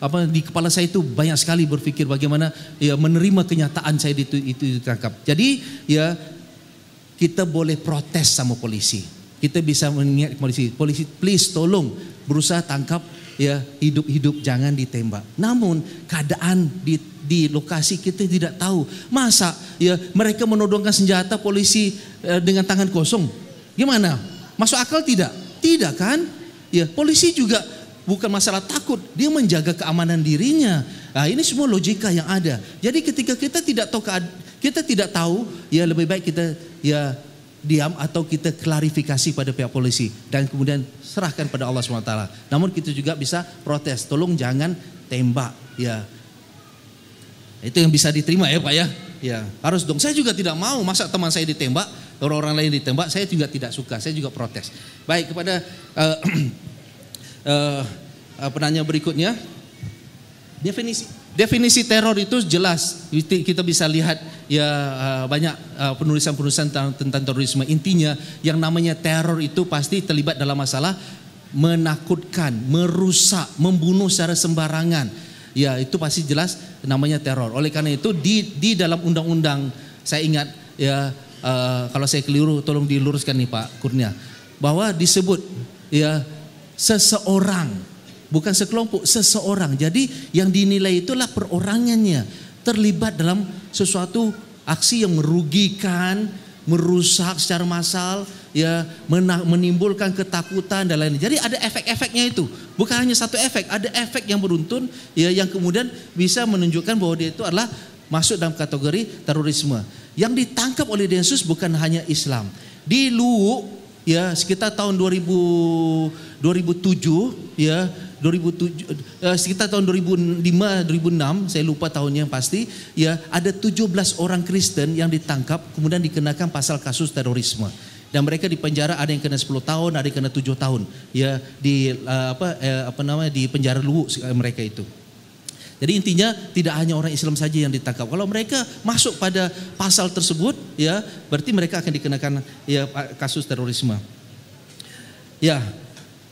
apa di kepala saya itu banyak sekali berpikir bagaimana ya menerima kenyataan saya itu, itu ditangkap. Jadi, ya kita boleh protes sama polisi. Kita bisa mengingat polisi, polisi please tolong berusaha tangkap ya hidup-hidup jangan ditembak. Namun keadaan di di lokasi kita tidak tahu. Masa ya mereka menodongkan senjata polisi eh, dengan tangan kosong? Gimana? Masuk akal tidak? Tidak kan? Ya, polisi juga bukan masalah takut, dia menjaga keamanan dirinya. Nah, ini semua logika yang ada. Jadi ketika kita tidak tahu kita tidak tahu, ya lebih baik kita ya diam atau kita klarifikasi pada pihak polisi dan kemudian serahkan pada Allah SWT. Namun kita juga bisa protes, tolong jangan tembak ya. Itu yang bisa diterima ya Pak ya. Ya, harus dong. Saya juga tidak mau masa teman saya ditembak, orang-orang lain ditembak, saya juga tidak suka, saya juga protes. Baik, kepada uh, uh, *clears throat* penanya berikutnya. Definisi Definisi teror itu jelas kita bisa lihat ya eh, banyak eh, penulisan-penulisan tentang, tentang terorisme. Intinya yang namanya teror itu pasti terlibat dalam masalah menakutkan, merusak, membunuh secara sembarangan. Ya, itu pasti jelas namanya teror. Oleh karena itu di di dalam undang-undang saya ingat ya uh, kalau saya keliru tolong diluruskan nih Pak Kurnia bahwa disebut ya seseorang bukan sekelompok, seseorang. Jadi yang dinilai itulah perorangannya, terlibat dalam sesuatu aksi yang merugikan, merusak secara massal, ya menimbulkan ketakutan dan lain-lain. Jadi ada efek-efeknya itu. Bukan hanya satu efek, ada efek yang beruntun ya yang kemudian bisa menunjukkan bahwa dia itu adalah masuk dalam kategori terorisme. Yang ditangkap oleh Densus bukan hanya Islam. Di Luwu ya sekitar tahun 2000 2007 ya 2007 eh, sekitar tahun 2005 2006 saya lupa tahunnya yang pasti ya ada 17 orang Kristen yang ditangkap kemudian dikenakan pasal kasus terorisme dan mereka di penjara ada yang kena 10 tahun, ada yang kena 7 tahun ya di eh, apa eh, apa namanya di penjara luwu mereka itu. Jadi intinya tidak hanya orang Islam saja yang ditangkap. Kalau mereka masuk pada pasal tersebut ya berarti mereka akan dikenakan ya kasus terorisme. Ya.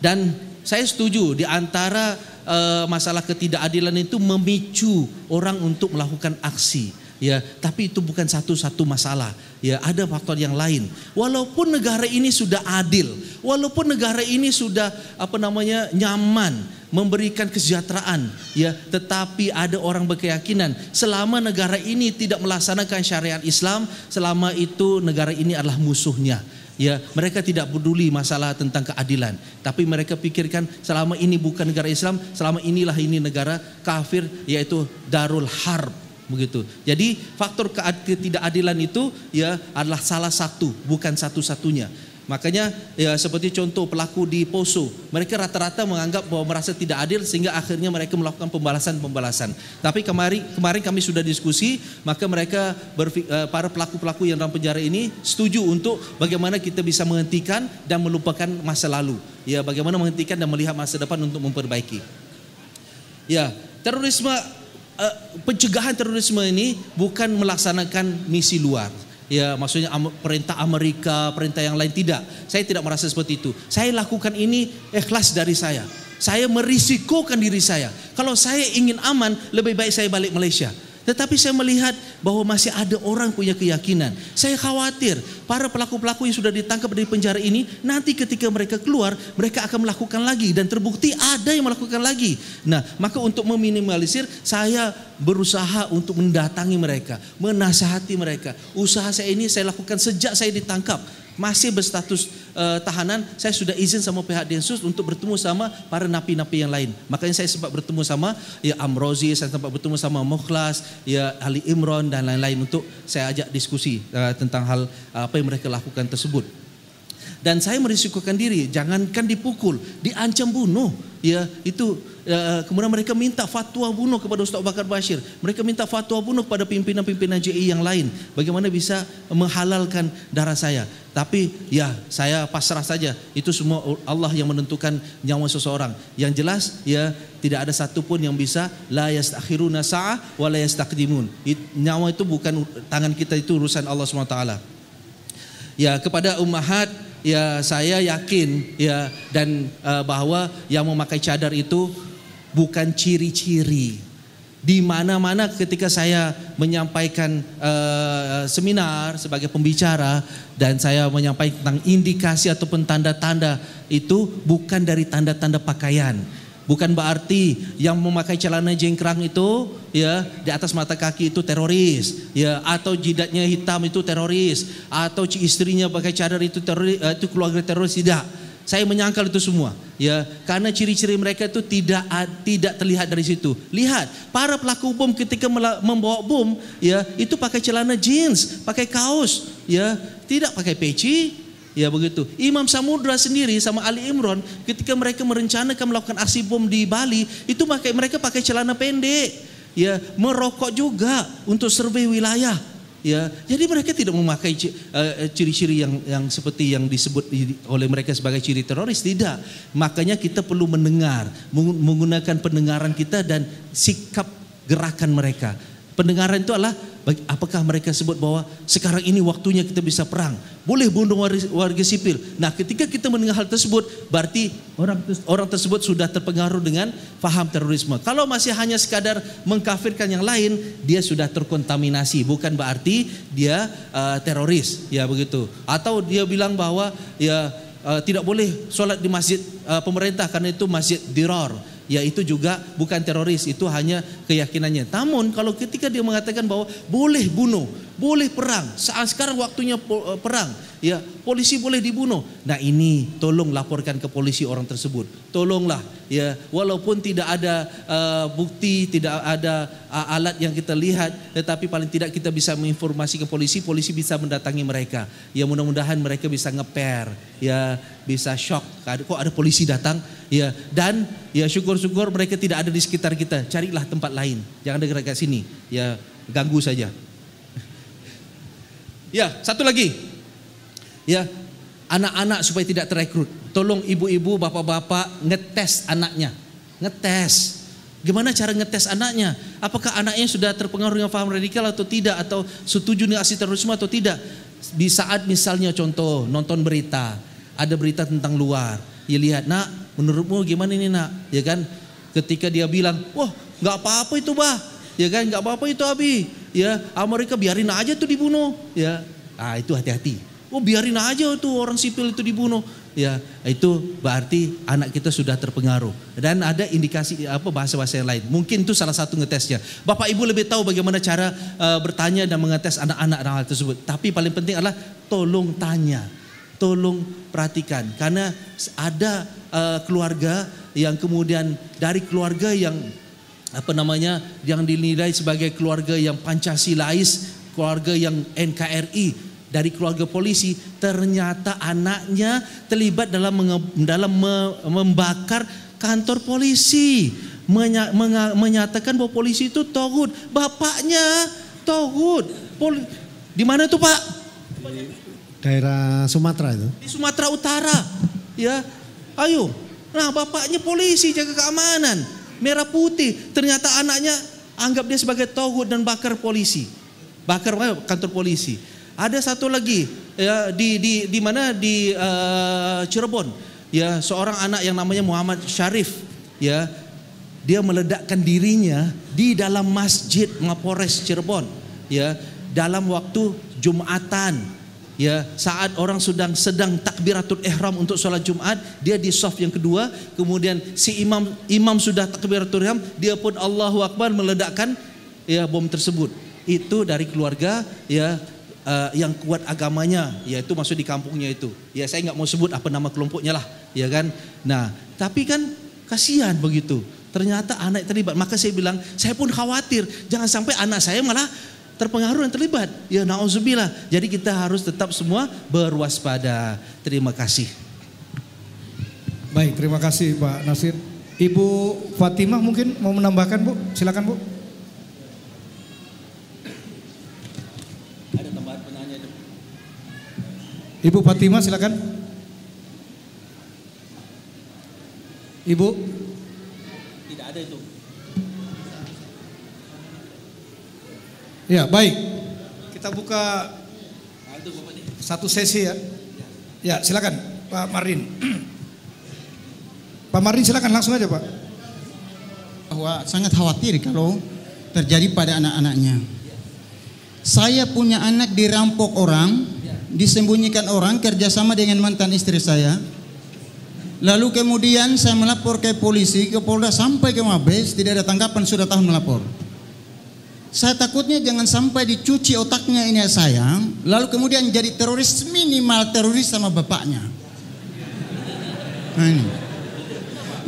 Dan saya setuju di antara e, masalah ketidakadilan itu memicu orang untuk melakukan aksi. Ya, tapi itu bukan satu-satu masalah. Ya, ada faktor yang lain. Walaupun negara ini sudah adil, walaupun negara ini sudah apa namanya nyaman, memberikan kesejahteraan ya tetapi ada orang berkeyakinan selama negara ini tidak melaksanakan syariat Islam selama itu negara ini adalah musuhnya ya mereka tidak peduli masalah tentang keadilan, tapi mereka pikirkan selama ini bukan negara Islam, selama inilah ini negara kafir yaitu Darul Harb begitu. Jadi faktor ketidakadilan itu ya adalah salah satu, bukan satu-satunya. Makanya ya seperti contoh pelaku di Poso, mereka rata-rata menganggap bahwa merasa tidak adil sehingga akhirnya mereka melakukan pembalasan-pembalasan. Tapi kemarin kemarin kami sudah diskusi, maka mereka eh, para pelaku-pelaku yang dalam penjara ini setuju untuk bagaimana kita bisa menghentikan dan melupakan masa lalu. Ya, bagaimana menghentikan dan melihat masa depan untuk memperbaiki. Ya, terorisme eh, pencegahan terorisme ini bukan melaksanakan misi luar ya maksudnya perintah Amerika, perintah yang lain tidak. Saya tidak merasa seperti itu. Saya lakukan ini ikhlas dari saya. Saya merisikokan diri saya. Kalau saya ingin aman, lebih baik saya balik Malaysia. Tetapi saya melihat bahwa masih ada orang punya keyakinan. Saya khawatir para pelaku-pelaku yang sudah ditangkap dari penjara ini nanti ketika mereka keluar mereka akan melakukan lagi dan terbukti ada yang melakukan lagi. Nah, maka untuk meminimalisir saya berusaha untuk mendatangi mereka, menasihati mereka. Usaha saya ini saya lakukan sejak saya ditangkap masih berstatus uh, tahanan saya sudah izin sama pihak Densus untuk bertemu sama para napi-napi yang lain makanya saya sempat bertemu sama ya Amrozi saya sempat bertemu sama Mukhlas ya Ali Imron dan lain-lain untuk saya ajak diskusi uh, tentang hal uh, apa yang mereka lakukan tersebut Dan saya merisikokan diri, jangankan dipukul, diancam bunuh. Ya, itu eh, eh, kemudian mereka minta fatwa bunuh kepada Ustaz Bakar Bashir. Mereka minta fatwa bunuh kepada pimpinan-pimpinan JI e yang lain. Bagaimana bisa menghalalkan darah saya? Tapi ya saya pasrah saja. Itu semua Allah yang menentukan nyawa seseorang. Yang jelas ya tidak ada satupun yang bisa la yastakhiruna sa'ah wa la yastaqdimun. Nyawa itu bukan tangan kita itu urusan Allah SWT. Ya kepada ummahat ya saya yakin ya dan uh, bahwa yang memakai cadar itu bukan ciri-ciri di mana-mana ketika saya menyampaikan uh, seminar sebagai pembicara dan saya menyampaikan tentang indikasi ataupun tanda-tanda itu bukan dari tanda-tanda pakaian Bukan berarti yang memakai celana jengkrang itu ya di atas mata kaki itu teroris, ya atau jidatnya hitam itu teroris, atau istrinya pakai cadar itu teroris, eh, itu keluarga teroris tidak. Saya menyangkal itu semua, ya karena ciri-ciri mereka itu tidak tidak terlihat dari situ. Lihat para pelaku bom ketika membawa bom, ya itu pakai celana jeans, pakai kaos, ya tidak pakai peci, Ya begitu. Imam Samudra sendiri sama Ali Imron ketika mereka merencanakan melakukan aksi bom di Bali, itu pakai mereka pakai celana pendek, ya, merokok juga untuk survei wilayah. Ya, jadi mereka tidak memakai eh, ciri-ciri yang yang seperti yang disebut oleh mereka sebagai ciri teroris tidak. Makanya kita perlu mendengar, menggunakan pendengaran kita dan sikap gerakan mereka. Pendengaran itu adalah apakah mereka sebut bahwa sekarang ini waktunya kita bisa perang. Boleh bunuh warga sipil. Nah ketika kita mendengar hal tersebut berarti orang orang tersebut sudah terpengaruh dengan faham terorisme. Kalau masih hanya sekadar mengkafirkan yang lain dia sudah terkontaminasi. Bukan berarti dia uh, teroris ya begitu. Atau dia bilang bahwa ya uh, tidak boleh sholat di masjid uh, pemerintah karena itu masjid diror ya itu juga bukan teroris, itu hanya keyakinannya. Namun kalau ketika dia mengatakan bahwa boleh bunuh, boleh perang, saat sekarang waktunya eh, perang, ya polisi boleh dibunuh. Nah ini tolong laporkan ke polisi orang tersebut. Tolonglah ya walaupun tidak ada uh, bukti, tidak ada uh, alat yang kita lihat, tetapi paling tidak kita bisa menginformasikan polisi, polisi bisa mendatangi mereka. Ya mudah-mudahan mereka bisa ngeper ya bisa shock. Kok ada polisi datang? Ya, dan ya syukur-syukur mereka tidak ada di sekitar kita. Carilah tempat lain. Jangan dekat-dekat sini. Ya, ganggu saja. *laughs* Ya, satu lagi. Ya, anak-anak supaya tidak terekrut. Tolong ibu-ibu, bapak-bapak ngetes anaknya. Ngetes. Gimana cara ngetes anaknya? Apakah anaknya sudah terpengaruh dengan paham radikal atau tidak? Atau setuju dengan aksi terorisme atau tidak? Di saat misalnya contoh nonton berita ada berita tentang luar. Ya lihat, nak menurutmu gimana ini nak? Ya kan? Ketika dia bilang, wah nggak apa-apa itu bah. Ya kan? Nggak apa-apa itu abi. Ya Amerika biarin aja tuh dibunuh. Ya, ah itu hati-hati. Oh biarin aja tuh orang sipil itu dibunuh. Ya, itu berarti anak kita sudah terpengaruh. Dan ada indikasi apa bahasa-bahasa yang lain. Mungkin itu salah satu ngetesnya. Bapak Ibu lebih tahu bagaimana cara uh, bertanya dan mengetes anak-anak hal tersebut. Tapi paling penting adalah tolong tanya tolong perhatikan karena ada uh, keluarga yang kemudian dari keluarga yang apa namanya yang dinilai sebagai keluarga yang Pancasilais, keluarga yang NKRI dari keluarga polisi ternyata anaknya terlibat dalam menge, dalam me, membakar kantor polisi menya, menga, menyatakan bahwa polisi itu togut bapaknya togut di mana tuh pak Daerah Sumatera itu? Di Sumatera Utara. Ya, ayo. Nah bapaknya polisi jaga keamanan. Merah putih. Ternyata anaknya anggap dia sebagai togut dan bakar polisi. Bakar kantor polisi. Ada satu lagi ya, di di di mana di uh, Cirebon ya seorang anak yang namanya Muhammad Syarif ya dia meledakkan dirinya di dalam masjid Mapores Cirebon ya dalam waktu Jumatan ya saat orang sedang sedang takbiratul ihram untuk sholat Jumat dia di soft yang kedua kemudian si imam imam sudah takbiratul ihram dia pun Allahu Akbar meledakkan ya bom tersebut itu dari keluarga ya uh, yang kuat agamanya yaitu masuk di kampungnya itu ya saya nggak mau sebut apa nama kelompoknya lah ya kan nah tapi kan kasihan begitu ternyata anak terlibat maka saya bilang saya pun khawatir jangan sampai anak saya malah terpengaruh dan terlibat. Ya na'udzubillah. Jadi kita harus tetap semua berwaspada. Terima kasih. Baik, terima kasih Pak Nasir. Ibu Fatimah mungkin mau menambahkan Bu? Silakan Bu. Ada tambahan penanya Ibu Fatimah silakan. Ibu Ya, baik. Kita buka satu sesi ya. Ya, silakan Pak Marin. Pak Marin silakan langsung aja Pak. Bahwa sangat khawatir kalau terjadi pada anak-anaknya. Saya punya anak dirampok orang, disembunyikan orang kerjasama dengan mantan istri saya. Lalu kemudian saya melapor ke polisi, ke Polda sampai ke Mabes, tidak ada tanggapan sudah tahun melapor. Saya takutnya jangan sampai dicuci otaknya ini ya, sayang, lalu kemudian jadi teroris minimal teroris sama bapaknya. Nah ini.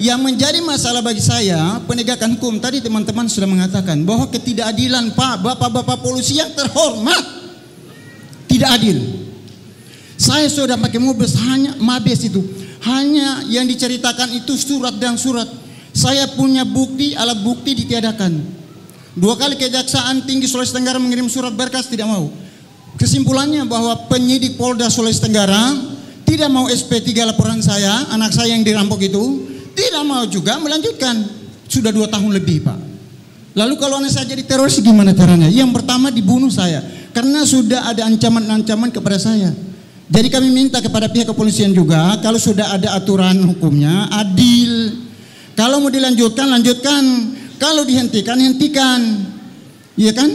Yang menjadi masalah bagi saya penegakan hukum tadi teman-teman sudah mengatakan bahwa ketidakadilan Pak, bapak-bapak polisi yang terhormat tidak adil. Saya sudah pakai mobil hanya mabes itu hanya yang diceritakan itu surat dan surat. Saya punya bukti alat bukti ditiadakan. Dua kali Kejaksaan Tinggi Sulawesi Tenggara mengirim surat berkas tidak mau. Kesimpulannya bahwa penyidik Polda Sulawesi Tenggara tidak mau SP3 laporan saya, anak saya yang dirampok itu, tidak mau juga melanjutkan. Sudah dua tahun lebih Pak. Lalu kalau anak saya jadi teroris gimana caranya? Yang pertama dibunuh saya. Karena sudah ada ancaman-ancaman kepada saya. Jadi kami minta kepada pihak kepolisian juga, kalau sudah ada aturan hukumnya, adil. Kalau mau dilanjutkan, lanjutkan kalau dihentikan, hentikan. Iya kan?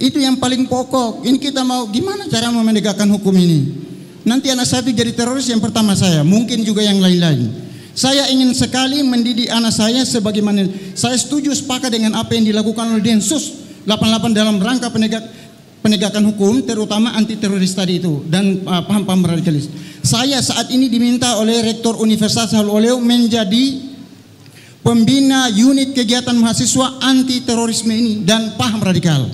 Itu yang paling pokok. Ini kita mau gimana cara menegakkan hukum ini? Nanti anak itu jadi teroris yang pertama saya, mungkin juga yang lain-lain. Saya ingin sekali mendidik anak saya sebagaimana saya setuju sepakat dengan apa yang dilakukan oleh Densus 88 dalam rangka penegak penegakan hukum terutama anti teroris tadi itu dan paham paham-paham radikalis. Saya saat ini diminta oleh Rektor Universitas Haloleo menjadi pembina unit kegiatan mahasiswa anti terorisme ini dan paham radikal.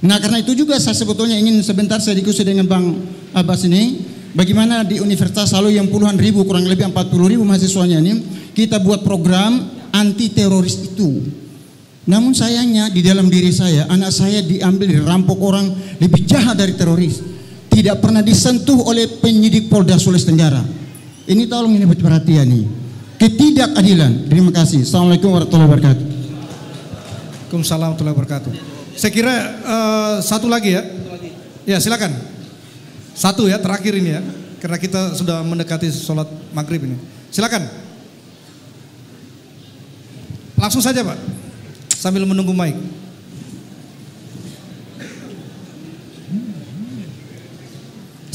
Nah karena itu juga saya sebetulnya ingin sebentar saya diskusi dengan Bang Abbas ini bagaimana di universitas Halo yang puluhan ribu kurang lebih 40 ribu mahasiswanya ini kita buat program anti teroris itu. Namun sayangnya di dalam diri saya anak saya diambil dirampok orang lebih jahat dari teroris. Tidak pernah disentuh oleh penyidik Polda Sulawesi Tenggara. Ini tolong ini perhatian nih ketidakadilan. Terima kasih. Assalamualaikum warahmatullahi wabarakatuh. Waalaikumsalam warahmatullahi wabarakatuh. Saya kira uh, satu lagi ya. Ya silakan. Satu ya terakhir ini ya. Karena kita sudah mendekati sholat maghrib ini. Silakan. Langsung saja Pak. Sambil menunggu mike.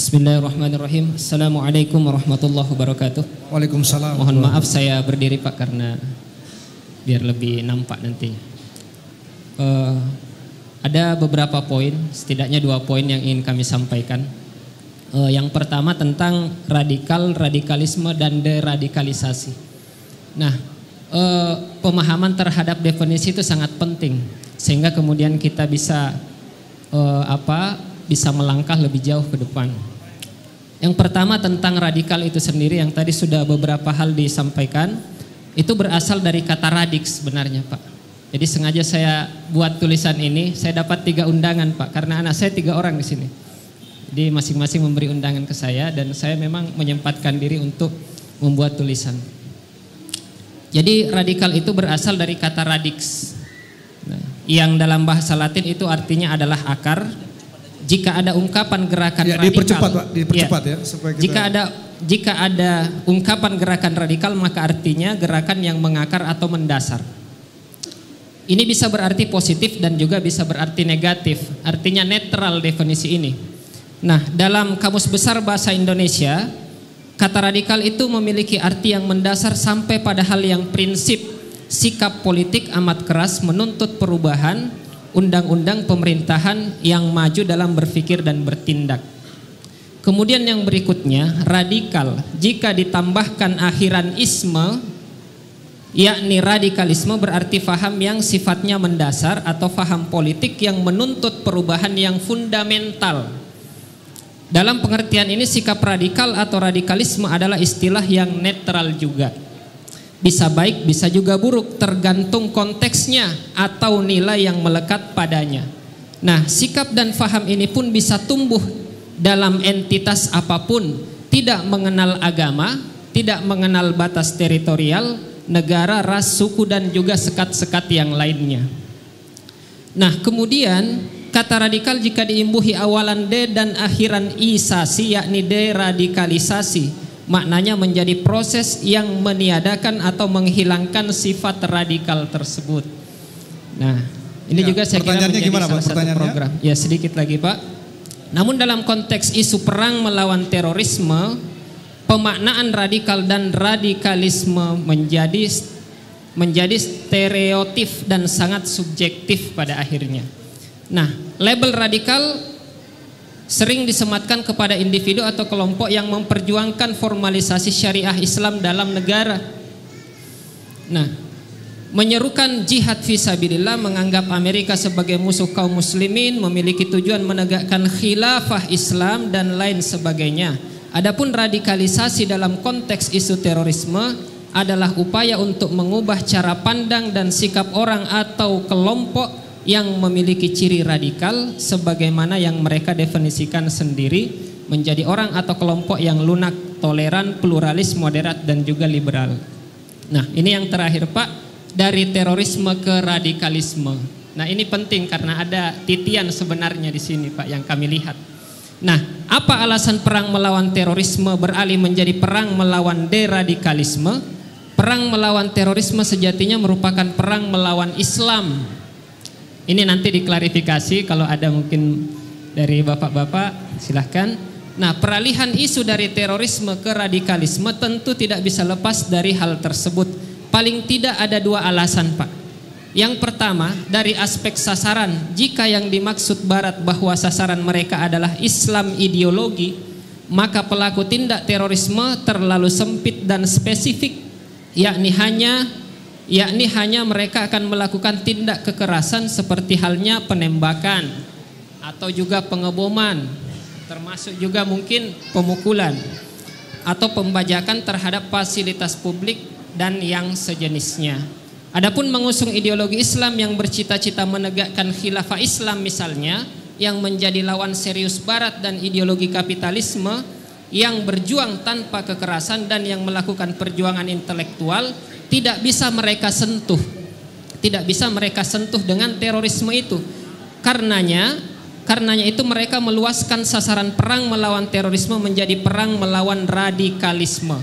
Bismillahirrahmanirrahim. Assalamualaikum warahmatullahi wabarakatuh. Waalaikumsalam. Mohon maaf saya berdiri Pak karena biar lebih nampak nanti. Uh, ada beberapa poin, setidaknya dua poin yang ingin kami sampaikan. Uh, yang pertama tentang radikal, radikalisme dan deradikalisasi. Nah, uh, pemahaman terhadap definisi itu sangat penting sehingga kemudian kita bisa uh, apa bisa melangkah lebih jauh ke depan. Yang pertama tentang radikal itu sendiri yang tadi sudah beberapa hal disampaikan, itu berasal dari kata radik sebenarnya Pak. Jadi sengaja saya buat tulisan ini, saya dapat tiga undangan Pak, karena anak saya tiga orang di sini. Jadi masing-masing memberi undangan ke saya dan saya memang menyempatkan diri untuk membuat tulisan. Jadi radikal itu berasal dari kata radix, nah, yang dalam bahasa Latin itu artinya adalah akar jika ada ungkapan gerakan ya, radikal dipercepat Pak, dipercepat ya, ya kita... Jika ada jika ada ungkapan gerakan radikal maka artinya gerakan yang mengakar atau mendasar. Ini bisa berarti positif dan juga bisa berarti negatif. Artinya netral definisi ini. Nah, dalam kamus besar bahasa Indonesia, kata radikal itu memiliki arti yang mendasar sampai pada hal yang prinsip sikap politik amat keras menuntut perubahan undang-undang pemerintahan yang maju dalam berpikir dan bertindak. Kemudian yang berikutnya, radikal. Jika ditambahkan akhiran isme, yakni radikalisme berarti faham yang sifatnya mendasar atau faham politik yang menuntut perubahan yang fundamental. Dalam pengertian ini sikap radikal atau radikalisme adalah istilah yang netral juga bisa baik, bisa juga buruk, tergantung konteksnya atau nilai yang melekat padanya. Nah, sikap dan faham ini pun bisa tumbuh dalam entitas apapun, tidak mengenal agama, tidak mengenal batas teritorial, negara, ras, suku, dan juga sekat-sekat yang lainnya. Nah, kemudian kata radikal jika diimbuhi awalan D dan akhiran isasi yakni deradikalisasi maknanya menjadi proses yang meniadakan atau menghilangkan sifat radikal tersebut. Nah, ini ya, juga saya kira menjadi gimana, salah Pak? satu program. Ya sedikit lagi Pak. Namun dalam konteks isu perang melawan terorisme, pemaknaan radikal dan radikalisme menjadi menjadi stereotip dan sangat subjektif pada akhirnya. Nah, label radikal sering disematkan kepada individu atau kelompok yang memperjuangkan formalisasi syariah Islam dalam negara. Nah, menyerukan jihad visabilillah menganggap Amerika sebagai musuh kaum muslimin, memiliki tujuan menegakkan khilafah Islam dan lain sebagainya. Adapun radikalisasi dalam konteks isu terorisme adalah upaya untuk mengubah cara pandang dan sikap orang atau kelompok yang memiliki ciri radikal sebagaimana yang mereka definisikan sendiri menjadi orang atau kelompok yang lunak, toleran, pluralis, moderat dan juga liberal. Nah, ini yang terakhir Pak, dari terorisme ke radikalisme. Nah, ini penting karena ada titian sebenarnya di sini Pak yang kami lihat. Nah, apa alasan perang melawan terorisme beralih menjadi perang melawan deradikalisme? Perang melawan terorisme sejatinya merupakan perang melawan Islam ini nanti diklarifikasi kalau ada mungkin dari bapak-bapak silahkan. Nah peralihan isu dari terorisme ke radikalisme tentu tidak bisa lepas dari hal tersebut. Paling tidak ada dua alasan pak. Yang pertama dari aspek sasaran jika yang dimaksud barat bahwa sasaran mereka adalah Islam ideologi maka pelaku tindak terorisme terlalu sempit dan spesifik yakni hanya yakni hanya mereka akan melakukan tindak kekerasan seperti halnya penembakan atau juga pengeboman, termasuk juga mungkin pemukulan atau pembajakan terhadap fasilitas publik dan yang sejenisnya. Adapun mengusung ideologi Islam yang bercita-cita menegakkan khilafah Islam misalnya yang menjadi lawan serius barat dan ideologi kapitalisme yang berjuang tanpa kekerasan dan yang melakukan perjuangan intelektual tidak bisa mereka sentuh. Tidak bisa mereka sentuh dengan terorisme itu. Karenanya, karenanya itu mereka meluaskan sasaran perang melawan terorisme menjadi perang melawan radikalisme.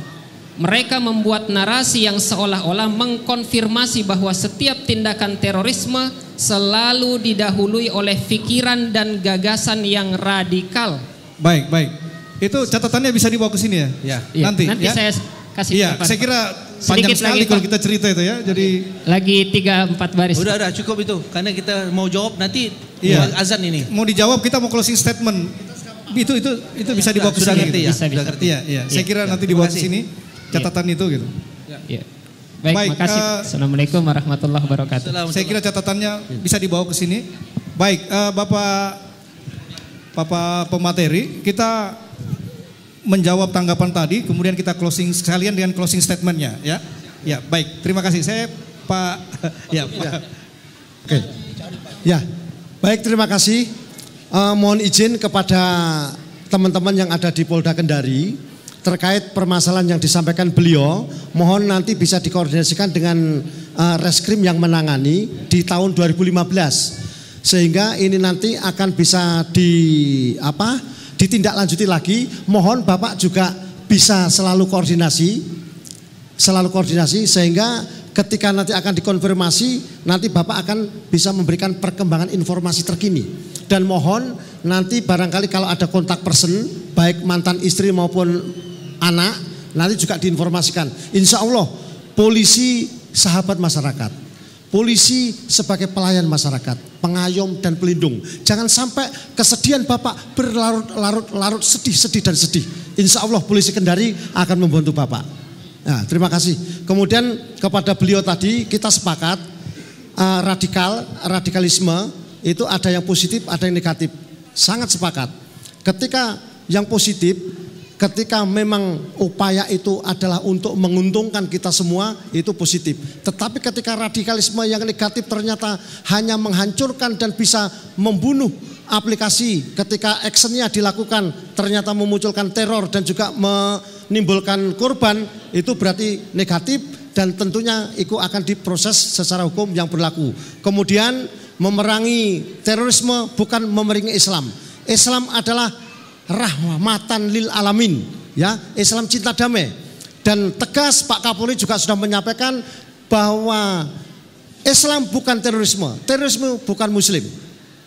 Mereka membuat narasi yang seolah-olah mengkonfirmasi bahwa setiap tindakan terorisme selalu didahului oleh pikiran dan gagasan yang radikal. Baik, baik. Itu catatannya bisa dibawa ke sini ya? Ya. Nanti. Iya, nanti ya? saya kasih. Iya, saya kira Sedikit Panjang sekali lagi, kalau kita cerita itu ya. Jadi lagi tiga empat baris. Udah udah cukup itu karena kita mau jawab nanti iya. azan ini. Mau dijawab kita mau closing statement. Itu itu itu bisa dibawa ke sini. Gitu. Ya. Bisa, bisa. Ngerti ya. Saya iya. kira iya, nanti dibawa ke sini catatan itu gitu. Iya. Baik, Baik, makasih. Uh, Assalamualaikum warahmatullahi wabarakatuh. Saya kira catatannya bisa dibawa ke sini. Baik, uh, Bapak Bapak pemateri, kita menjawab tanggapan tadi, kemudian kita closing sekalian dengan closing statementnya, ya. Ya, baik. Terima kasih. Saya Pak, *laughs* ya. Pak. Oke. Ya, baik. Terima kasih. Uh, mohon izin kepada teman-teman yang ada di Polda Kendari terkait permasalahan yang disampaikan beliau, mohon nanti bisa dikoordinasikan dengan uh, reskrim yang menangani di tahun 2015 sehingga ini nanti akan bisa di apa ditindaklanjuti lagi. Mohon Bapak juga bisa selalu koordinasi, selalu koordinasi sehingga ketika nanti akan dikonfirmasi, nanti Bapak akan bisa memberikan perkembangan informasi terkini. Dan mohon nanti barangkali kalau ada kontak person, baik mantan istri maupun anak, nanti juga diinformasikan. Insya Allah polisi sahabat masyarakat. Polisi sebagai pelayan masyarakat, pengayom dan pelindung. Jangan sampai kesedihan Bapak berlarut-larut-larut sedih-sedih dan sedih. Insya Allah polisi kendari akan membantu Bapak. Nah, terima kasih. Kemudian kepada beliau tadi kita sepakat uh, radikal, radikalisme itu ada yang positif, ada yang negatif. Sangat sepakat. Ketika yang positif ketika memang upaya itu adalah untuk menguntungkan kita semua itu positif. Tetapi ketika radikalisme yang negatif ternyata hanya menghancurkan dan bisa membunuh aplikasi ketika actionnya dilakukan ternyata memunculkan teror dan juga menimbulkan korban itu berarti negatif dan tentunya itu akan diproses secara hukum yang berlaku. Kemudian memerangi terorisme bukan memerangi Islam. Islam adalah rahmatan lil alamin ya Islam cinta damai dan tegas Pak Kapolri juga sudah menyampaikan bahwa Islam bukan terorisme terorisme bukan muslim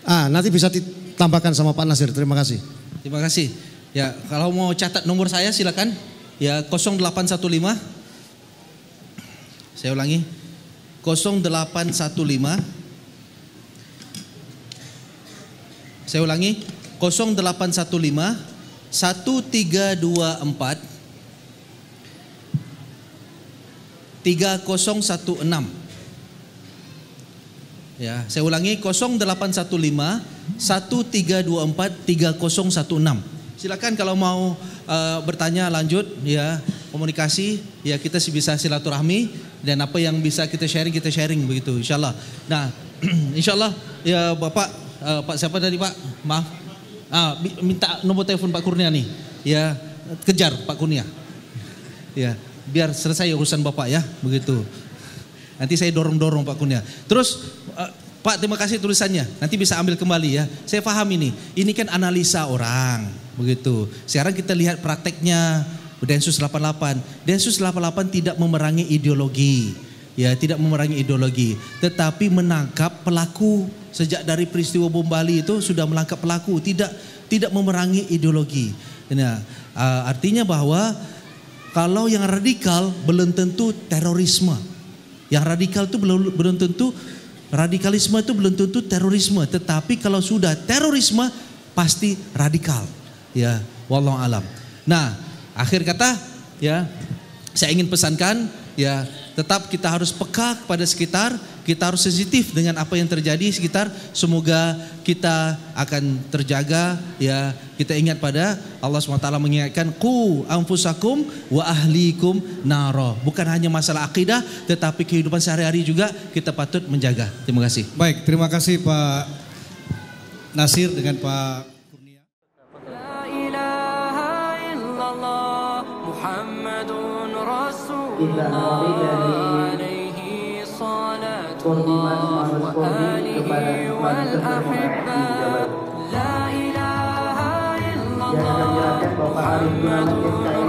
ah nanti bisa ditambahkan sama Pak Nasir terima kasih terima kasih ya kalau mau catat nomor saya silakan ya 0815 saya ulangi 0815 saya ulangi 0815 1324 3016 Ya, saya ulangi 0815 1324 3016. Silakan kalau mau uh, bertanya lanjut ya, komunikasi ya kita bisa silaturahmi dan apa yang bisa kita sharing kita sharing begitu insyaallah. Nah, *clears throat* insyaallah ya Bapak uh, Pak siapa tadi Pak? Maaf. Ah, minta nomor telepon Pak Kurnia nih. Ya, kejar Pak Kurnia. Ya, biar selesai urusan Bapak ya, begitu. Nanti saya dorong-dorong Pak Kurnia. Terus eh, Pak terima kasih tulisannya. Nanti bisa ambil kembali ya. Saya paham ini. Ini kan analisa orang, begitu. Sekarang kita lihat prakteknya Densus 88. Densus 88 tidak memerangi ideologi. Ya, tidak memerangi ideologi, tetapi menangkap pelaku sejak dari peristiwa bom Bali itu sudah melangkap pelaku, tidak tidak memerangi ideologi. Nah, artinya bahwa kalau yang radikal belum tentu terorisme. Yang radikal itu belum belum tentu radikalisme itu belum tentu terorisme, tetapi kalau sudah terorisme pasti radikal. Ya, wallahu alam. Nah, akhir kata ya saya ingin pesankan ya tetap kita harus peka kepada sekitar kita harus sensitif dengan apa yang terjadi sekitar. Semoga kita akan terjaga ya. Kita ingat pada Allah SWT mengingatkan ku anfusakum wa ahlikum naro. Bukan hanya masalah akidah tetapi kehidupan sehari-hari juga kita patut menjaga. Terima kasih. Baik, terima kasih Pak Nasir dengan Pak Kurnia. Muhammadun Rasulullah. الله وآله والأحباء لا إله إلا الله محمد رسول